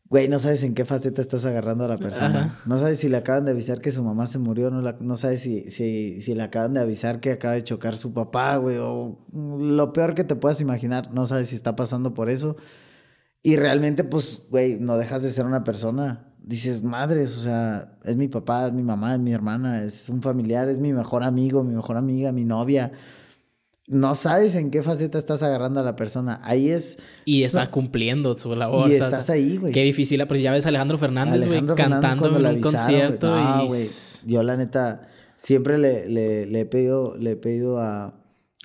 güey, no sabes en qué faceta estás agarrando a la persona. No sabes si le acaban de avisar que su mamá se murió, no, sabes si, si, si, le acaban de avisar que acaba de chocar su papá, güey, o lo peor que te puedas imaginar, no sabes si está pasando por eso. Y realmente, pues, güey, no dejas de ser una persona. Dices, madres, o sea, es mi papá, es mi mamá, es mi hermana, es un familiar, es mi mejor amigo, mi mejor amiga, mi novia no sabes en qué faceta estás agarrando a la persona. Ahí es. Y está cumpliendo su labor. Y estás ahí, güey. Qué difícil. Pues ya ves a Alejandro Fernández, güey, cantando en un concierto. Yo, la neta, siempre le, he pedido, le he pedido a,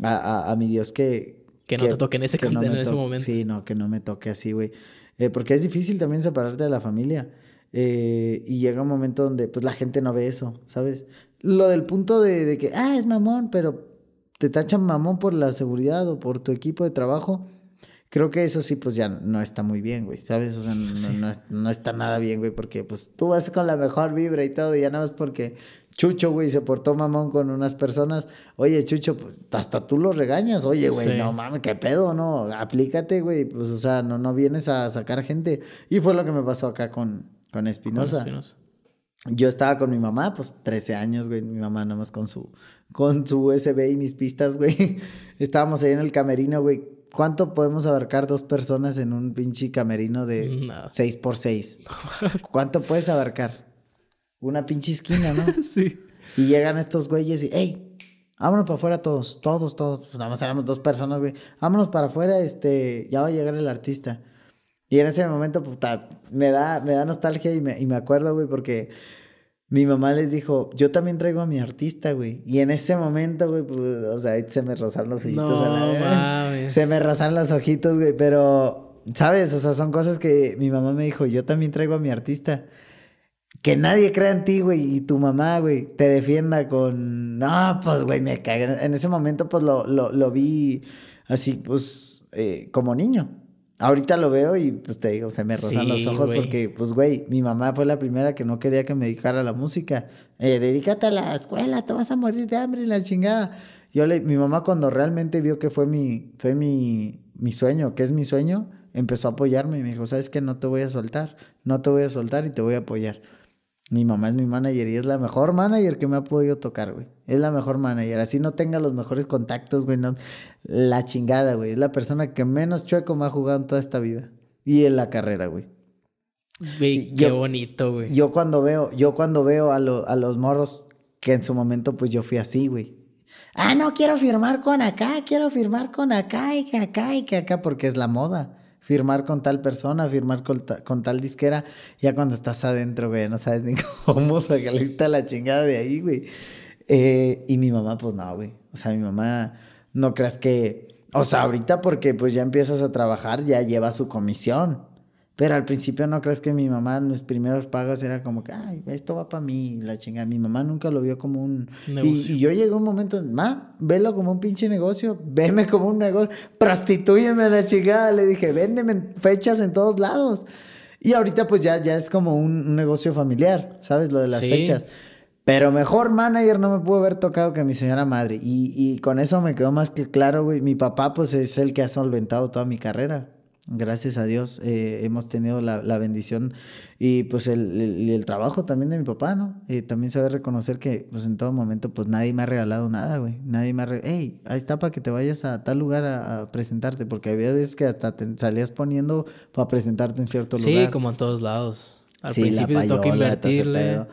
a, mi Dios que. Que no te toque en ese, no en ese momento. Sí, no, que no me toque así, güey. Eh, porque es difícil también separarte de la familia. Eh, y llega un momento donde, pues, la gente no ve eso, ¿sabes? Lo del punto de, de que, ah, es mamón, pero te tachan mamón por la seguridad o por tu equipo de trabajo, creo que eso sí, pues ya no está muy bien, güey, ¿sabes? O sea, no, está nada bien, güey, porque pues tú vas con la mejor vibra y todo, y ya nada más porque Chucho, güey, se portó mamón con unas personas. Oye, Chucho, pues hasta tú lo regañas. Oye, güey, no mames, qué pedo, ¿no? Aplícate, güey. Pues, o sea, no, no vienes a sacar gente. Y fue lo que me pasó acá con, con Con Espinosa yo estaba con mi mamá, pues 13 años, güey, mi mamá nada más con su, con su USB y mis pistas, [LAUGHS] güey. Estábamos ahí en el camerino, güey. ¿Cuánto podemos abarcar dos personas en un pinche camerino de 6 por 6 [LAUGHS] ¿Cuánto puedes abarcar? Una pinche esquina, ¿no? [LAUGHS] sí. Y llegan estos güeyes y, hey, vámonos para afuera todos, todos, todos. Pues nada más éramos dos personas, güey. Vámonos para afuera, este, ya va a llegar el artista. Y en ese momento, puta, pues, me da, me da nostalgia y me, y acuerdo, güey, porque mi mamá les dijo, yo también traigo a mi artista, güey. Y en ese momento, güey, pues, o sea, se me rozaron los ojitos a la Se me rozaron los ojitos, güey, pero, ¿sabes? O sea, son cosas que mi mamá me dijo, yo también traigo a mi artista. Que nadie crea en ti, güey, y tu mamá, güey, te defienda con, no, pues, güey, me cagué. En ese momento, pues, lo, lo, vi así, pues, eh, como niño ahorita lo veo y pues te digo, se me rozan los ojos porque, pues, güey, mi mamá fue la primera que no quería que me dedicara a la música. Eh, dedícate a la escuela, te vas a morir de hambre y la chingada. Yo mi mamá cuando realmente vio que fue mi, fue mi, mi sueño, que es mi sueño, empezó a apoyarme y me dijo, sabes que no te voy a soltar, no te voy a soltar y te voy a apoyar. Mi mamá es mi manager y es la mejor manager que me ha podido tocar, güey. Es la mejor manager. Así no tenga los mejores contactos, güey. la chingada, güey. Es la persona que menos chueco me ha jugado en toda esta vida. Y en la carrera, güey. Güey, qué bonito, güey. Yo cuando veo, yo cuando veo a, a los morros, que en su momento pues yo fui así, güey. Ah, no, quiero firmar con acá, quiero firmar con acá y que acá y que acá, porque es la moda firmar con tal persona, firmar con, tal disquera. Ya cuando estás adentro, güey, no sabes ni [LAUGHS] cómo sacarle la chingada de ahí, güey. Eh, y mi mamá, pues no, güey. O sea, mi mamá, no creas que. O sea, ahorita porque pues ya empiezas a trabajar, ya lleva su comisión. Pero al principio no crees que mi mamá mis primeros pagos era como que, ay, esto va para mí, la chingada. Mi mamá nunca lo vio como un... Y, yo llegué a un momento, ma, velo como un pinche negocio, veme como un negocio, prostitúyeme la chingada. Le dije, véndeme fechas en todos lados. Y ahorita pues ya, ya es como un, negocio familiar, ¿sabes? Lo de las fechas. Pero mejor manager no me pudo haber tocado que mi señora madre. Y, y con eso me quedó más que claro, güey. Mi papá pues es el que ha solventado toda mi carrera. Gracias a Dios eh, hemos tenido la, la, bendición y pues el, el, trabajo también de mi papá, ¿no? y eh, también saber reconocer que pues en todo momento pues nadie me ha regalado nada, güey. Nadie me ha regalado, ahí está para que te vayas a tal lugar a, presentarte, porque había veces que hasta salías poniendo para presentarte en cierto lugar. Sí, como en todos lados. Al principio te toca invertirle.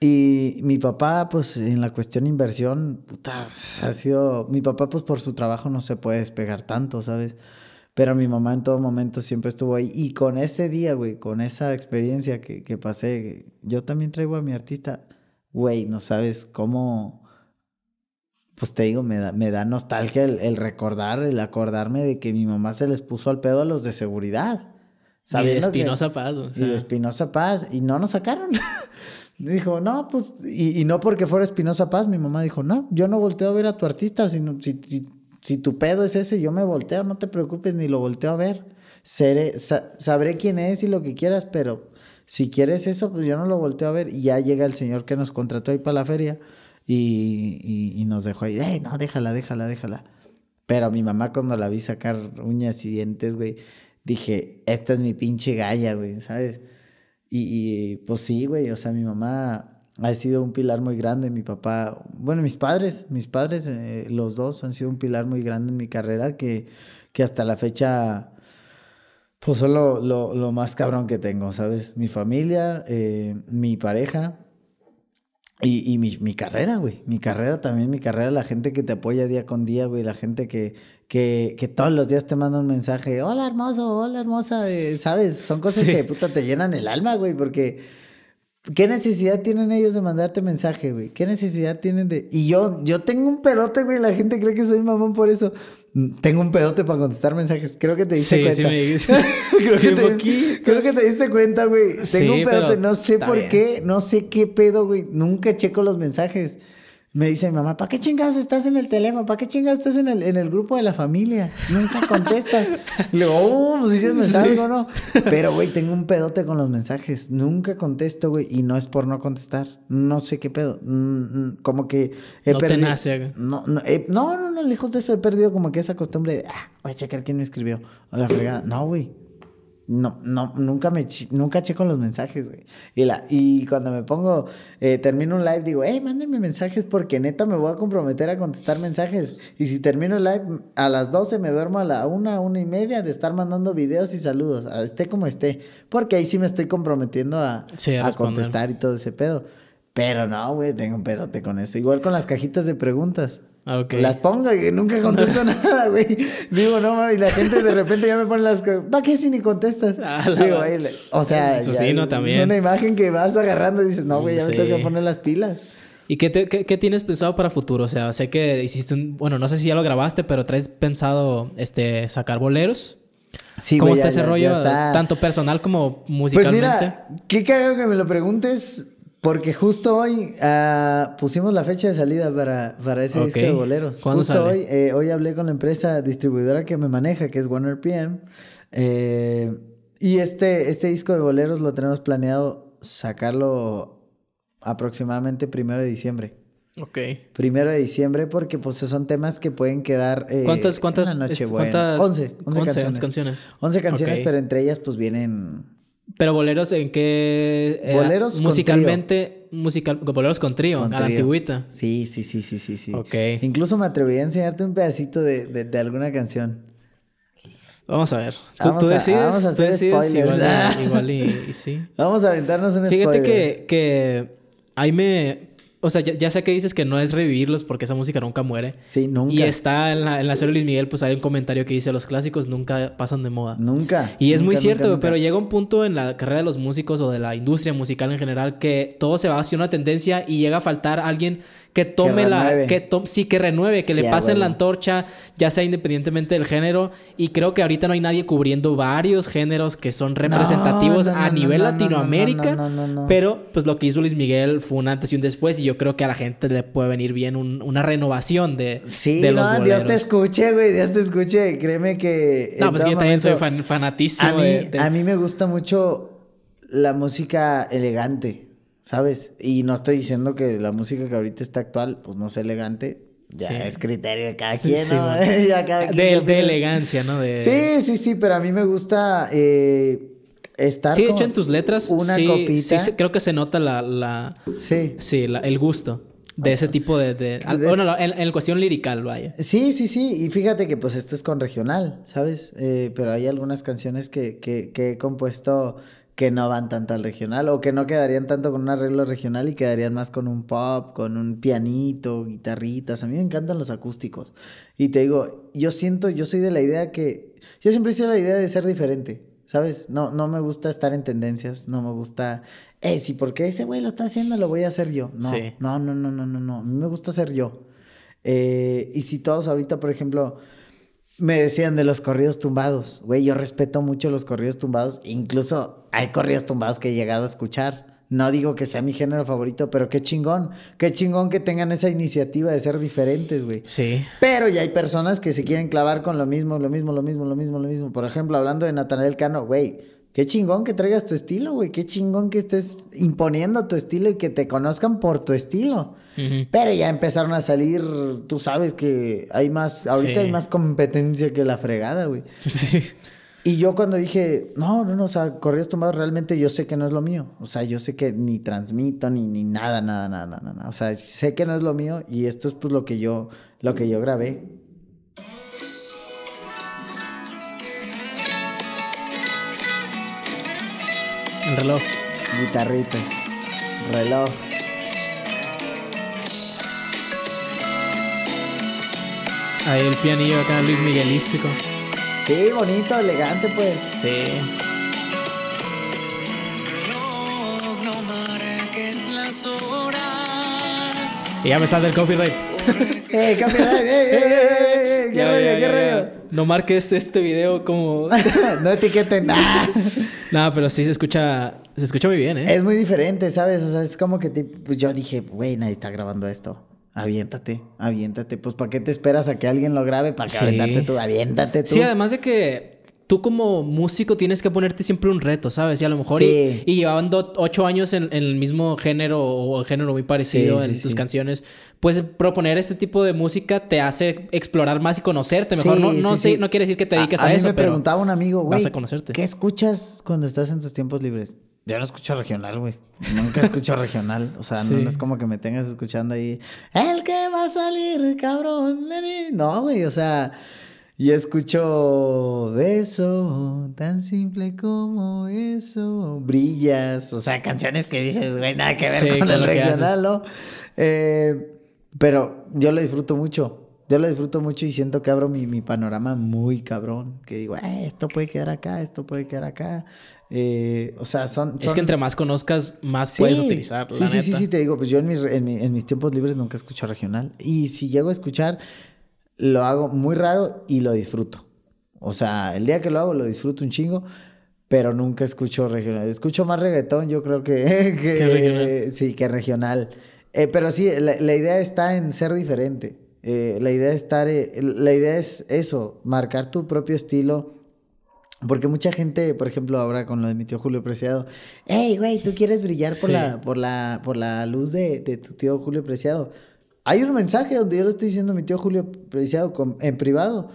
Y mi papá, pues en la cuestión inversión, puta, ha sido, mi papá pues por su trabajo no se puede despegar tanto, ¿sabes? Pero mi mamá en todo momento siempre estuvo ahí. Y con ese día, güey, con esa experiencia que, pasé, yo también traigo a mi artista, güey, no sabes cómo, pues te digo, me da, me da nostalgia el, recordar, el acordarme de que mi mamá se les puso al pedo a los de seguridad. ¿sabes? y de Espinosa Paz. O Y de Espinosa Paz. Y no nos sacaron. [LAUGHS] dijo, no, pues, y, no porque fuera Espinosa Paz, mi mamá dijo, no, yo no volteo a ver a tu artista, sino si si tu pedo es ese, yo me volteo, no te preocupes, ni lo volteo a ver. sabré quién es y lo que quieras, pero si quieres eso, pues yo no lo volteo a ver. Y ya llega el señor que nos contrató ahí para la feria y, y, nos dejó ahí, hey, no, déjala, déjala, déjala. Pero mi mamá cuando la vi sacar uñas y dientes, güey, dije, esta es mi pinche galla, güey, ¿sabes? Y, y pues sí, güey, o sea, mi mamá ha sido un pilar muy grande. Mi papá, bueno, mis padres, mis padres, eh, los dos han sido un pilar muy grande en mi carrera que, que hasta la fecha, pues son lo, lo, más cabrón que tengo, ¿sabes? Mi familia, eh, mi pareja y, y mi, mi, carrera, güey. Mi carrera también, mi carrera, la gente que te apoya día con día, güey, la gente que, que, que todos los días te manda un mensaje, hola hermoso, hola hermosa, eh, ¿sabes? Son cosas que puta te llenan el alma, güey, porque ¿Qué necesidad tienen ellos de mandarte mensaje, güey? ¿Qué necesidad tienen de...? Y yo, yo tengo un pedote, güey. La gente cree que soy mamón por eso. Tengo un pedote para contestar mensajes. Creo que te diste cuenta. [LAUGHS] creo, que te, diste cuenta, güey. Tengo un pedote. No sé por qué. No sé qué pedo, güey. Nunca checo los mensajes. Me dice mi mamá, ¿para qué chingados estás en el teléfono? ¿Para qué chingados estás en el, en el grupo de la familia? Nunca contestas. [LAUGHS] Le digo, oh, pues si me salgo, ¿no? Pero, güey, tengo un pedote con los mensajes. Nunca contesto, güey. Y no es por no contestar. No sé qué pedo. Mm, mm, como que he no perdido... Te eh, no, no, no, lejos de eso he perdido como que esa costumbre de, ah, voy a checar quién me escribió. O la fregada. No, güey no, no, nunca me, nunca checo los mensajes, güey. Y, la, y cuando me pongo, eh, termino un live, digo, hey, mándenme mensajes porque neta me voy a comprometer a contestar mensajes. Y si termino el live a las 12, me duermo a la una, una y media de estar mandando videos y saludos, esté como esté. Porque ahí sí me estoy comprometiendo a, a, a contestar y todo ese pedo. Pero no, güey, tengo un pedote con eso. Igual con las cajitas de preguntas. Ah, las ponga, y nunca contesto [LAUGHS] nada, güey. Digo, no mames, la gente de repente ya me pone las. va qué si ni contestas? Ah, Digo, ahí o sea. Es una imagen que vas agarrando y dices, no, güey, ya me tengo que poner las pilas. ¿Y qué, tienes pensado para futuro? O sea, sé que hiciste un. Bueno, no sé si ya lo grabaste, pero traes pensado este, sacar boleros. Sí, ¿Cómo está ese rollo, tanto personal como musicalmente? Pues mira, qué cagado que me lo preguntes porque justo hoy ah, pusimos la fecha de salida para, para ese disco de boleros. justo hoy, eh, hoy hablé con la empresa distribuidora que me maneja, que es Warner PM. Eh, y este, este disco de boleros lo tenemos planeado sacarlo aproximadamente primero de diciembre. Ok. Primero de diciembre, porque pues son temas que pueden quedar. Eh, ¿Cuántas, cuántas? Una ¿Cuántas? 11, 11, canciones. 11 canciones. pero entre ellas pues vienen pero boleros en qué... Eh, boleros musicalmente, con trío. musical, boleros con trío, a la antigüita. Sí, sí, sí, sí, sí, sí. Ok. Incluso me atreví a enseñarte un pedacito de, alguna canción. Vamos a ver. Tú, decides. tú decides. Igual, y, sí. Vamos a aventarnos un Fíjate que, que ahí me o sea, ya, sé que dices que no es revivirlos porque esa música nunca muere. Sí, nunca. Y está en la, en la serie Luis Miguel, pues hay un comentario que dice, los clásicos nunca pasan de moda. Nunca. Y es muy cierto, pero llega un punto en la carrera de los músicos o de la industria musical en general que todo se va hacia una tendencia y llega a faltar alguien que tome la, que sí, que renueve, que le pasen la antorcha, ya sea independientemente del género. Y creo que ahorita no hay nadie cubriendo varios géneros que son representativos a nivel Latinoamérica. Pero pues lo que hizo Luis Miguel fue un antes y un después. Y yo creo que a la gente le puede venir bien una renovación de, sí, de los Dios te escuche, güey, Dios te escuche. Créeme que. No, pues yo también soy fan, fanatísimo. a mí me gusta mucho la música elegante. ¿sabes? Y no estoy diciendo que la música que ahorita está actual, pues no sea elegante. Ya es criterio de cada quien, ¿no? [LAUGHS] ya cada quien de, elegancia, ¿no? Sí, sí, sí, pero a mí me gusta eh, estar. Sí, hecho, en tus letras. Una copita. creo que se nota la. sí. Sí, el gusto. De ese tipo de... de, bueno, en, en, cuestión lirical, vaya. Sí, sí, sí. Y fíjate que pues esto es con regional, ¿sabes? Eh, pero hay algunas canciones que, que, que he compuesto que no van tanto al regional o que no quedarían tanto con un arreglo regional y quedarían más con un pop, con un pianito, guitarritas. A mí me encantan los acústicos. Y te digo, yo siento, yo soy de la idea que yo siempre he sido la idea de ser diferente, ¿sabes? No no me gusta estar en tendencias, no me gusta eh, si porque ese güey lo está haciendo, lo voy a hacer yo. No, no, no, no, no, no, no. A mí me gusta ser yo. Eh, y si todos ahorita, por ejemplo, me decían de los corridos tumbados. Güey, yo respeto mucho los corridos tumbados. Incluso hay corridos tumbados que he llegado a escuchar. No digo que sea mi género favorito, pero qué chingón. Qué chingón que tengan esa iniciativa de ser diferentes, güey. Sí. Pero ya hay personas que se quieren clavar con lo mismo, lo mismo, lo mismo, lo mismo, lo mismo. Por ejemplo, hablando de Natanael Cano, güey. Qué chingón que traigas tu estilo, güey. Qué chingón que estés imponiendo tu estilo y que te conozcan por tu estilo. Pero ya empezaron a salir, tú sabes que hay más, ahorita hay más competencia que la fregada, güey. [LAUGHS] Sí. Y yo cuando dije, no, no, no, o sea, corridos tumbados realmente yo sé que no es lo mío. O sea, yo sé que ni transmito ni, ni nada, nada, nada, nada, nada. O sea, sé que no es lo mío y esto es pues lo que yo, lo que yo grabé. El reloj. Guitarritas. Reloj. Ahí el pianillo acá Luis Miguelístico. Sí, bonito, elegante pues. Sí. Y ya me sale el copyright. [LAUGHS] ¡Eh, copyright! eh, eh! eh qué rollo, qué rollo! No marques este video como... [LAUGHS] no etiqueten nada. [LAUGHS] nada, pero sí se escucha... Se escucha muy bien, ¿eh? Es muy diferente, ¿sabes? O sea, es como que... Te... Pues yo dije, güey, nadie está grabando esto aviéntate, aviéntate. Pues, ¿para qué te esperas a que alguien lo grabe? Para que aviéntate tú, aviéntate tú. Sí, además de que tú como músico tienes que ponerte siempre un reto, ¿sabes? Y a lo mejor y, llevando ocho años en, el mismo género o género muy parecido en tus canciones, pues proponer este tipo de música te hace explorar más y conocerte mejor. no no, sé, no quiere decir que te dediques a, eso, me preguntaba un amigo, güey, vas a conocerte. ¿qué escuchas cuando estás en tus tiempos libres? Yo no escucho regional, güey. Nunca escucho regional. O sea, no, es como que me tengas escuchando ahí. El que va a salir, cabrón. No, güey. O sea, y escucho eso tan simple como eso. Brillas. O sea, canciones que dices, güey, nada que ver con, el regional, ¿no? Eh, pero yo lo disfruto mucho yo lo disfruto mucho y siento que abro mi, panorama muy cabrón. Que digo, ah, esto puede quedar acá, esto puede quedar acá. Eh, o sea, son, Es que entre más conozcas, más puedes utilizar. Sí, sí, sí, sí, te digo, pues yo en mis, tiempos libres nunca escucho regional. Y si llego a escuchar, lo hago muy raro y lo disfruto. O sea, el día que lo hago lo disfruto un chingo pero nunca escucho regional. Escucho más reggaetón, yo creo que. [LAUGHS] Sí, que regional. Eh, pero sí, la, la, idea está en ser diferente. Eh, la idea es estar, eh, la idea es eso, marcar tu propio estilo. Porque mucha gente, por ejemplo, ahora con lo de mi tío Julio Preciado, hey, güey, tú quieres brillar por, la, por, la, por la luz de, de, tu tío Julio Preciado. Hay un mensaje donde yo le estoy diciendo a mi tío Julio Preciado con, en privado.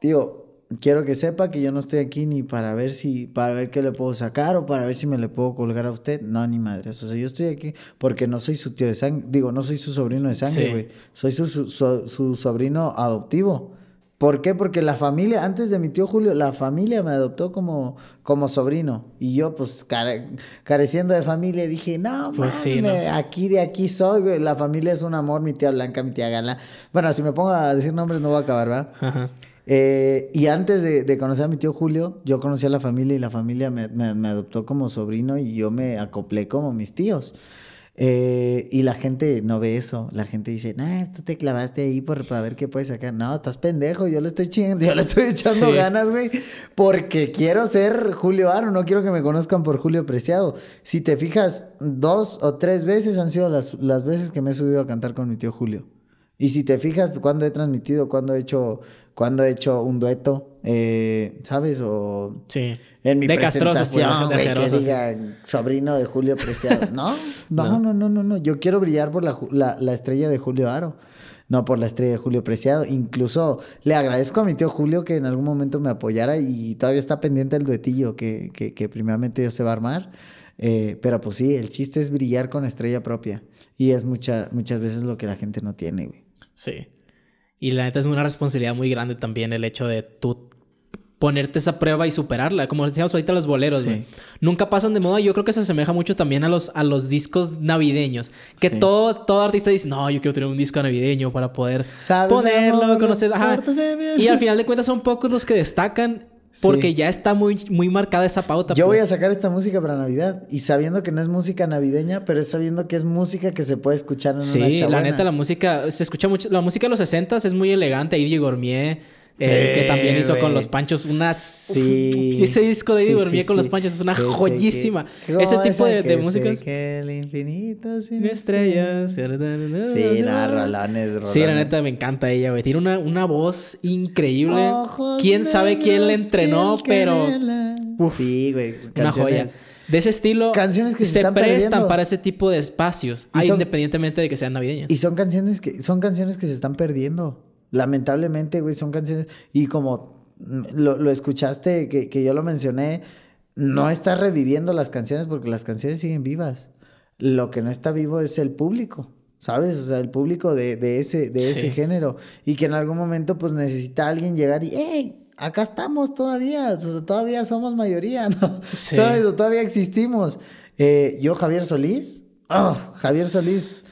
Digo, quiero que sepa que yo no estoy aquí ni para ver si, para ver qué le puedo sacar o para ver si me le puedo colgar a usted. No, ni madre. O sea, yo estoy aquí porque no soy su tío de sangre, digo, no soy su sobrino de sangre, güey. Soy su, sobrino adoptivo. ¿Por qué? Porque la familia, antes de mi tío Julio, la familia me adoptó como, como sobrino. Y yo, pues, careciendo de familia, dije, no, pues aquí de aquí soy, güey. La familia es un amor, mi tía Blanca, mi tía Gala. Bueno, si me pongo a decir nombres no voy a acabar, ¿verdad? Ajá. Eh, y antes de, conocer a mi tío Julio, yo conocí a la familia y la familia me, adoptó como sobrino y yo me acoplé como mis tíos. Eh, y la gente no ve eso. La gente dice, nah, tú te clavaste ahí por, para ver qué puedes sacar. No, estás pendejo, yo le estoy chingando, yo le estoy [LAUGHS] echando ganas, güey. Porque quiero ser Julio Aro, no quiero que me conozcan por Julio Preciado. Si te fijas, dos o tres veces han sido las, las veces que me he subido a cantar con mi tío Julio. Y si te fijas, cuando he transmitido, cuando he hecho cuando he hecho un dueto, eh, ¿sabes? O sí. en mi de pues, presentación, que diga sobrino de Julio Preciado. [LAUGHS] ¿No? no, no, no, no, no, Yo quiero brillar por la, la, estrella de Julio Aro, no por la estrella de Julio Preciado. Incluso le agradezco a mi tío Julio que en algún momento me apoyara y todavía está pendiente el duetillo que, que, primeramente yo se va a armar. Eh, pero pues sí, el chiste es brillar con estrella propia. Y es mucha, muchas veces lo que la gente no tiene, güey. Sí. Y la neta es una responsabilidad muy grande también el hecho de tú ponerte esa prueba y superarla. Como decíamos ahorita los boleros, güey. Nunca pasan de moda. Yo creo que se asemeja mucho también a los, a los discos navideños. Que todo, todo artista dice, no, yo quiero tener un disco navideño para poder ponerlo, conocer. Y al final de cuentas son pocos los que destacan porque ya está muy, muy marcada esa pauta. Yo voy a pues. sacar esta música para Navidad. Y sabiendo que no es música navideña, pero es sabiendo que es música que se puede escuchar en sí, una Sí, la neta, la música... Se escucha mucho... La música de los 60 es muy elegante. Y Gormier el que también hizo con los Panchos unas. Sí. Ese disco de ahí dormía con los Panchos es una joyísima. Ese tipo de, música. Que el infinito sin estrellas. Sí, nada, rolones, Sí, la neta me encanta ella, güey. Tiene una, voz increíble. quién sabe quién le entrenó, pero. sí, güey. Una joya. De ese estilo. Canciones que se, prestan para ese tipo de espacios, independientemente de que sean navideñas. Y son canciones que son canciones que se están perdiendo. Lamentablemente, güey, son canciones. Y como lo, escuchaste, que, que, yo lo mencioné, no está reviviendo las canciones porque las canciones siguen vivas. Lo que no está vivo es el público, ¿sabes? O sea, el público de, de ese, de ese género. Y que en algún momento, pues necesita alguien llegar y, ¡hey! Acá estamos todavía, todavía somos mayoría, [LAUGHS] ¿no? ¿Sabes? todavía existimos. Eh, yo, Javier Solís, oh, Javier Solís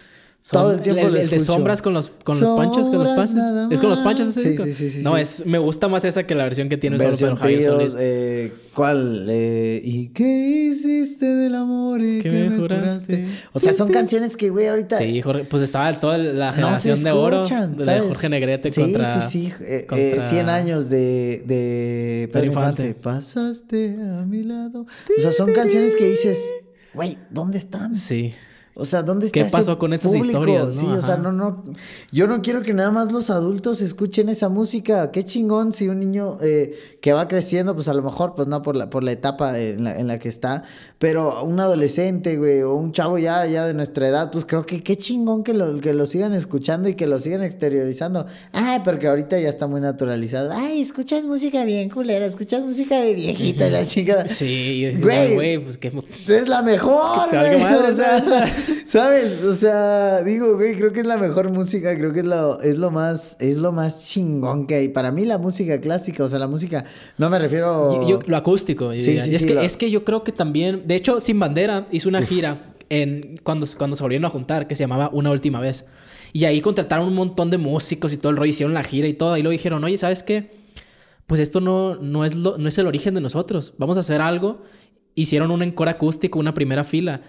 todo el tiempo el, de sombras con los con los panchos, con los panchos. Es con los panchos ese sí, sí, sí, No, es me gusta más esa que la versión que tiene el solo pero eh, ¿cuál? Eh, ¿Y qué hiciste del amor que, mejoraste. me juraste? O sea, son canciones que güey ahorita Sí, Jorge, pues estaba toda la generación de oro ¿sabes? de Jorge Negrete contra Sí, sí, sí, 100 años de de Pedro Infante. Pasaste a mi lado. O sea, son canciones que dices, güey, ¿dónde están? Sí. O sea, ¿dónde está ¿Qué pasó con esas historias? ¿no? Sí, o sea, no, no. Yo no quiero que nada más los adultos escuchen esa música. Qué chingón si un niño eh, que va creciendo, pues a lo mejor, pues no por la, por la etapa en la, que está, pero un adolescente, güey, o un chavo ya, ya de nuestra edad, pues creo que qué chingón que lo, que lo sigan escuchando y que lo sigan exteriorizando. Ay, porque ahorita ya está muy naturalizado. Ay, escuchas música bien culera, escuchas música de viejito, la chica. Sí, güey, pues qué... Es la mejor, O ¿Sabes? O sea, digo, güey, creo que es la mejor música, creo que es lo, es lo más, es lo más chingón que hay. Para mí la música clásica, o sea, la música, no me refiero... Yo, lo acústico. es, que, yo creo que también, de hecho, Sin Bandera hizo una gira en, cuando, cuando se volvieron a juntar, que se llamaba Una Última Vez. Y ahí contrataron un montón de músicos y todo el rollo, hicieron la gira y todo. Y luego dijeron, oye, ¿sabes qué? Pues esto no, no, es, lo, no es el origen de nosotros. Vamos a hacer algo. Hicieron un encore acústico, una primera fila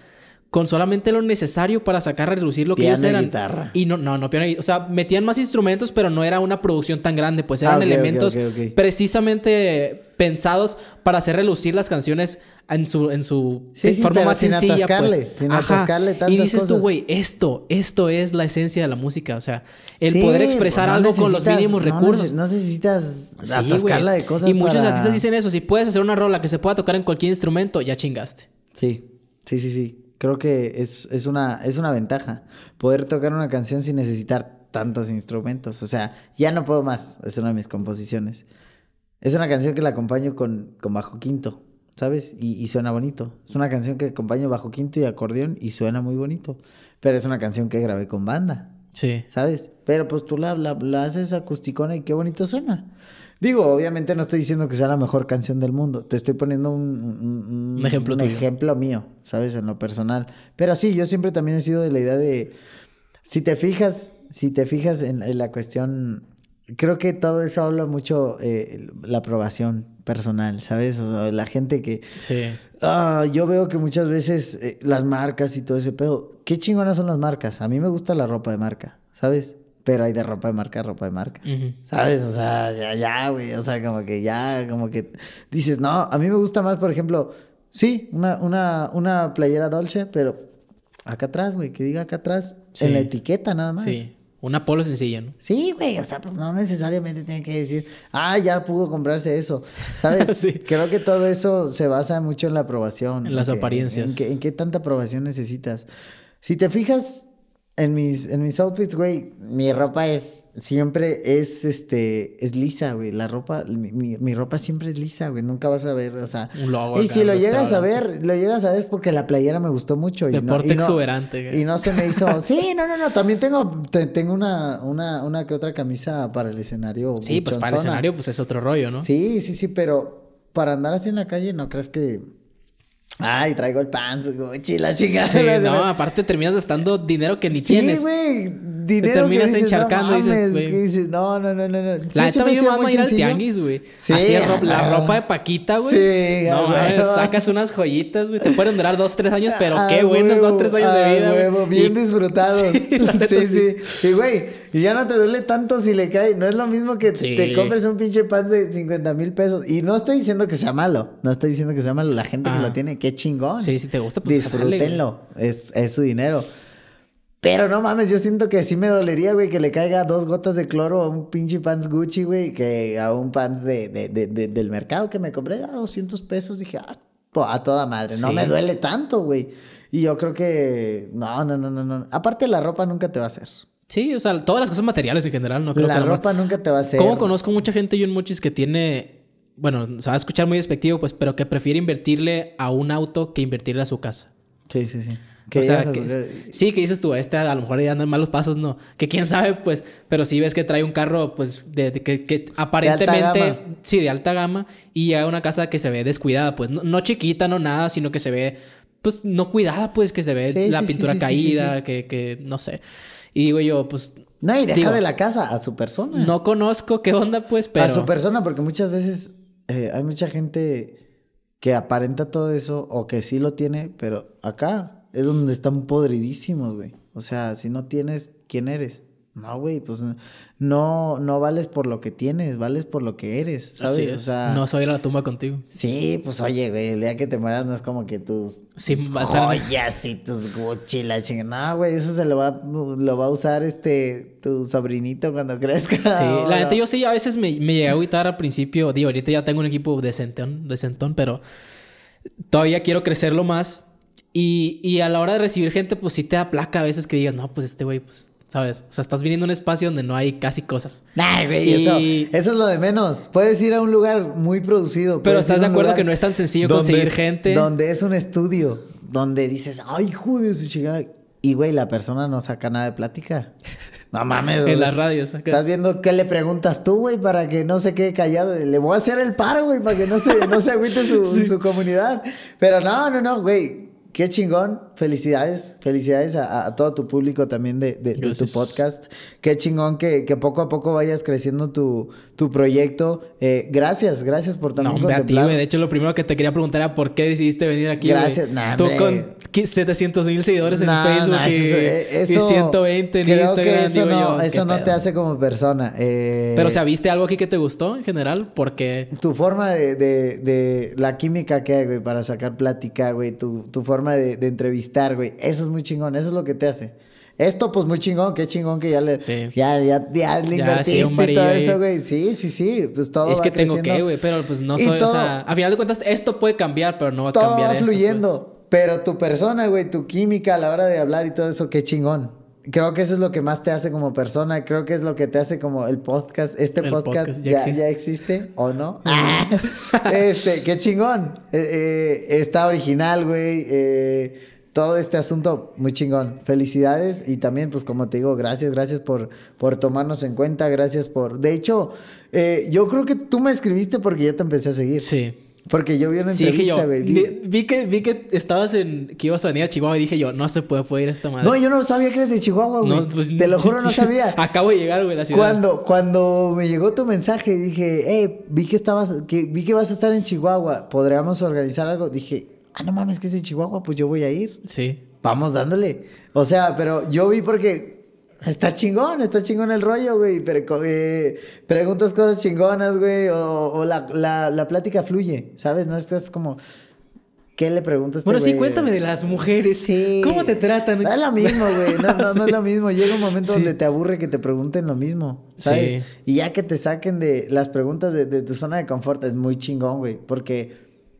con solamente lo necesario para sacar a reducir lo que ellos eran. Y, guitarra. y no, no, no O sea, metían más instrumentos, pero no era una producción tan grande, pues eran ah, elementos precisamente pensados para hacer relucir las canciones en su, en su forma más sin sencilla. Pues. Atascarle, Sin Ajá. atascarle tantas Y dices tú, güey, esto, esto es la esencia de la música. O sea, el poder pues, expresar algo con los mínimos recursos. No necesitas atascarla de cosas. Y muchos artistas dicen eso. Si puedes hacer una rola que se pueda tocar en cualquier instrumento, ya chingaste. Sí, sí, sí, sí creo que es, es, una, es una ventaja poder tocar una canción sin necesitar tantos instrumentos. O sea, ya no puedo más. Es una de mis composiciones. Es una canción que la acompaño con, con bajo quinto, ¿sabes? Y, y, suena bonito. Es una canción que acompaño bajo quinto y acordeón y suena muy bonito. Pero es una canción que grabé con banda. Sí. ¿Sabes? Pero pues tú la, la haces acusticona y qué bonito suena. Digo, obviamente no estoy diciendo que sea la mejor canción del mundo. Te estoy poniendo un, ejemplo, mío, ¿sabes? En lo personal. Pero sí, yo siempre también he sido de la idea de. Si te fijas, si te fijas en, la cuestión. Creo que todo eso habla mucho eh, la aprobación personal, ¿sabes? O la gente que. Sí. Ah, yo veo que muchas veces eh, las marcas y todo ese pedo. Qué chingonas son las marcas. A mí me gusta la ropa de marca, ¿sabes? Pero hay de ropa de marca, ropa de marca. ¿Sabes? O sea, ya, ya, güey. O sea, como que ya, como que dices, no, a mí me gusta más, por ejemplo, sí, una, una, una playera Dolce, pero acá atrás, güey, que diga acá atrás, en la etiqueta nada más. Sí. Una polo sencilla, ¿no? Sí, güey, o sea, pues no necesariamente tiene que decir, ah, ya pudo comprarse eso, ¿sabes? [LAUGHS] Creo que todo eso se basa mucho en la aprobación. En las apariencias. En, en, qué tanta aprobación necesitas. Si te fijas, en mis, en mis outfits, güey, mi ropa es siempre es este es lisa, güey. La ropa, mi, mi, mi siempre es lisa, güey. Nunca vas a ver, o sea. y si lo llegas a ver, lo llegas a ver es porque la playera me gustó mucho. Deporte exuberante, güey. Y no se me hizo. [LAUGHS] sí, no, no, no. También tengo, tengo una, una, una que otra camisa para el escenario. Sí, pues para el escenario, pues es otro rollo, ¿no? Sí, sí, sí, pero para andar así en la calle, no crees que Ay, traigo el pan, su Gucci, la chingada. Sí, no, aparte terminas gastando dinero que ni tienes. Sí, güey, dinero Te terminas encharcando no, y dices, güey. dices, no, no, no, no. no. La neta me llama ir al tianguis, güey. Sí, la ropa de Paquita, güey. Sí, No, güey, sacas unas joyitas, güey. Te pueden durar dos, tres años, pero ah, qué buenos dos, tres años de vida, ah, huevo! Bien [LAUGHS] disfrutados. Sí, sí, sí. Y, güey y ya no te duele tanto si le cae. No es lo mismo que te compres un pinche pan de 50 mil pesos. Y no estoy diciendo que sea malo. No estoy diciendo que sea malo. La gente que lo ah. tiene, qué chingón. Sí, si te gusta, pues Disfrútenlo. Es, es su dinero. Pero no mames, yo siento que sí me dolería, güey, que le caiga dos gotas de cloro a un pinche pants Gucci, güey, que a un pan del mercado que me compré a ah, 200 pesos. Dije, ah, a toda madre, no me duele tanto, güey. Y yo creo que, no, no, no, no, no. Aparte la ropa nunca te va a hacer. Sí, o sea, todas las cosas materiales en general, no creo la ropa nunca te va a hacer. Como conozco mucha gente yo en Mochis que tiene, bueno, se va a escuchar muy despectivo, pues, pero que prefiere invertirle a un auto que invertirle a su casa. Sí, sí, sí. o sea, sí, que dices tú, este a lo mejor ya andan en malos pasos, no. Que quién sabe, pues, pero si ves que trae un carro, pues, de, que, aparentemente, sí, de alta gama, y a una casa que se ve descuidada, pues, no, chiquita, no nada, sino que se ve, pues, no cuidada, pues, que se ve la pintura caída, Que, que, no sé. Y güey, yo, pues. No, y deja de la casa a su persona. No conozco qué onda, pues, pero. A su persona, porque muchas veces eh, hay mucha gente que aparenta todo eso o que sí lo tiene, pero acá es donde están podridísimos, güey. O sea, si no tienes, ¿quién eres? No, güey, pues no, no vales por lo que tienes, vales por lo que eres, ¿sabes? O sea, no soy la tumba contigo. Sí, pues oye, güey, el día que te mueras no es como que tus, sí, joyas y tus Gucci, No, güey, eso se lo va, a usar este tu sobrinito cuando crezca. Sí, la [LAUGHS] neta, yo sí a veces me, me llegué a agüitar al principio. Digo, ahorita ya tengo un equipo decentón, decentón, pero todavía quiero crecerlo más. Y, y a la hora de recibir gente, pues sí te da placa a veces que digas, no, pues este güey, pues ¿Sabes? O sea, estás viniendo a un espacio donde no hay casi cosas. Nah, güey, eso, es lo de menos. Puedes ir a un lugar muy producido. Pero estás de acuerdo que no es tan sencillo conseguir gente. Donde es un estudio, donde dices, ay, joder, su chica. Y, güey, la persona no saca nada de plática. No mames. [LAUGHS] en las radios. Estás viendo qué le preguntas tú, güey, para que no se quede callado. Le voy a hacer el paro, güey, para que no se, no agüite su, [LAUGHS] su comunidad. Pero no, no, no, güey Qué chingón. Felicidades. Felicidades a, todo tu público también de, tu podcast. Qué chingón que, poco a poco vayas creciendo tu, proyecto. Eh, gracias, gracias por también no, hombre, De hecho, lo primero que te quería preguntar era por qué decidiste venir aquí. Gracias, nada. 700 mil seguidores en Facebook eh, y, eso, 120 en Que eso no, te hace como persona. Eh, pero, o sea, ¿viste algo aquí que te gustó en general? Porque... Tu forma de, de, la química que hay, güey, para sacar plática, güey, tu, tu forma de, entrevistar, güey, eso es muy chingón, eso es lo que te hace. Esto, pues muy chingón, qué chingón que ya le, sí. ya, ya, ya le invertiste y todo eso, güey. Sí, sí, sí. Pues todo. Es que tengo que, güey, pero pues no soy. o sea, a final de cuentas, esto puede cambiar, pero no va a cambiar. Todo va pues. fluyendo. Pero tu persona, güey, tu química a la hora de hablar y todo eso, qué chingón. Creo que eso es lo que más te hace como persona. Creo que es lo que te hace como el podcast. Este podcast, ya, existe. o no. [LAUGHS] Ah, este, qué chingón. Eh, eh, está original, güey. Eh, todo este asunto, muy chingón. Felicidades y también, pues como te digo, gracias, gracias por, por tomarnos en cuenta. Gracias por... De hecho, yo creo que tú me escribiste porque yo te empecé a seguir. Sí. Porque yo vi una entrevista, güey. Vi... que, vi que estabas en... Que ibas a venir a Chihuahua y dije yo, no se puede poder ir a esta madre. No, yo no sabía que eres de Chihuahua, güey. Pues, Te lo [LAUGHS] juro, no sabía. [LAUGHS] Acabo de llegar, güey, a la ciudad. Cuando, cuando me llegó tu mensaje, dije, Eh, vi que estabas... Que, vi que vas a estar en Chihuahua. ¿Podríamos organizar algo? Dije, ah, no mames, que es de Chihuahua, pues yo voy a ir. Sí. Vamos dándole. O sea, pero yo vi porque Está chingón, está chingón el rollo, güey. Pero, eh, preguntas cosas chingonas, güey. O, la, plática fluye, ¿sabes? No estás como. ¿Qué le preguntas? Este bueno, sí, cuéntame de las mujeres. ¿Cómo te tratan? No es lo mismo, güey. No, es lo [LAUGHS] mismo. Llega un momento donde te aburre que te pregunten lo mismo. ¿sabes? Y ya que te saquen de las preguntas de, de tu zona de confort, es muy chingón, güey. Porque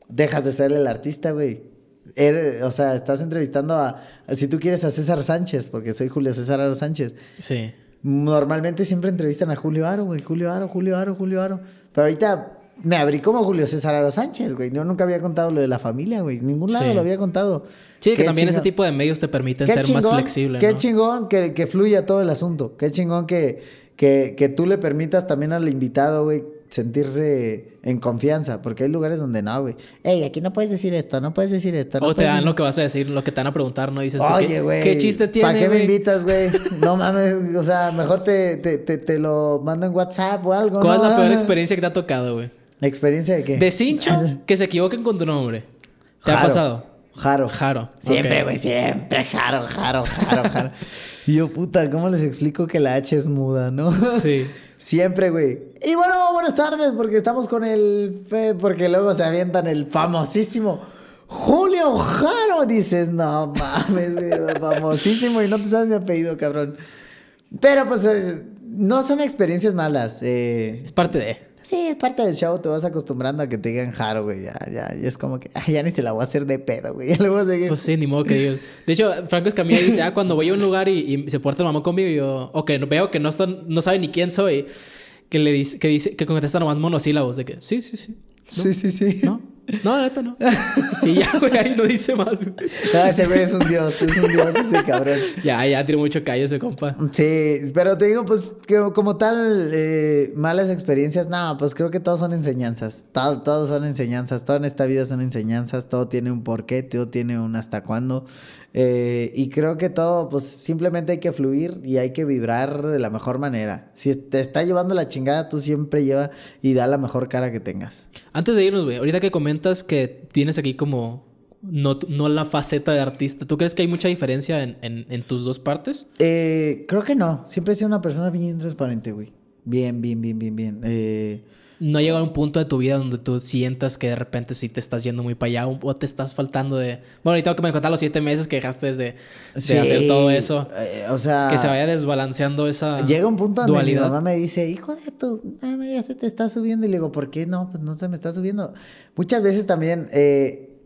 dejas de ser el artista, güey. Er, o sea, estás entrevistando a, si tú quieres a César Sánchez, porque soy Julio César Aro Sánchez. Sí. Normalmente siempre entrevistan a Julio Aro, güey, Julio Aro, Julio Aro, Julio Aro. Pero ahorita me abrí como Julio César Aro Sánchez, güey. Yo nunca había contado lo de la familia, güey. Ningún lado lo había contado. Sí, que también ese tipo de medios te permiten ser más flexible. Qué chingón que, fluya todo el asunto. Qué chingón que, que, que tú le permitas también al invitado, güey, sentirse en confianza, porque hay lugares donde no, güey. Ey, aquí no puedes decir esto, no puedes decir esto. o te dan lo que vas a decir, lo que te van a preguntar, ¿no? Dices, Oye, güey. ¿qué, chiste tiene? ¿Para qué me invitas, güey? [LAUGHS] No mames, o sea, mejor te, lo mando en WhatsApp o algo. ¿Cuál es la peor experiencia que te ha tocado, güey? ¿La experiencia de qué? De cincho ah, que se equivoquen con tu nombre. ¿Te ha pasado? Jaro. Jaro. Siempre, güey, siempre. Jaro, jaro, jaro, jaro. [LAUGHS] y yo, puta, ¿cómo les explico que la H es muda, no? sí. Siempre, güey. Y bueno, buenas tardes, porque estamos con el. Porque luego se avientan el famosísimo. Julio Jaro, dices, no mames, famosísimo y no te sabes mi apellido, cabrón. Pero pues eh, no son experiencias malas. Eh. es parte de. Sí, es parte del show, te vas acostumbrando a que te digan jaro, güey. Ya, ya, y es como que ya ni se la voy a hacer de pedo, güey. Ya le voy a seguir. Pues sí, ni modo que digas. De hecho, Franco Escamilla dice, ah, cuando voy a un lugar y, se porta el mamón conmigo, yo, ok, okay, veo que no, están, no sabe ni quién soy, que le dice, que dice, que contesta nomás monosílabos, de que sí, sí, sí. sí, sí, sí. ¿No? No, neta no. Y ya, güey, ahí no dice más, ah, ese güey es un dios, es un dios ese cabrón. Ya, ya tiene mucho callo ese compa. Sí, pero te digo, pues, que como tal, eh, malas experiencias, no, pues creo que todos son enseñanzas. Todo, todos son enseñanzas, todo en esta vida son enseñanzas, todo tiene un porqué, todo tiene un hasta cuándo. Eh, y creo que todo, pues simplemente hay que fluir y hay que vibrar de la mejor manera. Si te está llevando la chingada, tú siempre lleva y da la mejor cara que tengas. Antes de irnos, güey, ahorita que comentas que tienes aquí como no, la faceta de artista. ¿Tú crees que hay mucha diferencia en, en tus dos partes? Eh, creo que no. Siempre he sido una persona bien transparente, güey. Bien, bien, bien, bien, bien. Eh, no llega a un punto de tu vida donde tú sientas que de repente sí te estás yendo muy para allá o te estás faltando de... Bueno, tengo que me contar los siete meses que dejaste de hacer todo eso. Eh, o sea... que se vaya desbalanceando esa Llega un punto donde mi mamá me dice, hijo de tu... Ya se te está subiendo. Y le digo, ¿por qué no? Pues no se me está subiendo. Muchas veces también, eh,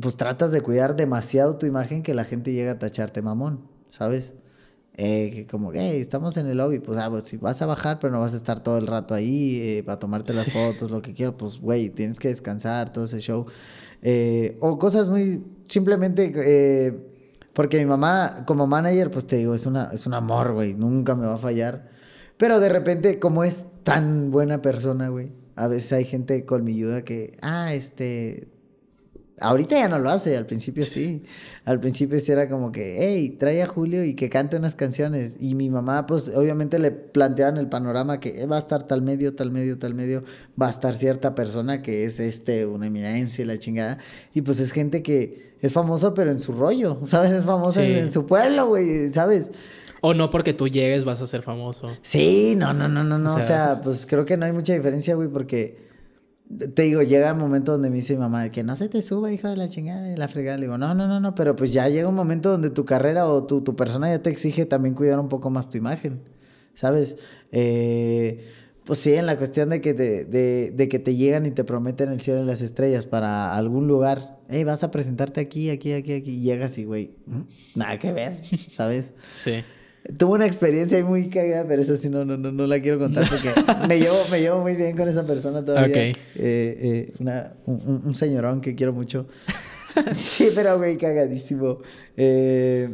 pues tratas de cuidar demasiado tu imagen que la gente llega a tacharte mamón, ¿sabes? eh, que como, hey, estamos en el lobby, pues, ah, pues, si vas a bajar, pero no vas a estar todo el rato ahí eh, para tomarte las fotos, lo que quieras, pues, güey, tienes que descansar, todo ese show. Eh, o cosas muy, simplemente, eh, porque mi mamá, como manager, pues te digo, es, una, es un amor, güey, nunca me va a fallar. Pero de repente, como es tan buena persona, güey, a veces hay gente con mi ayuda que, ah, este, Ahorita ya no lo hace, al principio sí. Al principio sí era como que, hey, trae a Julio y que cante unas canciones. Y mi mamá, pues obviamente le planteaban el panorama que eh, va a estar tal medio, tal medio, tal medio, va a estar cierta persona que es este, una eminencia y la chingada. Y pues es gente que es famoso pero en su rollo, [LAUGHS] ¿sabes? Es famoso en, su pueblo, güey, ¿sabes? O no porque tú llegues vas a ser famoso. Sí, no, no, no, no, no. o sea pues creo que no hay mucha diferencia, güey, porque te digo, llega el momento donde me dice mi mamá, que no se te suba, hijo de la chingada, de la fregada. Le digo, no, no, no, no, pero pues ya llega un momento donde tu carrera o tu, persona ya te exige también cuidar un poco más tu imagen, ¿sabes? Eh, pues sí, en la cuestión de que te, de, de, que te llegan y te prometen el cielo y las estrellas para algún lugar. Hey, vas a presentarte aquí, aquí, aquí, aquí. Y llegas y, güey, mm, nada que ver, ¿sabes? Sí. Tuve una experiencia muy cagada, pero eso sí no, no, no, no la quiero contar porque me llevo, me llevo muy bien con esa persona todavía. Eh, eh, una, un, un, señorón que quiero mucho. [LAUGHS] sí, pero muy cagadísimo. Eh,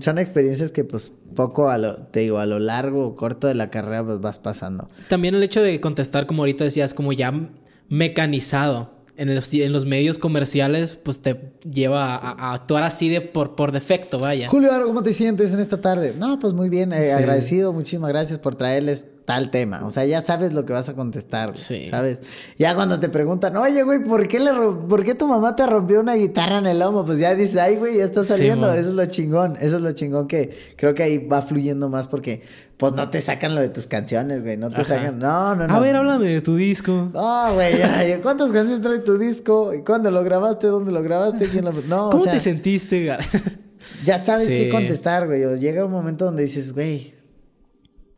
son experiencias que pues poco a lo, te digo, a lo largo o corto de la carrera pues vas pasando. También el hecho de contestar, como ahorita decías, como ya mecanizado en los, medios comerciales, pues te lleva a, actuar así de por, por defecto, vaya. Julio, ¿cómo te sientes en esta tarde? No, pues muy bien, eh, agradecido, muchísimas gracias por traerles tal tema. O sea, ya sabes lo que vas a contestar, güey, sí. ¿sabes? Ya cuando te preguntan, oye, güey, ¿por qué, le ¿por qué tu mamá te rompió una guitarra en el lomo? Pues ya dices, ay, güey, ya está saliendo. eso es lo chingón. Eso es lo chingón que creo que ahí va fluyendo más porque, pues, no te sacan lo de tus canciones, güey. No te sacan. No, no, no. A ver, háblame de tu disco. Ah, güey, ¿cuántas canciones trae tu disco? ¿Cuándo lo grabaste? ¿Dónde lo grabaste? ¿Quién lo... No, ¿Cómo te sentiste, [LAUGHS] Ya sabes qué contestar, güey. llega un momento donde dices, güey,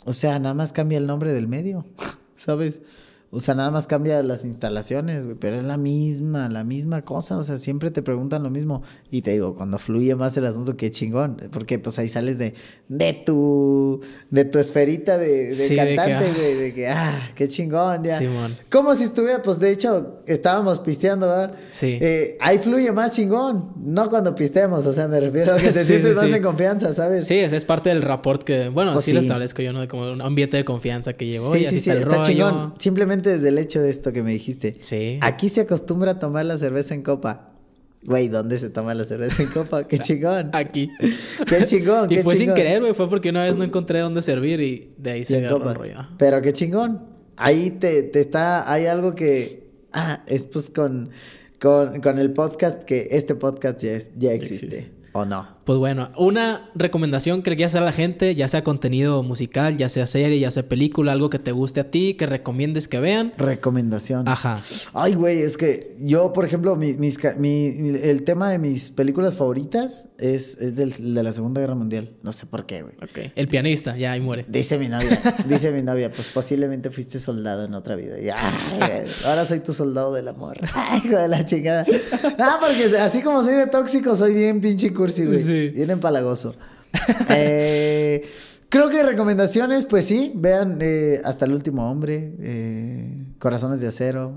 o sea, nada más cambia el nombre del medio, [LAUGHS] ¿sabes? O sea, nada más cambia las instalaciones, güey, pero es la misma, la misma cosa. O sea, siempre te preguntan lo mismo. Y te digo, cuando fluye más el asunto, qué chingón. Porque pues ahí sales de, de tu de tu esferita de, cantante, ah. güey. De, que, ah, qué chingón, ya. Como si estuviera, pues de hecho, estábamos pisteando, ¿verdad? Sí. Eh, ahí fluye más chingón. No cuando pistemos, o sea, me refiero a que te [LAUGHS] sientes más en confianza, ¿sabes? Sí, es parte del rapport que, bueno, así pues lo establezco yo, ¿no? como un ambiente de confianza que llevo. Sí, y sí, está, chingón. Simplemente desde el hecho de esto que me dijiste. Sí. Aquí se acostumbra a tomar la cerveza en copa. Güey, ¿dónde se toma la cerveza en copa? ¡Qué chingón! Aquí. ¡Qué chingón! y fue sin querer, güey. Fue porque una vez no encontré dónde servir y de ahí se agarró Pero qué chingón. Ahí te, está... Hay algo que... Ah, es pues con, con, el podcast que... Este podcast ya, existe. ¿O no? Pues bueno, una recomendación que le quieras hacer a la gente, ya sea contenido musical, ya sea serie, ya sea película, algo que te guste a ti, que recomiendes que vean. Recomendación. Ajá. Ay, güey, es que yo, por ejemplo, mi, el tema de mis películas favoritas es, es del, de la Segunda Guerra Mundial. No sé por qué, güey. Okay. El pianista, ya ahí muere. Dice mi novia, [LAUGHS] dice mi novia, pues posiblemente fuiste soldado en otra vida. Y, ahora soy tu soldado del amor. [LAUGHS] Ay, hijo de la chingada. Ah, porque así como soy de tóxico, soy bien pinche cursi, güey vienen palagoso [LAUGHS] eh, creo que recomendaciones, pues sí, vean eh, Hasta el último hombre, eh, Corazones de acero,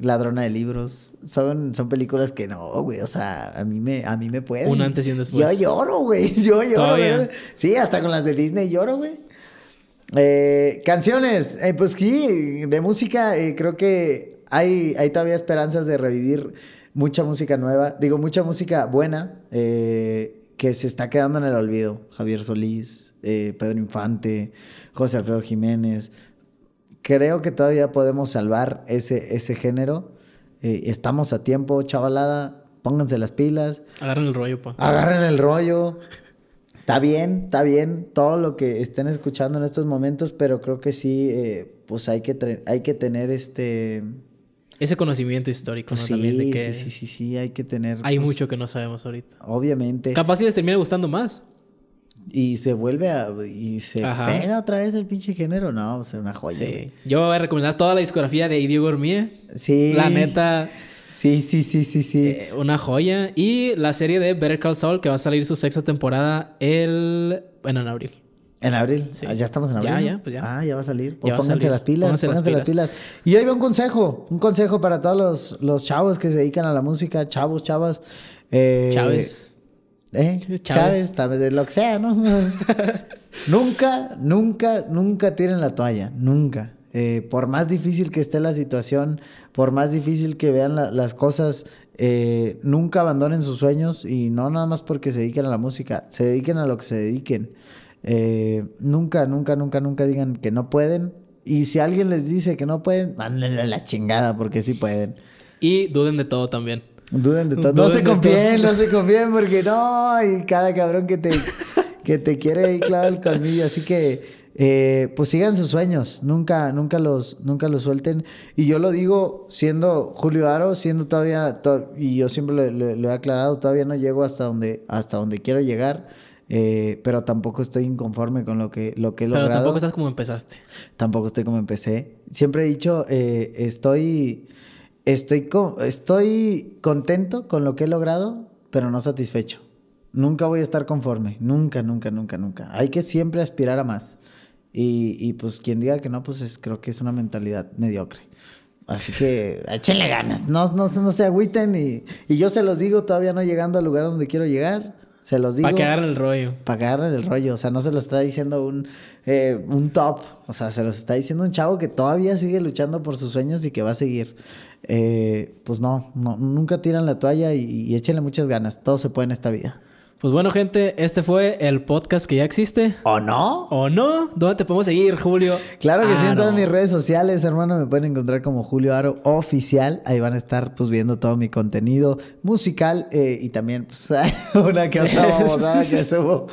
Ladrona de libros. Son, son películas que no, güey, o sea, a mí me, a mí me puede. Un antes y un después. [LAUGHS] Yo lloro, güey, yo lloro. Sí, hasta con las de Disney lloro, güey. canciones, pues sí, de música, creo que hay, hay todavía esperanzas de revivir mucha música nueva, digo, mucha música buena eh, que se está quedando en el olvido. Javier Solís, eh, Pedro Infante, José Alfredo Jiménez. Creo que todavía podemos salvar ese, ese género. Eh, estamos a tiempo, chavalada. Pónganse las pilas. Agarren el rollo, pa. Agarren el rollo. Está bien, está bien todo lo que estén escuchando en estos momentos, pero creo que sí, pues hay que, hay que tener este ese conocimiento histórico, pues Sí, que sí, sí, sí, sí, hay que tener. Hay pues, mucho que no sabemos ahorita. Obviamente. Capaz si les termina gustando más. Y se vuelve a. Y se pega otra vez el pinche género. No, o sea, una joya. Sí. Yo voy a recomendar toda la discografía de Idio Gourmier. Sí. La neta. Sí, sí, sí, sí, sí. Eh, una joya. Y la serie de Better Call Saul, que va a salir su sexta temporada el. Bueno, en abril. En abril. Ah, ya estamos en abril. Pues ah, ya va a salir. pónganse, Las pilas, pónganse, las pilas. Y ahí va un consejo. Un consejo para todos los, chavos que se dedican a la música. Chavos, chavas. Eh, Chávez. ¿eh? Chávez. lo que sea, ¿no? [LAUGHS] nunca, nunca, nunca tiren la toalla. Nunca. Eh, por más difícil que esté la situación, por más difícil que vean las cosas, eh, nunca abandonen sus sueños y no nada más porque se dediquen a la música, se dediquen a lo que se dediquen. Eh, nunca, nunca, nunca, nunca digan que no pueden. Y si alguien les dice que no pueden, mándenle la chingada porque sí pueden. Y duden de todo también. Duden de todo. no se confíen, no se [LAUGHS] confíen porque no. Y cada cabrón que te, que te quiere ir el colmillo. Así que, eh, pues sigan sus sueños. Nunca, nunca los, nunca los suelten. Y yo lo digo siendo Julio Aro, siendo todavía, y yo siempre lo, he aclarado, todavía no llego hasta donde, hasta donde quiero llegar eh, pero tampoco estoy inconforme con lo que, lo que he logrado. Pero tampoco estás como empezaste. Tampoco estoy como empecé. Siempre he dicho, eh, estoy, estoy, estoy contento con lo que he logrado, pero no satisfecho. Nunca voy a estar conforme, nunca, nunca, nunca, nunca. Hay que siempre aspirar a más. Y, y pues quien diga que no, pues es, creo que es una mentalidad mediocre. Así que [LAUGHS] échenle ganas, no, no, no se agüiten y, y, yo se los digo, todavía no llegando al lugar donde quiero llegar, se los digo. Para que el rollo. Para que el rollo. O sea, no se lo está diciendo un, eh, un top. O sea, se los está diciendo un chavo que todavía sigue luchando por sus sueños y que va a seguir. Eh, pues no, no, nunca tiran la toalla y, y échenle muchas ganas. Todo se puede en esta vida. Pues bueno, gente, este fue el podcast que ya existe. ¿O no? ¿O no? ¿Dónde te podemos seguir, Julio? Claro que sí, en ah, todas mis redes sociales, hermano, me pueden encontrar como Julio Aro Oficial. Ahí van a estar, pues, viendo todo mi contenido musical eh, y también, pues, [LAUGHS] una que otra [LAUGHS] babosada que [LAUGHS] subo.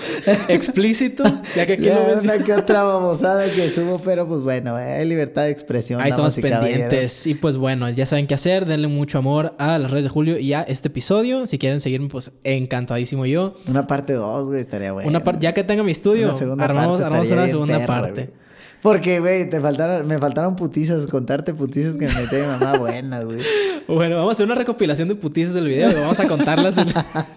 Explícito, ya que aquí Una que otra babosada que subo, pero, pues, bueno, eh, libertad de expresión. Ahí estamos pendientes. Y, pues, bueno, ya saben qué hacer. Denle mucho amor a las redes de Julio y a este episodio. Si quieren seguirme, pues, encantadísimo yo. Una parte 2, güey, estaría bueno. Una ya que tenga mi estudio, armamos, una segunda parte. Porque, güey, te faltaron, me faltaron putizas, contarte putizas que me metí mi mamá buenas, güey. Bueno, vamos a hacer una recopilación de putizas del video, vamos a contarlas. En [LAUGHS]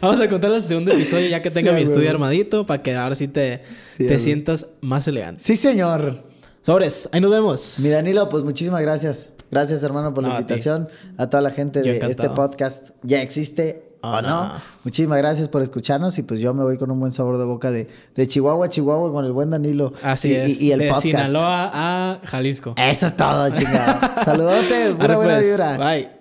vamos a contarlas el segundo episodio ya que tenga mi estudio armadito para que ahora sí te, te sientas más elegante. Sí, señor. Sobres, ahí nos vemos. Mi Danilo, pues muchísimas gracias. Gracias, hermano, por la invitación. A toda la gente de este podcast. Ya existe Ah, o no. Muchísimas gracias por escucharnos y pues yo me voy con un buen sabor de boca de, Chihuahua a Chihuahua con el buen Danilo. Así y, es. Y, el de podcast. Sinaloa a Jalisco. Eso es todo, chingado. [LAUGHS] saludos Buena, buena pues. vibra. Bye.